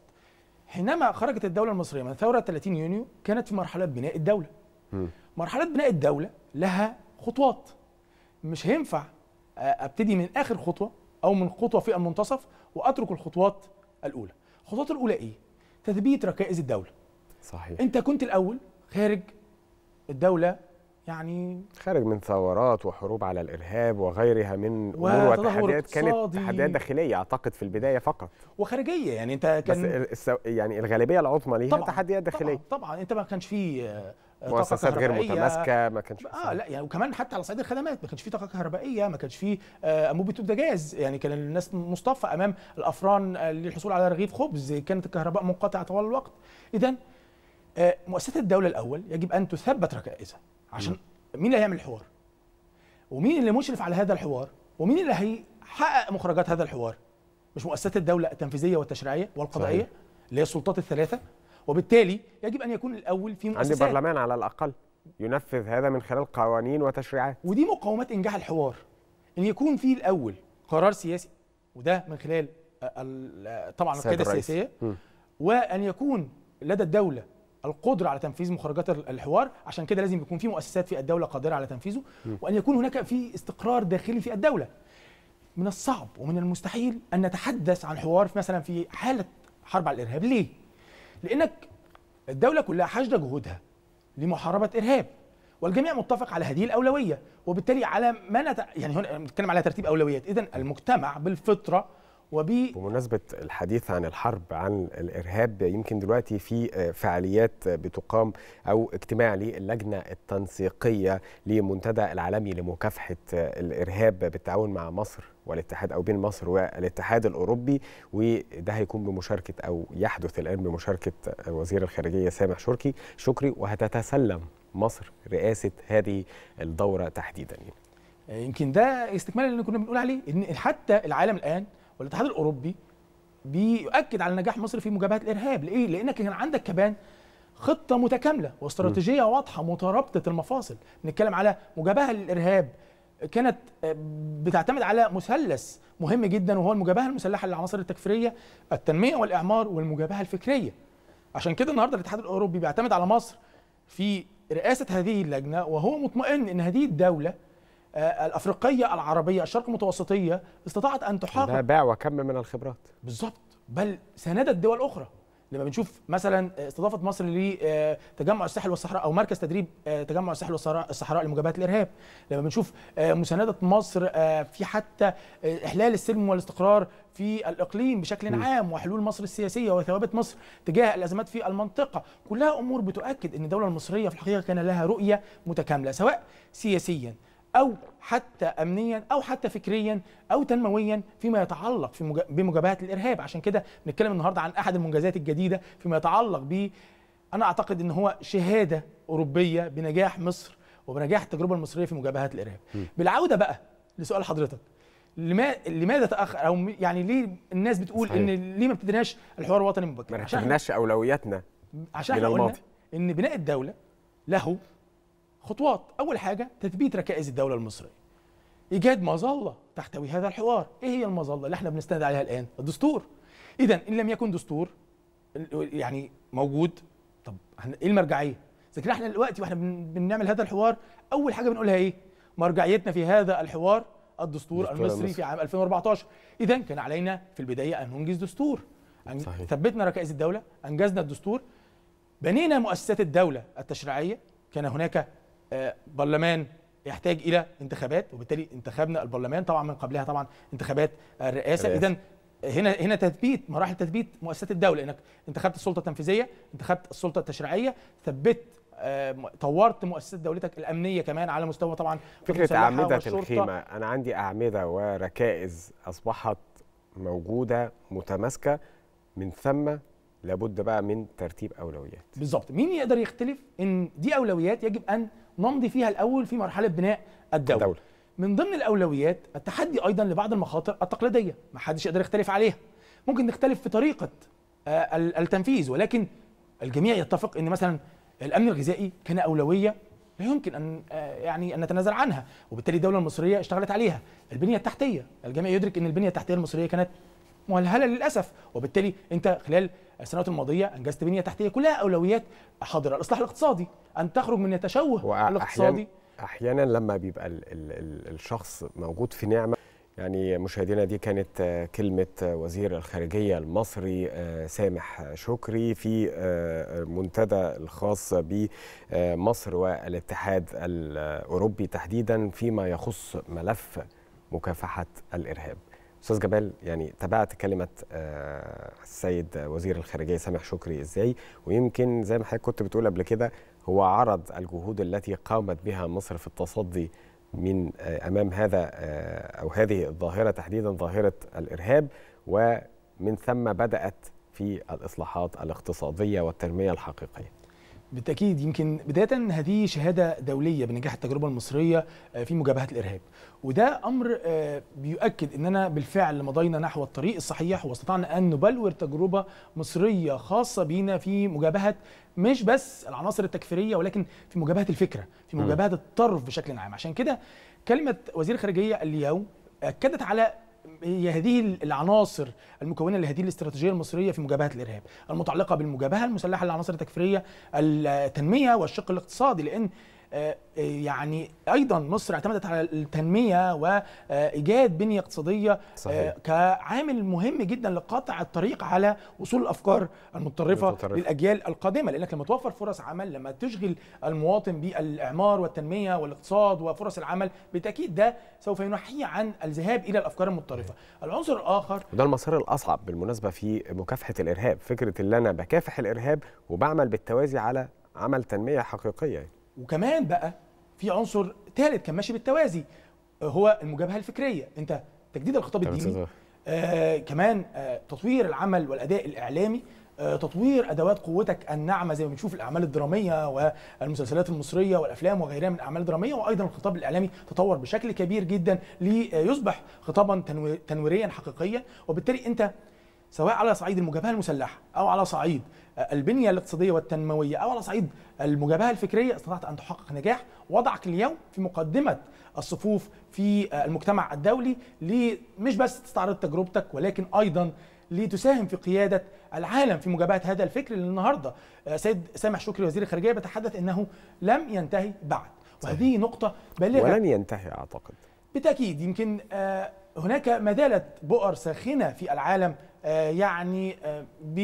حينما خرجت الدولة المصرية من ثورة 30 يونيو كانت في مرحلة بناء الدولة مرحلة بناء الدولة لها خطوات مش هينفع آه، ابتدي من اخر خطوه او من خطوه في المنتصف واترك الخطوات الاولى الخطوات الاولى ايه تثبيت ركائز الدوله صحيح انت كنت الاول خارج الدوله يعني خارج من ثورات وحروب على الارهاب وغيرها من امور وتحديات كانت تحديات داخليه اعتقد في البدايه فقط وخارجيه يعني انت كان بس يعني الغالبيه العظمى ليها تحديات داخليه طبعا, طبعا انت ما كانش في مؤسسات غير متماسكه ما كانش اه لا يعني وكمان حتى على صعيد الخدمات ما كانش في طاقه كهربائيه ما كانش في آه، انبوبه بوتاجاز يعني كان الناس مصطفى امام الافران آه، للحصول على رغيف خبز كانت الكهرباء منقطعه طوال الوقت اذا آه، مؤسسات الدوله الاول يجب ان تثبت ركائزها عشان م. مين اللي هيعمل الحوار ومين اللي مشرف على هذا الحوار ومين اللي هيحقق مخرجات هذا الحوار مش مؤسسات الدوله التنفيذيه والتشريعيه والقضائيه اللي هي السلطات الثلاثه وبالتالي يجب ان يكون الاول في مؤسسات عندي برلمان على الاقل ينفذ هذا من خلال قوانين وتشريعات ودي مقومات انجاح الحوار ان يكون في الاول قرار سياسي وده من خلال طبعا القياده السياسيه وان يكون لدى الدوله القدره على تنفيذ مخرجات الحوار عشان كده لازم يكون في مؤسسات في الدوله قادره على تنفيذه وان يكون هناك في استقرار داخلي في الدوله من الصعب ومن المستحيل ان نتحدث عن حوار مثلا في حاله حرب على الارهاب ليه لانك الدوله كلها حشد جهودها لمحاربه ارهاب والجميع متفق على هذه الاولويه وبالتالي على ما نت... يعني هنا بنتكلم على ترتيب اولويات اذا المجتمع بالفطره وب بمناسبة الحديث عن الحرب عن الإرهاب يمكن دلوقتي في آه، فعاليات آه، بتقام أو اجتماع للجنة التنسيقية لمنتدى العالمي لمكافحة آه، الإرهاب بالتعاون مع مصر والاتحاد او بين مصر والاتحاد الاوروبي وده هيكون بمشاركه او يحدث الان بمشاركه وزير الخارجيه سامح شركي شكري وهتتسلم مصر رئاسه هذه الدوره تحديدا يمكن ده استكمال اللي كنا بنقول عليه ان حتى العالم الان والاتحاد الاوروبي بيؤكد على نجاح مصر في مجابهه الارهاب ليه لانك كان عندك كمان خطه متكامله واستراتيجيه واضحه مترابطه المفاصل بنتكلم على مجابهه للارهاب كانت آه، بتعتمد على مثلث مهم جدا وهو المجابهه المسلحه للعناصر التكفيريه التنميه والاعمار والمجابهه الفكريه عشان كده النهارده الاتحاد الاوروبي بيعتمد على مصر في رئاسه هذه اللجنه وهو مطمئن ان هذه الدوله آه، الافريقيه العربيه الشرق المتوسطيه استطاعت ان تحقق باع وكم من الخبرات بالظبط بل ساندت دول اخرى لما بنشوف مثلا استضافه مصر لتجمع آه، الساحل والصحراء او مركز تدريب آه، تجمع الساحل والصحراء لمجابهه الارهاب لما بنشوف آه، مسانده مصر في حتى احلال السلم والاستقرار في الاقليم بشكل عام وحلول مصر السياسيه وثوابت مصر تجاه الازمات في المنطقه كلها امور بتؤكد ان الدوله المصريه في الحقيقه كان لها رؤيه متكامله سواء سياسيا أو حتى أمنيا أو حتى فكريا أو تنمويا فيما يتعلق في بمجابهة الإرهاب عشان كده بنتكلم النهاردة عن أحد المنجزات الجديدة فيما يتعلق ب أنا أعتقد أن هو شهادة أوروبية بنجاح مصر وبنجاح التجربة المصرية في مجابهة الإرهاب م. بالعودة بقى لسؤال حضرتك لماذا تاخر او يعني ليه الناس بتقول صحيح. ان ليه ما ابتديناش الحوار الوطني مبكر ما احتاجناش اولوياتنا عشان احنا قلنا ان بناء الدوله له خطوات اول حاجه تثبيت ركائز الدوله المصريه ايجاد مظله تحتوي هذا الحوار ايه هي المظله اللي احنا بنستند عليها الان الدستور اذا ان لم يكن دستور يعني موجود طب ايه المرجعيه اذا احنا دلوقتي واحنا بنعمل هذا الحوار اول حاجه بنقولها ايه مرجعيتنا في هذا الحوار الدستور المصري في عام 2014 اذا كان علينا في البدايه ان ننجز دستور أن صحيح. ثبتنا ركائز الدوله انجزنا الدستور بنينا مؤسسات الدوله التشريعيه كان هناك آه، برلمان يحتاج الى انتخابات وبالتالي انتخبنا البرلمان طبعا من قبلها طبعا انتخابات الرئاسه اذا هنا هنا تثبيت مراحل تثبيت مؤسسات الدوله انك انتخبت السلطه التنفيذيه انتخبت السلطه التشريعيه ثبت آه، طورت مؤسسات دولتك الامنيه كمان على مستوى طبعا فكره اعمده الخيمه انا عندي اعمده وركائز اصبحت موجوده متماسكه من ثم لابد بقى من ترتيب اولويات بالظبط مين يقدر يختلف ان دي اولويات يجب ان نمضي فيها الاول في مرحله بناء الدوله, الدولة. من ضمن الاولويات التحدي ايضا لبعض المخاطر التقليديه ما حدش يقدر يختلف عليها ممكن نختلف في طريقه آه، التنفيذ ولكن الجميع يتفق ان مثلا الامن الغذائي كان اولويه لا يمكن ان آه، يعني ان نتنازل عنها وبالتالي الدوله المصريه اشتغلت عليها البنيه التحتيه الجميع يدرك ان البنيه التحتيه المصريه كانت مهلهله للاسف وبالتالي انت خلال السنوات الماضيه انجزت بنيه تحتيه كلها اولويات حاضره الاصلاح الاقتصادي ان تخرج من التشوه الاقتصادي احيانا لما بيبقى الشخص موجود في نعمه يعني مشاهدينا دي كانت آه، كلمة آه، وزير الخارجية المصري آه، سامح شكري في منتدى الخاص بمصر والاتحاد الأوروبي تحديدا فيما يخص ملف مكافحة الإرهاب استاذ جمال يعني تابعت كلمه آه، السيد وزير الخارجيه سامح شكري ازاي ويمكن زي ما حضرتك كنت بتقول قبل كده هو عرض الجهود التي قامت بها مصر في التصدي من آه، امام هذا آه، او هذه الظاهره تحديدا ظاهره الارهاب ومن ثم بدات في الاصلاحات الاقتصاديه والتنميه الحقيقيه بالتاكيد يمكن بدايه هذه شهاده دوليه بنجاح التجربه المصريه آه، في مجابهه الارهاب وده امر آه، بيؤكد اننا بالفعل مضينا نحو الطريق الصحيح واستطعنا ان نبلور تجربه مصريه خاصه بينا في مجابهه مش بس العناصر التكفيريه ولكن في مجابهه الفكره في مجابهه الطرف بشكل عام عشان كده كلمه وزير خارجيه اليوم اكدت على هي هذه العناصر المكونه لهذه الاستراتيجيه المصريه في مجابهه الارهاب المتعلقه بالمجابهه المسلحه للعناصر التكفيريه التنميه والشق الاقتصادي لان آه، آه، يعني ايضا مصر اعتمدت على التنميه وايجاد بنيه اقتصاديه آه، صحيح. كعامل مهم جدا لقطع الطريق على وصول الافكار المتطرفه المتطرف. للاجيال القادمه لانك لما توفر فرص عمل لما تشغل المواطن بالاعمار والتنميه والاقتصاد وفرص العمل بالتاكيد ده سوف ينحيه عن الذهاب الى الافكار المتطرفه العنصر الاخر وده المسار الاصعب بالمناسبه في مكافحه الارهاب فكره ان انا بكافح الارهاب وبعمل بالتوازي على عمل تنميه حقيقيه وكمان بقى في عنصر ثالث كان ماشي بالتوازي هو المجابهه الفكريه انت تجديد الخطاب الديني آه كمان آه تطوير العمل والاداء الاعلامي آه تطوير ادوات قوتك الناعمه زي ما بنشوف الاعمال الدراميه والمسلسلات المصريه والافلام وغيرها من الاعمال الدراميه وايضا الخطاب الاعلامي تطور بشكل كبير جدا ليصبح خطابا تنويريا حقيقيا وبالتالي انت سواء على صعيد المجابهه المسلحه او على صعيد البنيه الاقتصاديه والتنمويه او على صعيد المجابهه الفكريه استطعت ان تحقق نجاح وضعك اليوم في مقدمه الصفوف في المجتمع الدولي مش بس تستعرض تجربتك ولكن ايضا لتساهم في قياده العالم في مجابهه هذا الفكر اللي النهارده آه، سيد سامح شكري وزير الخارجيه بيتحدث انه لم ينتهي بعد وهذه نقطه بالغه ولن ينتهي اعتقد بالتاكيد يمكن آه، هناك ما زالت بؤر ساخنه في العالم آه، يعني ب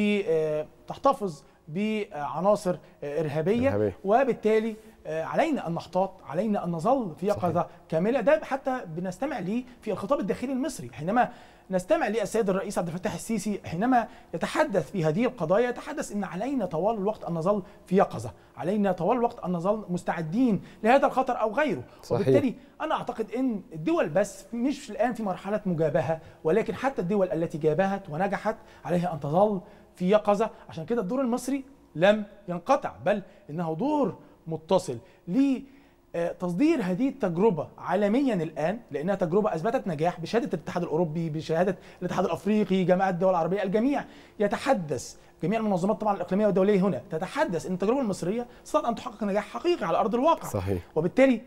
تحتفظ بعناصر إرهابية, إرهابية. وبالتالي آه، علينا أن نحتاط علينا أن نظل في يقظة كاملة ده حتى بنستمع ليه في الخطاب الداخلي المصري حينما نستمع للسيد الرئيس عبد الفتاح السيسي حينما يتحدث في هذه القضايا يتحدث ان علينا طوال الوقت ان نظل في يقظه، علينا طوال الوقت ان نظل مستعدين لهذا الخطر او غيره، صحيح. وبالتالي انا اعتقد ان الدول بس مش الان في مرحله مجابهه ولكن حتى الدول التي جابهت ونجحت عليها ان تظل في يقظه عشان كده الدور المصري لم ينقطع بل انه دور متصل لتصدير آه، هذه التجربة عالميا الآن لأنها تجربة أثبتت نجاح بشهادة الاتحاد الأوروبي بشهادة الاتحاد الأفريقي جماعة الدول العربية الجميع يتحدث جميع المنظمات طبعا الإقليمية والدولية هنا تتحدث أن التجربة المصرية استطاعت أن تحقق نجاح حقيقي على أرض الواقع صحيح. وبالتالي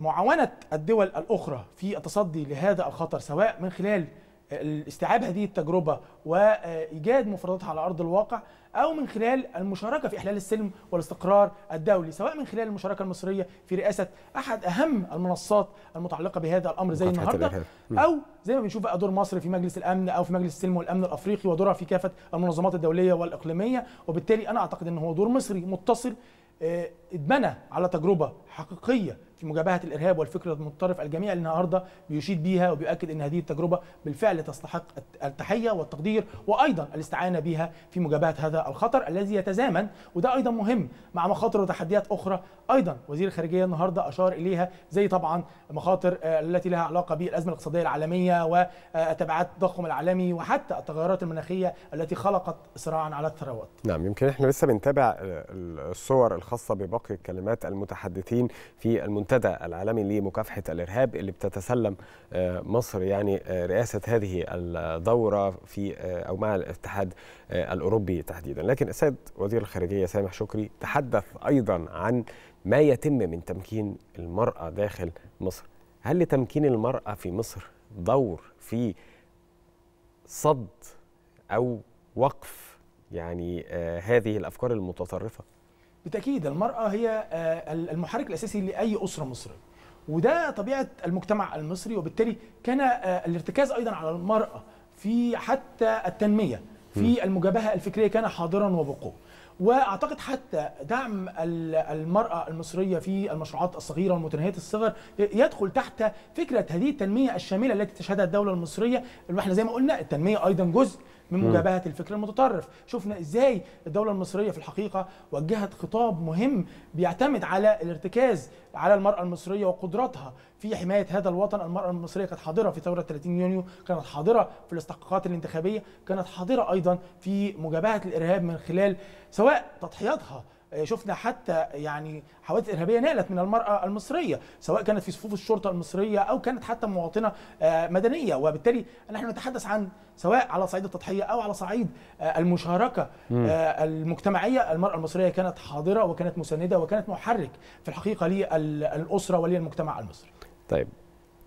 معاونة الدول الأخرى في التصدي لهذا الخطر سواء من خلال استيعاب هذه التجربه وايجاد مفرداتها على ارض الواقع او من خلال المشاركه في احلال السلم والاستقرار الدولي سواء من خلال المشاركه المصريه في رئاسه احد اهم المنصات المتعلقه بهذا الامر زي النهارده او زي ما بنشوف دور مصر في مجلس الامن او في مجلس السلم والامن الافريقي ودورها في كافه المنظمات الدوليه والاقليميه وبالتالي انا اعتقد ان هو دور مصري متصل آه، اتبنى على تجربه حقيقيه في مجابهه الارهاب والفكر المتطرف الجميع النهارده بيشيد بيها وبيؤكد ان هذه التجربه بالفعل تستحق التحيه والتقدير وايضا الاستعانه بها في مجابهه هذا الخطر الذي يتزامن وده ايضا مهم مع مخاطر وتحديات اخرى ايضا وزير الخارجيه النهارده اشار اليها زي طبعا مخاطر آه، التي لها علاقه بالازمه الاقتصاديه العالميه وتبعات آه، التضخم العالمي وحتى التغيرات المناخيه التي خلقت صراعا على الثروات. نعم يمكن احنا لسه بنتابع آه، الصور الخاصه بباقي كلمات المتحدثين في المنتخب المنتدى العالمي لمكافحة الإرهاب اللي بتتسلم آه، مصر يعني آه، رئاسة هذه الدورة في آه، أو مع الاتحاد الأوروبي تحديدا لكن السيد وزير الخارجية سامح شكري تحدث أيضا عن ما يتم من تمكين المرأة داخل مصر هل لتمكين المرأة في مصر دور في صد أو وقف يعني هذه الأفكار المتطرفة؟ بالتاكيد المراه هي آه، المحرك الاساسي لاي اسره مصريه وده طبيعه المجتمع المصري وبالتالي كان آه، الارتكاز ايضا على المراه في حتى التنميه في المجابهه الفكريه كان حاضرا وبقوه واعتقد حتى دعم المراه المصريه في المشروعات الصغيره والمتناهيه الصغر يدخل تحت فكره هذه التنميه الشامله التي تشهدها الدوله المصريه احنا زي ما قلنا التنميه ايضا جزء من مجابهه الفكر المتطرف شفنا ازاي الدوله المصريه في الحقيقه وجهت خطاب مهم بيعتمد على الارتكاز على المراه المصريه وقدراتها في حمايه هذا الوطن المراه المصريه كانت حاضره في ثوره 30 يونيو كانت حاضره في الاستحقاقات الانتخابيه كانت حاضره ايضا في مجابهه الارهاب من خلال سواء تضحياتها آه، شفنا حتى يعني حوادث ارهابيه نقلت من المراه المصريه سواء كانت في صفوف الشرطه المصريه او كانت حتى مواطنه آه، مدنيه وبالتالي نحن نتحدث عن سواء على صعيد التضحيه او على صعيد آه، المشاركه م. المجتمعيه المراه المصريه كانت حاضره وكانت مسانده وكانت محرك في الحقيقه للاسره وللمجتمع المصري. طيب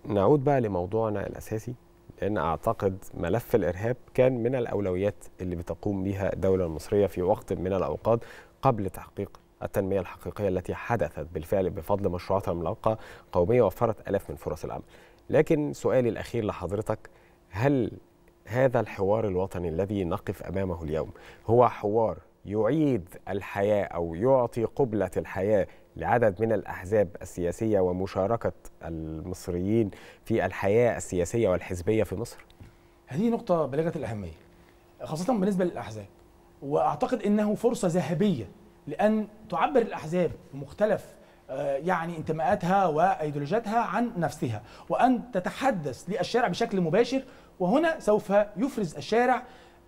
نعود بقى لموضوعنا الاساسي لان اعتقد ملف الارهاب كان من الاولويات اللي بتقوم بها الدوله المصريه في وقت من الاوقات قبل تحقيق التنمية الحقيقية التي حدثت بالفعل بفضل مشروعات العملاقة قومية وفرت ألاف من فرص العمل لكن سؤالي الأخير لحضرتك هل هذا الحوار الوطني الذي نقف أمامه اليوم هو حوار يعيد الحياة أو يعطي قبلة الحياة لعدد من الأحزاب السياسية ومشاركة المصريين في الحياة السياسية والحزبية في مصر؟ هذه نقطة بالغة الأهمية خاصة بالنسبة للأحزاب واعتقد انه فرصه ذهبيه لان تعبر الاحزاب بمختلف آه، يعني انتماءاتها وايديولوجياتها عن نفسها وان تتحدث للشارع بشكل مباشر وهنا سوف يفرز الشارع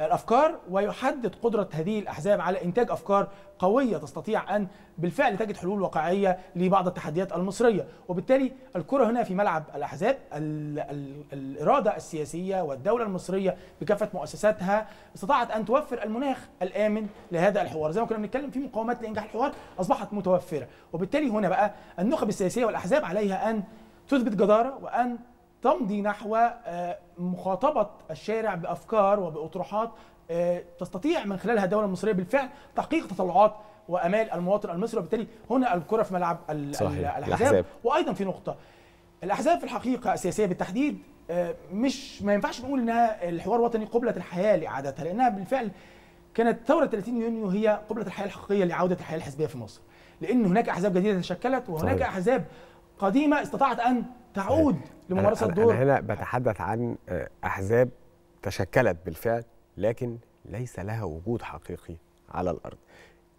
الافكار ويحدد قدره هذه الاحزاب على انتاج افكار قويه تستطيع ان بالفعل تجد حلول واقعيه لبعض التحديات المصريه وبالتالي الكره هنا في ملعب الاحزاب الاراده السياسيه والدوله المصريه بكافه مؤسساتها استطاعت ان توفر المناخ الامن لهذا الحوار زي ما كنا بنتكلم في مقومات لانجاح الحوار اصبحت متوفره وبالتالي هنا بقى النخب السياسيه والاحزاب عليها ان تثبت جداره وان تمضي نحو آه، مخاطبة الشارع بأفكار وبأطروحات آه، تستطيع من خلالها الدولة المصرية بالفعل تحقيق تطلعات وامال المواطن المصري وبالتالي هنا الكره في ملعب صحيح. الاحزاب وايضا في نقطه الاحزاب في الحقيقه السياسيه بالتحديد آه، مش ما ينفعش نقول انها الحوار الوطني قبله الحياه لاعادتها لانها بالفعل كانت ثوره 30 يونيو هي قبله الحياه الحقيقيه لعوده الحياه الحزبيه في مصر لان هناك احزاب جديده تشكلت وهناك صحيح. احزاب قديمه استطاعت ان تعود لممارسه الدور انا هنا بتحدث عن آه، احزاب تشكلت بالفعل لكن ليس لها وجود حقيقي على الارض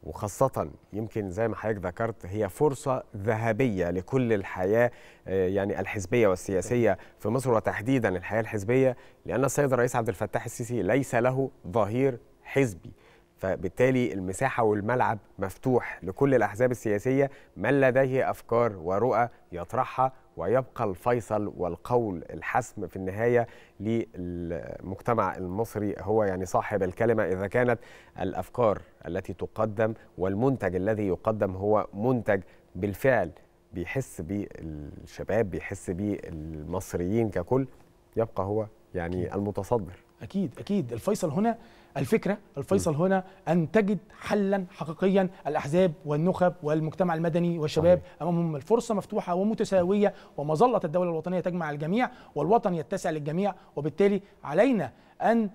وخاصة يمكن زي ما حضرتك ذكرت هي فرصة ذهبية لكل الحياة آه، يعني الحزبية والسياسية في مصر وتحديدا الحياة الحزبية لأن السيد الرئيس عبد الفتاح السيسي ليس له ظهير حزبي فبالتالي المساحة والملعب مفتوح لكل الأحزاب السياسية من لديه أفكار ورؤى يطرحها ويبقى الفيصل والقول الحسم في النهايه للمجتمع المصري هو يعني صاحب الكلمه اذا كانت الافكار التي تقدم والمنتج الذي يقدم هو منتج بالفعل بيحس بيه الشباب بيحس بيه المصريين ككل يبقى هو يعني أكيد. المتصدر اكيد اكيد الفيصل هنا الفكرة الفيصل هنا أن تجد حلا حقيقيا الأحزاب والنخب والمجتمع المدني والشباب صحيح. أمامهم الفرصة مفتوحة ومتساوية ومظلة الدولة الوطنية تجمع الجميع والوطن يتسع للجميع وبالتالي علينا أن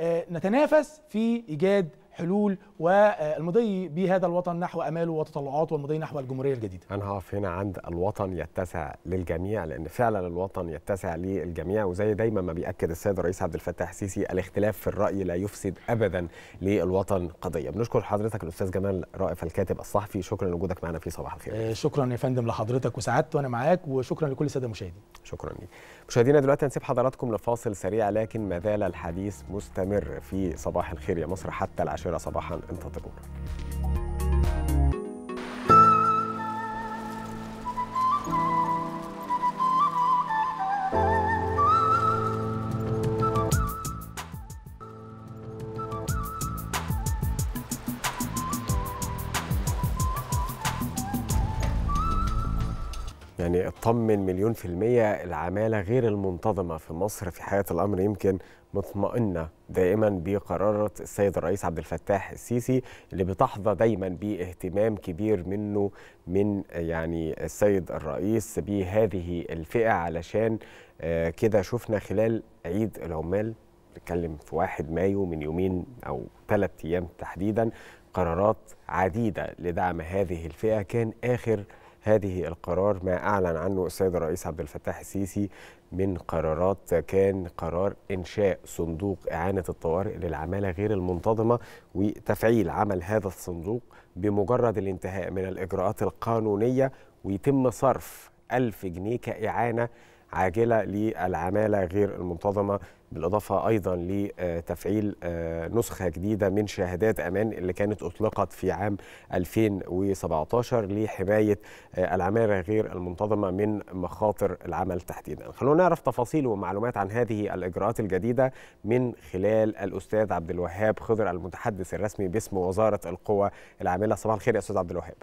آه، نتنافس في إيجاد حلول والمضي بهذا الوطن نحو اماله وتطلعاته والمضي نحو الجمهوريه الجديده. انا هقف هنا عند الوطن يتسع للجميع لان فعلا الوطن يتسع للجميع وزي دايما ما بياكد السيد الرئيس عبد الفتاح السيسي الاختلاف في الراي لا يفسد ابدا للوطن قضيه. بنشكر حضرتك الاستاذ جمال رائف الكاتب الصحفي شكرا لوجودك معنا في صباح الخير. آه، شكرا يا فندم لحضرتك وسعدت وانا معاك وشكرا لكل الساده المشاهدين. شكرا ليك. مشاهدينا دلوقتي هنسيب حضراتكم لفاصل سريع لكن ما زال الحديث مستمر في صباح الخير يا مصر حتى العاشره صباحا انتظرونا يعني اطمن مليون في المية العمالة غير المنتظمة في مصر في حياة الأمر يمكن مطمئنة دائما بقرارة السيد الرئيس عبد الفتاح السيسي اللي بتحظى دايما باهتمام كبير منه من يعني السيد الرئيس بهذه الفئة علشان آه، كده شفنا خلال عيد العمال نتكلم في 1 مايو من يومين أو ثلاث أيام تحديدا قرارات عديدة لدعم هذه الفئة كان آخر هذه القرار ما أعلن عنه السيد الرئيس عبد الفتاح السيسي من قرارات كان قرار إنشاء صندوق إعانة الطوارئ للعمالة غير المنتظمة وتفعيل عمل هذا الصندوق بمجرد الانتهاء من الإجراءات القانونية ويتم صرف ألف جنيه كإعانة عاجلة للعمالة غير المنتظمة بالإضافة أيضا لتفعيل آه، نسخة جديدة من شهادات أمان اللي كانت أطلقت في عام 2017 لحماية آه، العمالة غير المنتظمة من مخاطر العمل تحديدا خلونا نعرف تفاصيل ومعلومات عن هذه الإجراءات الجديدة من خلال الأستاذ عبد الوهاب خضر المتحدث الرسمي باسم وزارة القوى العاملة صباح الخير يا أستاذ عبد الوهاب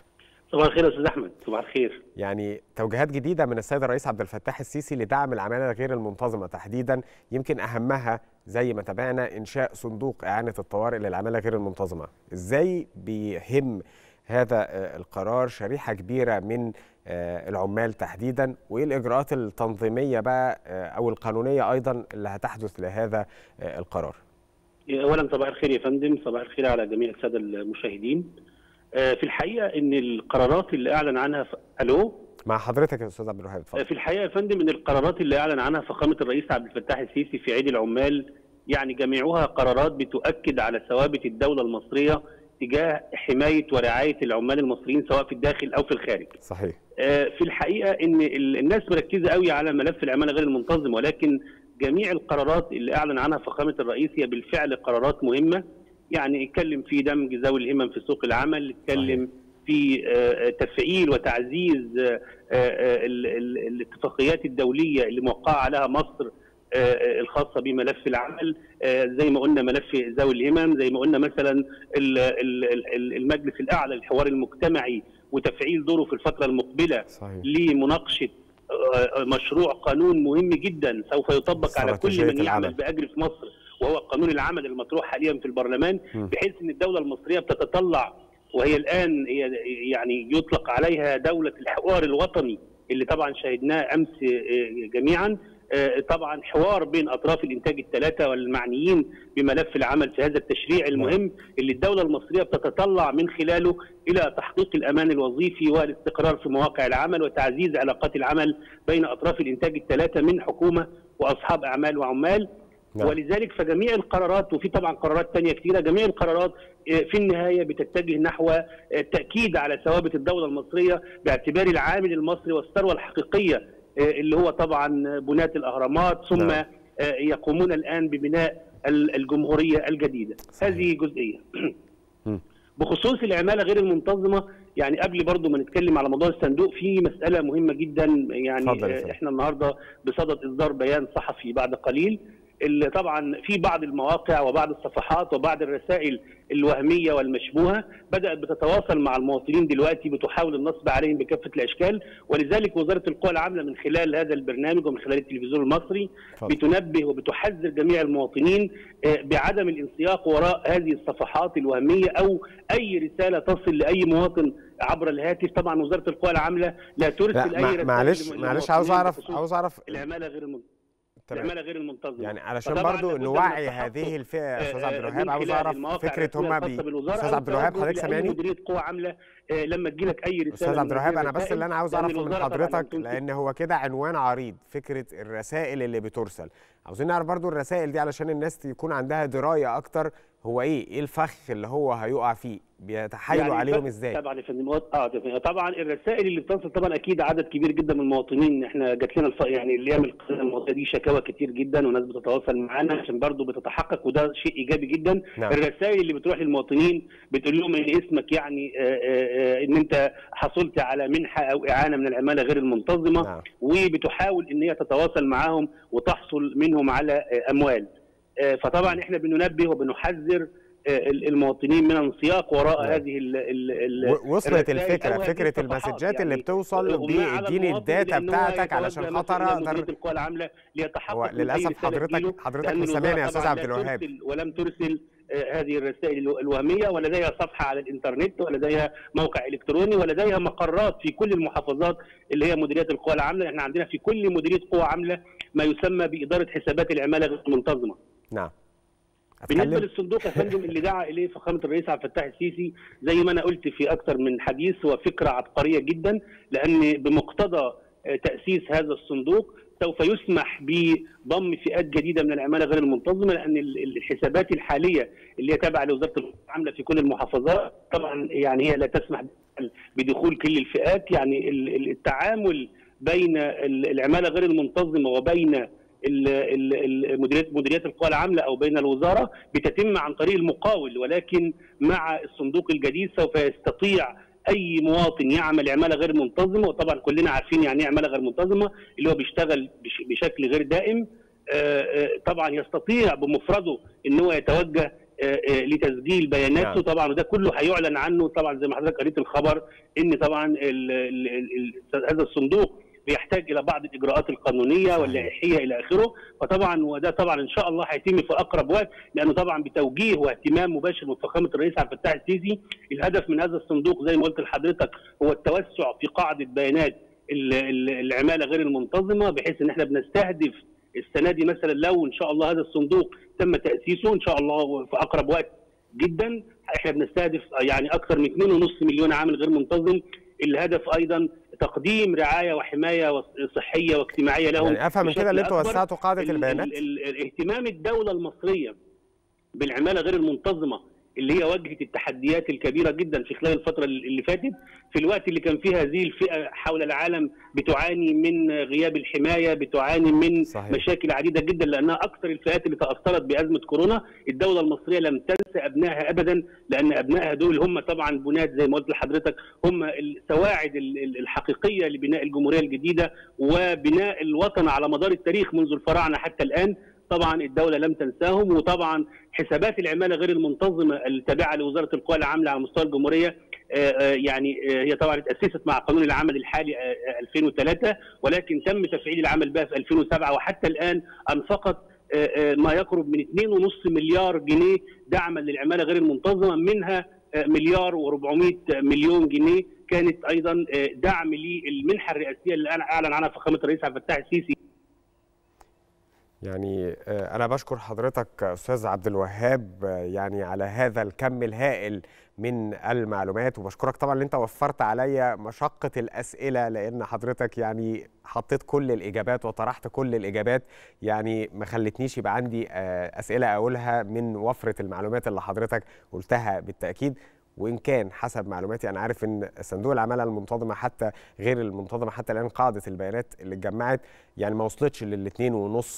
صباح الخير يا استاذ احمد صباح الخير يعني توجيهات جديده من السيد الرئيس عبد الفتاح السيسي لدعم العماله غير المنتظمه تحديدا يمكن اهمها زي ما تابعنا انشاء صندوق اعانه الطوارئ للعماله غير المنتظمه ازاي بيهم هذا آه، القرار شريحه كبيره من آه، العمال تحديدا وايه الاجراءات التنظيميه بقى آه، او القانونيه ايضا اللي هتحدث لهذا القرار اولا صباح الخير يا فندم صباح الخير على جميع الساده المشاهدين آه، في الحقيقه ان القرارات اللي اعلن عنها ف... الو مع حضرتك يا استاذ عبد الوهاب اتفضل آه، في الحقيقه يا فندم ان القرارات اللي اعلن عنها فخامه الرئيس عبد الفتاح السيسي في عيد العمال يعني جميعها قرارات بتؤكد على ثوابت الدوله المصريه تجاه حمايه ورعايه العمال المصريين سواء في الداخل او في الخارج. صحيح. آه، في الحقيقه ان الناس مركزه قوي على ملف العماله غير المنتظم ولكن جميع القرارات اللي اعلن عنها فخامه الرئيس هي بالفعل قرارات مهمه يعني اتكلم في دمج ذوي الهمم في سوق العمل اتكلم في آه، تفعيل وتعزيز آه، آه، الاتفاقيات الدوليه اللي موقعه عليها مصر الخاصه بملف العمل زي ما قلنا ملف ذوي الهمم زي ما قلنا مثلا المجلس الاعلى للحوار المجتمعي وتفعيل دوره في الفتره المقبله صحيح. لمناقشه مشروع قانون مهم جدا سوف يطبق على كل من يعمل باجر في مصر وهو قانون العمل المطروح حاليا في البرلمان بحيث ان الدوله المصريه بتتطلع وهي الان هي يعني يطلق عليها دوله الحوار الوطني اللي طبعا شاهدناه امس آه، جميعا آه، طبعا حوار بين اطراف الانتاج الثلاثه والمعنيين بملف العمل في هذا التشريع نعم. المهم اللي الدوله المصريه بتتطلع من خلاله الى تحقيق الامان الوظيفي والاستقرار في مواقع العمل وتعزيز علاقات العمل بين اطراف الانتاج الثلاثه من حكومه واصحاب اعمال وعمال نعم. ولذلك فجميع القرارات وفي طبعا قرارات تانية كثيرة جميع القرارات آه، في النهاية بتتجه نحو التأكيد آه، على ثوابت الدولة المصرية باعتبار العامل المصري والثروة الحقيقية آه، اللي هو طبعا بناة الأهرامات ثم نعم. يقومون الآن ببناء الجمهورية الجديدة صحيح. هذه جزئية بخصوص العمالة غير المنتظمة يعني قبل برضو ما نتكلم على موضوع الصندوق في مسألة مهمة جدا يعني احنا النهاردة بصدد إصدار بيان صحفي بعد قليل اللي طبعا في بعض المواقع وبعض الصفحات وبعض الرسائل الوهميه والمشبوهه بدات بتتواصل مع المواطنين دلوقتي بتحاول النصب عليهم بكافه الاشكال ولذلك وزاره القوى العامله من خلال هذا البرنامج ومن خلال التلفزيون المصري فضل. بتنبه وبتحذر جميع المواطنين آه، بعدم الانسياق وراء هذه الصفحات الوهميه او اي رساله تصل لاي مواطن عبر الهاتف طبعا وزاره القوى العامله لا ترسل لا اي رساله معلش معلش عاوز اعرف عاوز اعرف العماله غير المنطقة. العماله غير المنتظمه يعني علشان برضو نوعي هذه الفئه آه، يا استاذ عبد الوهاب عاوز اعرف فكره هم بي استاذ عبد الوهاب حضرتك سامعني مديريه قوى عامله آه، لما تجي لك اي رساله استاذ عبد الوهاب انا بس اللي انا عاوز اعرفه من حضرتك لان هو كده عنوان عريض فكره الرسائل اللي بترسل عاوزين نعرف برضو الرسائل دي علشان الناس يكون عندها درايه اكتر هو ايه ايه الفخ اللي هو هيقع فيه بيتحايلوا يعني عليهم ازاي طبعا يا فندم اه طبعا الرسائل اللي بتصل طبعا اكيد عدد كبير جدا من المواطنين احنا جات لنا الف... يعني اللي يعمل القناه دي شكاوى كتير جدا وناس بتتواصل معانا عشان برضه بتتحقق وده شيء ايجابي جدا نعم. الرسائل اللي بتروح للمواطنين بتقول لهم ان اسمك يعني آآ آه، آآ آه، آه، ان انت حصلت على منحه او اعانه من العماله غير المنتظمه نعم. وبتحاول ان هي تتواصل معاهم وتحصل منهم على اموال آه، فطبعا احنا بننبه وبنحذر آه، المواطنين من انسياق وراء لا. نعم. هذه الـ الـ وصلت الفكره فكره المسجات يعني اللي بتوصل بيديني الداتا بتاعتك علشان خاطر اقدر للاسف حضرتك حضرتك مش سامعني يا استاذ عبد الوهاب ولم ترسل آه، هذه الرسائل الوهميه ولديها صفحه على الانترنت ولديها موقع الكتروني ولديها مقرات في كل المحافظات اللي هي مديريات القوى العامله احنا عندنا في كل مديريه قوى عامله ما يسمى باداره حسابات العماله غير المنتظمه نعم بالنسبه للصندوق يا فندم اللي دعا اليه فخامه الرئيس عبد الفتاح السيسي زي ما انا قلت في اكثر من حديث هو فكره عبقريه جدا لان بمقتضى آه، تاسيس هذا الصندوق سوف يسمح بضم فئات جديده من العماله غير المنتظمه لان الحسابات الحاليه اللي هي تابعه لوزاره العامله في كل المحافظات طبعا يعني هي لا تسمح بدخول كل الفئات يعني التعامل بين العماله غير المنتظمه وبين مديريات مديريات القوى العامله او بين الوزاره بتتم عن طريق المقاول ولكن مع الصندوق الجديد سوف يستطيع اي مواطن يعمل عماله غير منتظمه وطبعا كلنا عارفين يعني ايه عماله غير منتظمه اللي هو بيشتغل بشكل غير دائم آه، آه، طبعا يستطيع بمفرده ان هو يتوجه آه، لتسجيل بياناته يعني. طبعا وده كله هيعلن عنه طبعا زي ما حضرتك قريت الخبر ان طبعا هذا الصندوق بيحتاج الى بعض الاجراءات القانونيه واللائحيه الى اخره فطبعا وده طبعا ان شاء الله هيتم في اقرب وقت لانه طبعا بتوجيه واهتمام مباشر من فخامه الرئيس عبد الفتاح السيسي الهدف من هذا الصندوق زي ما قلت لحضرتك هو التوسع في قاعده بيانات العماله غير المنتظمه بحيث ان احنا بنستهدف السنه دي مثلا لو ان شاء الله هذا الصندوق تم تاسيسه ان شاء الله في اقرب وقت جدا احنا بنستهدف يعني اكثر من 2.5 مليون عامل غير منتظم الهدف ايضا تقديم رعايه وحمايه صحيه واجتماعيه لهم يعني افهم من كده ان انتوا وسعتوا قاعده البيانات اهتمام الدوله المصريه بالعماله غير المنتظمه اللي هي واجهت التحديات الكبيره جدا في خلال الفتره اللي فاتت في الوقت اللي كان فيه هذه الفئه حول العالم بتعاني من غياب الحمايه بتعاني من صحيح. مشاكل عديده جدا لانها اكثر الفئات اللي تاثرت بازمه كورونا الدوله المصريه لم تنسى ابنائها ابدا لان ابنائها دول هم طبعا بنات زي ما قلت لحضرتك هم السواعد الحقيقيه لبناء الجمهوريه الجديده وبناء الوطن على مدار التاريخ منذ الفراعنه حتى الان طبعا الدوله لم تنساهم وطبعا حسابات العماله غير المنتظمه التابعه لوزاره القوى العامله على مستوى الجمهوريه آه، آه، يعني آه، هي طبعا اتاسست مع قانون العمل الحالي 2003 ولكن تم تفعيل العمل بها في 2007 وحتى الان انفقت ما يقرب من 2.5 مليار جنيه دعما للعماله غير المنتظمه منها مليار و400 مليون جنيه كانت ايضا دعم للمنحه الرئاسيه اللي اعلن عنها فخامه الرئيس عبد الفتاح السيسي يعني آه، انا بشكر حضرتك استاذ عبد الوهاب آه، يعني على هذا الكم الهائل من المعلومات وبشكرك طبعا ان انت وفرت عليا مشقه الاسئله لان حضرتك يعني حطيت كل الاجابات وطرحت كل الاجابات يعني ما خلتنيش يبقى عندي آه، اسئله اقولها من وفره المعلومات اللي حضرتك قلتها بالتاكيد وان كان حسب معلوماتي انا عارف ان صندوق العماله المنتظمه حتى غير المنتظمه حتى الان قاعده البيانات اللي اتجمعت يعني ما وصلتش لل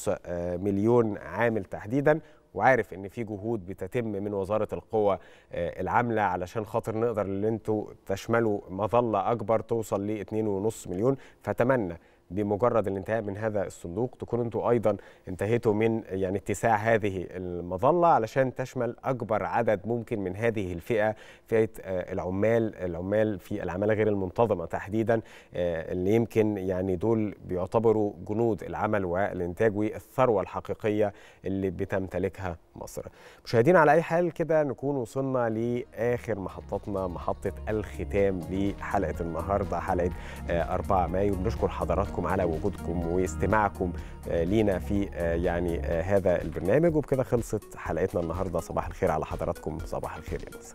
2.5 آه، مليون عامل تحديدا وعارف ان في جهود بتتم من وزاره القوى آه، العامله علشان خاطر نقدر ان انتوا تشملوا مظله اكبر توصل ل 2.5 مليون فاتمنى بمجرد الانتهاء من هذا الصندوق تكونوا انتوا ايضا انتهيتوا من يعني اتساع هذه المظله علشان تشمل اكبر عدد ممكن من هذه الفئه فئه آه، العمال العمال في العماله غير المنتظمه تحديدا آه، اللي يمكن يعني دول بيعتبروا جنود العمل والانتاج والثروه الحقيقيه اللي بتمتلكها مصر. مشاهدينا على اي حال كده نكون وصلنا لاخر محطتنا محطه الختام لحلقه النهارده حلقه 4 آه، مايو بنشكر حضراتكم بشكركم على وجودكم واستماعكم آه، لينا في آه، يعني آه، هذا البرنامج وبكده خلصت حلقتنا النهارده صباح الخير على حضراتكم صباح الخير يا مصر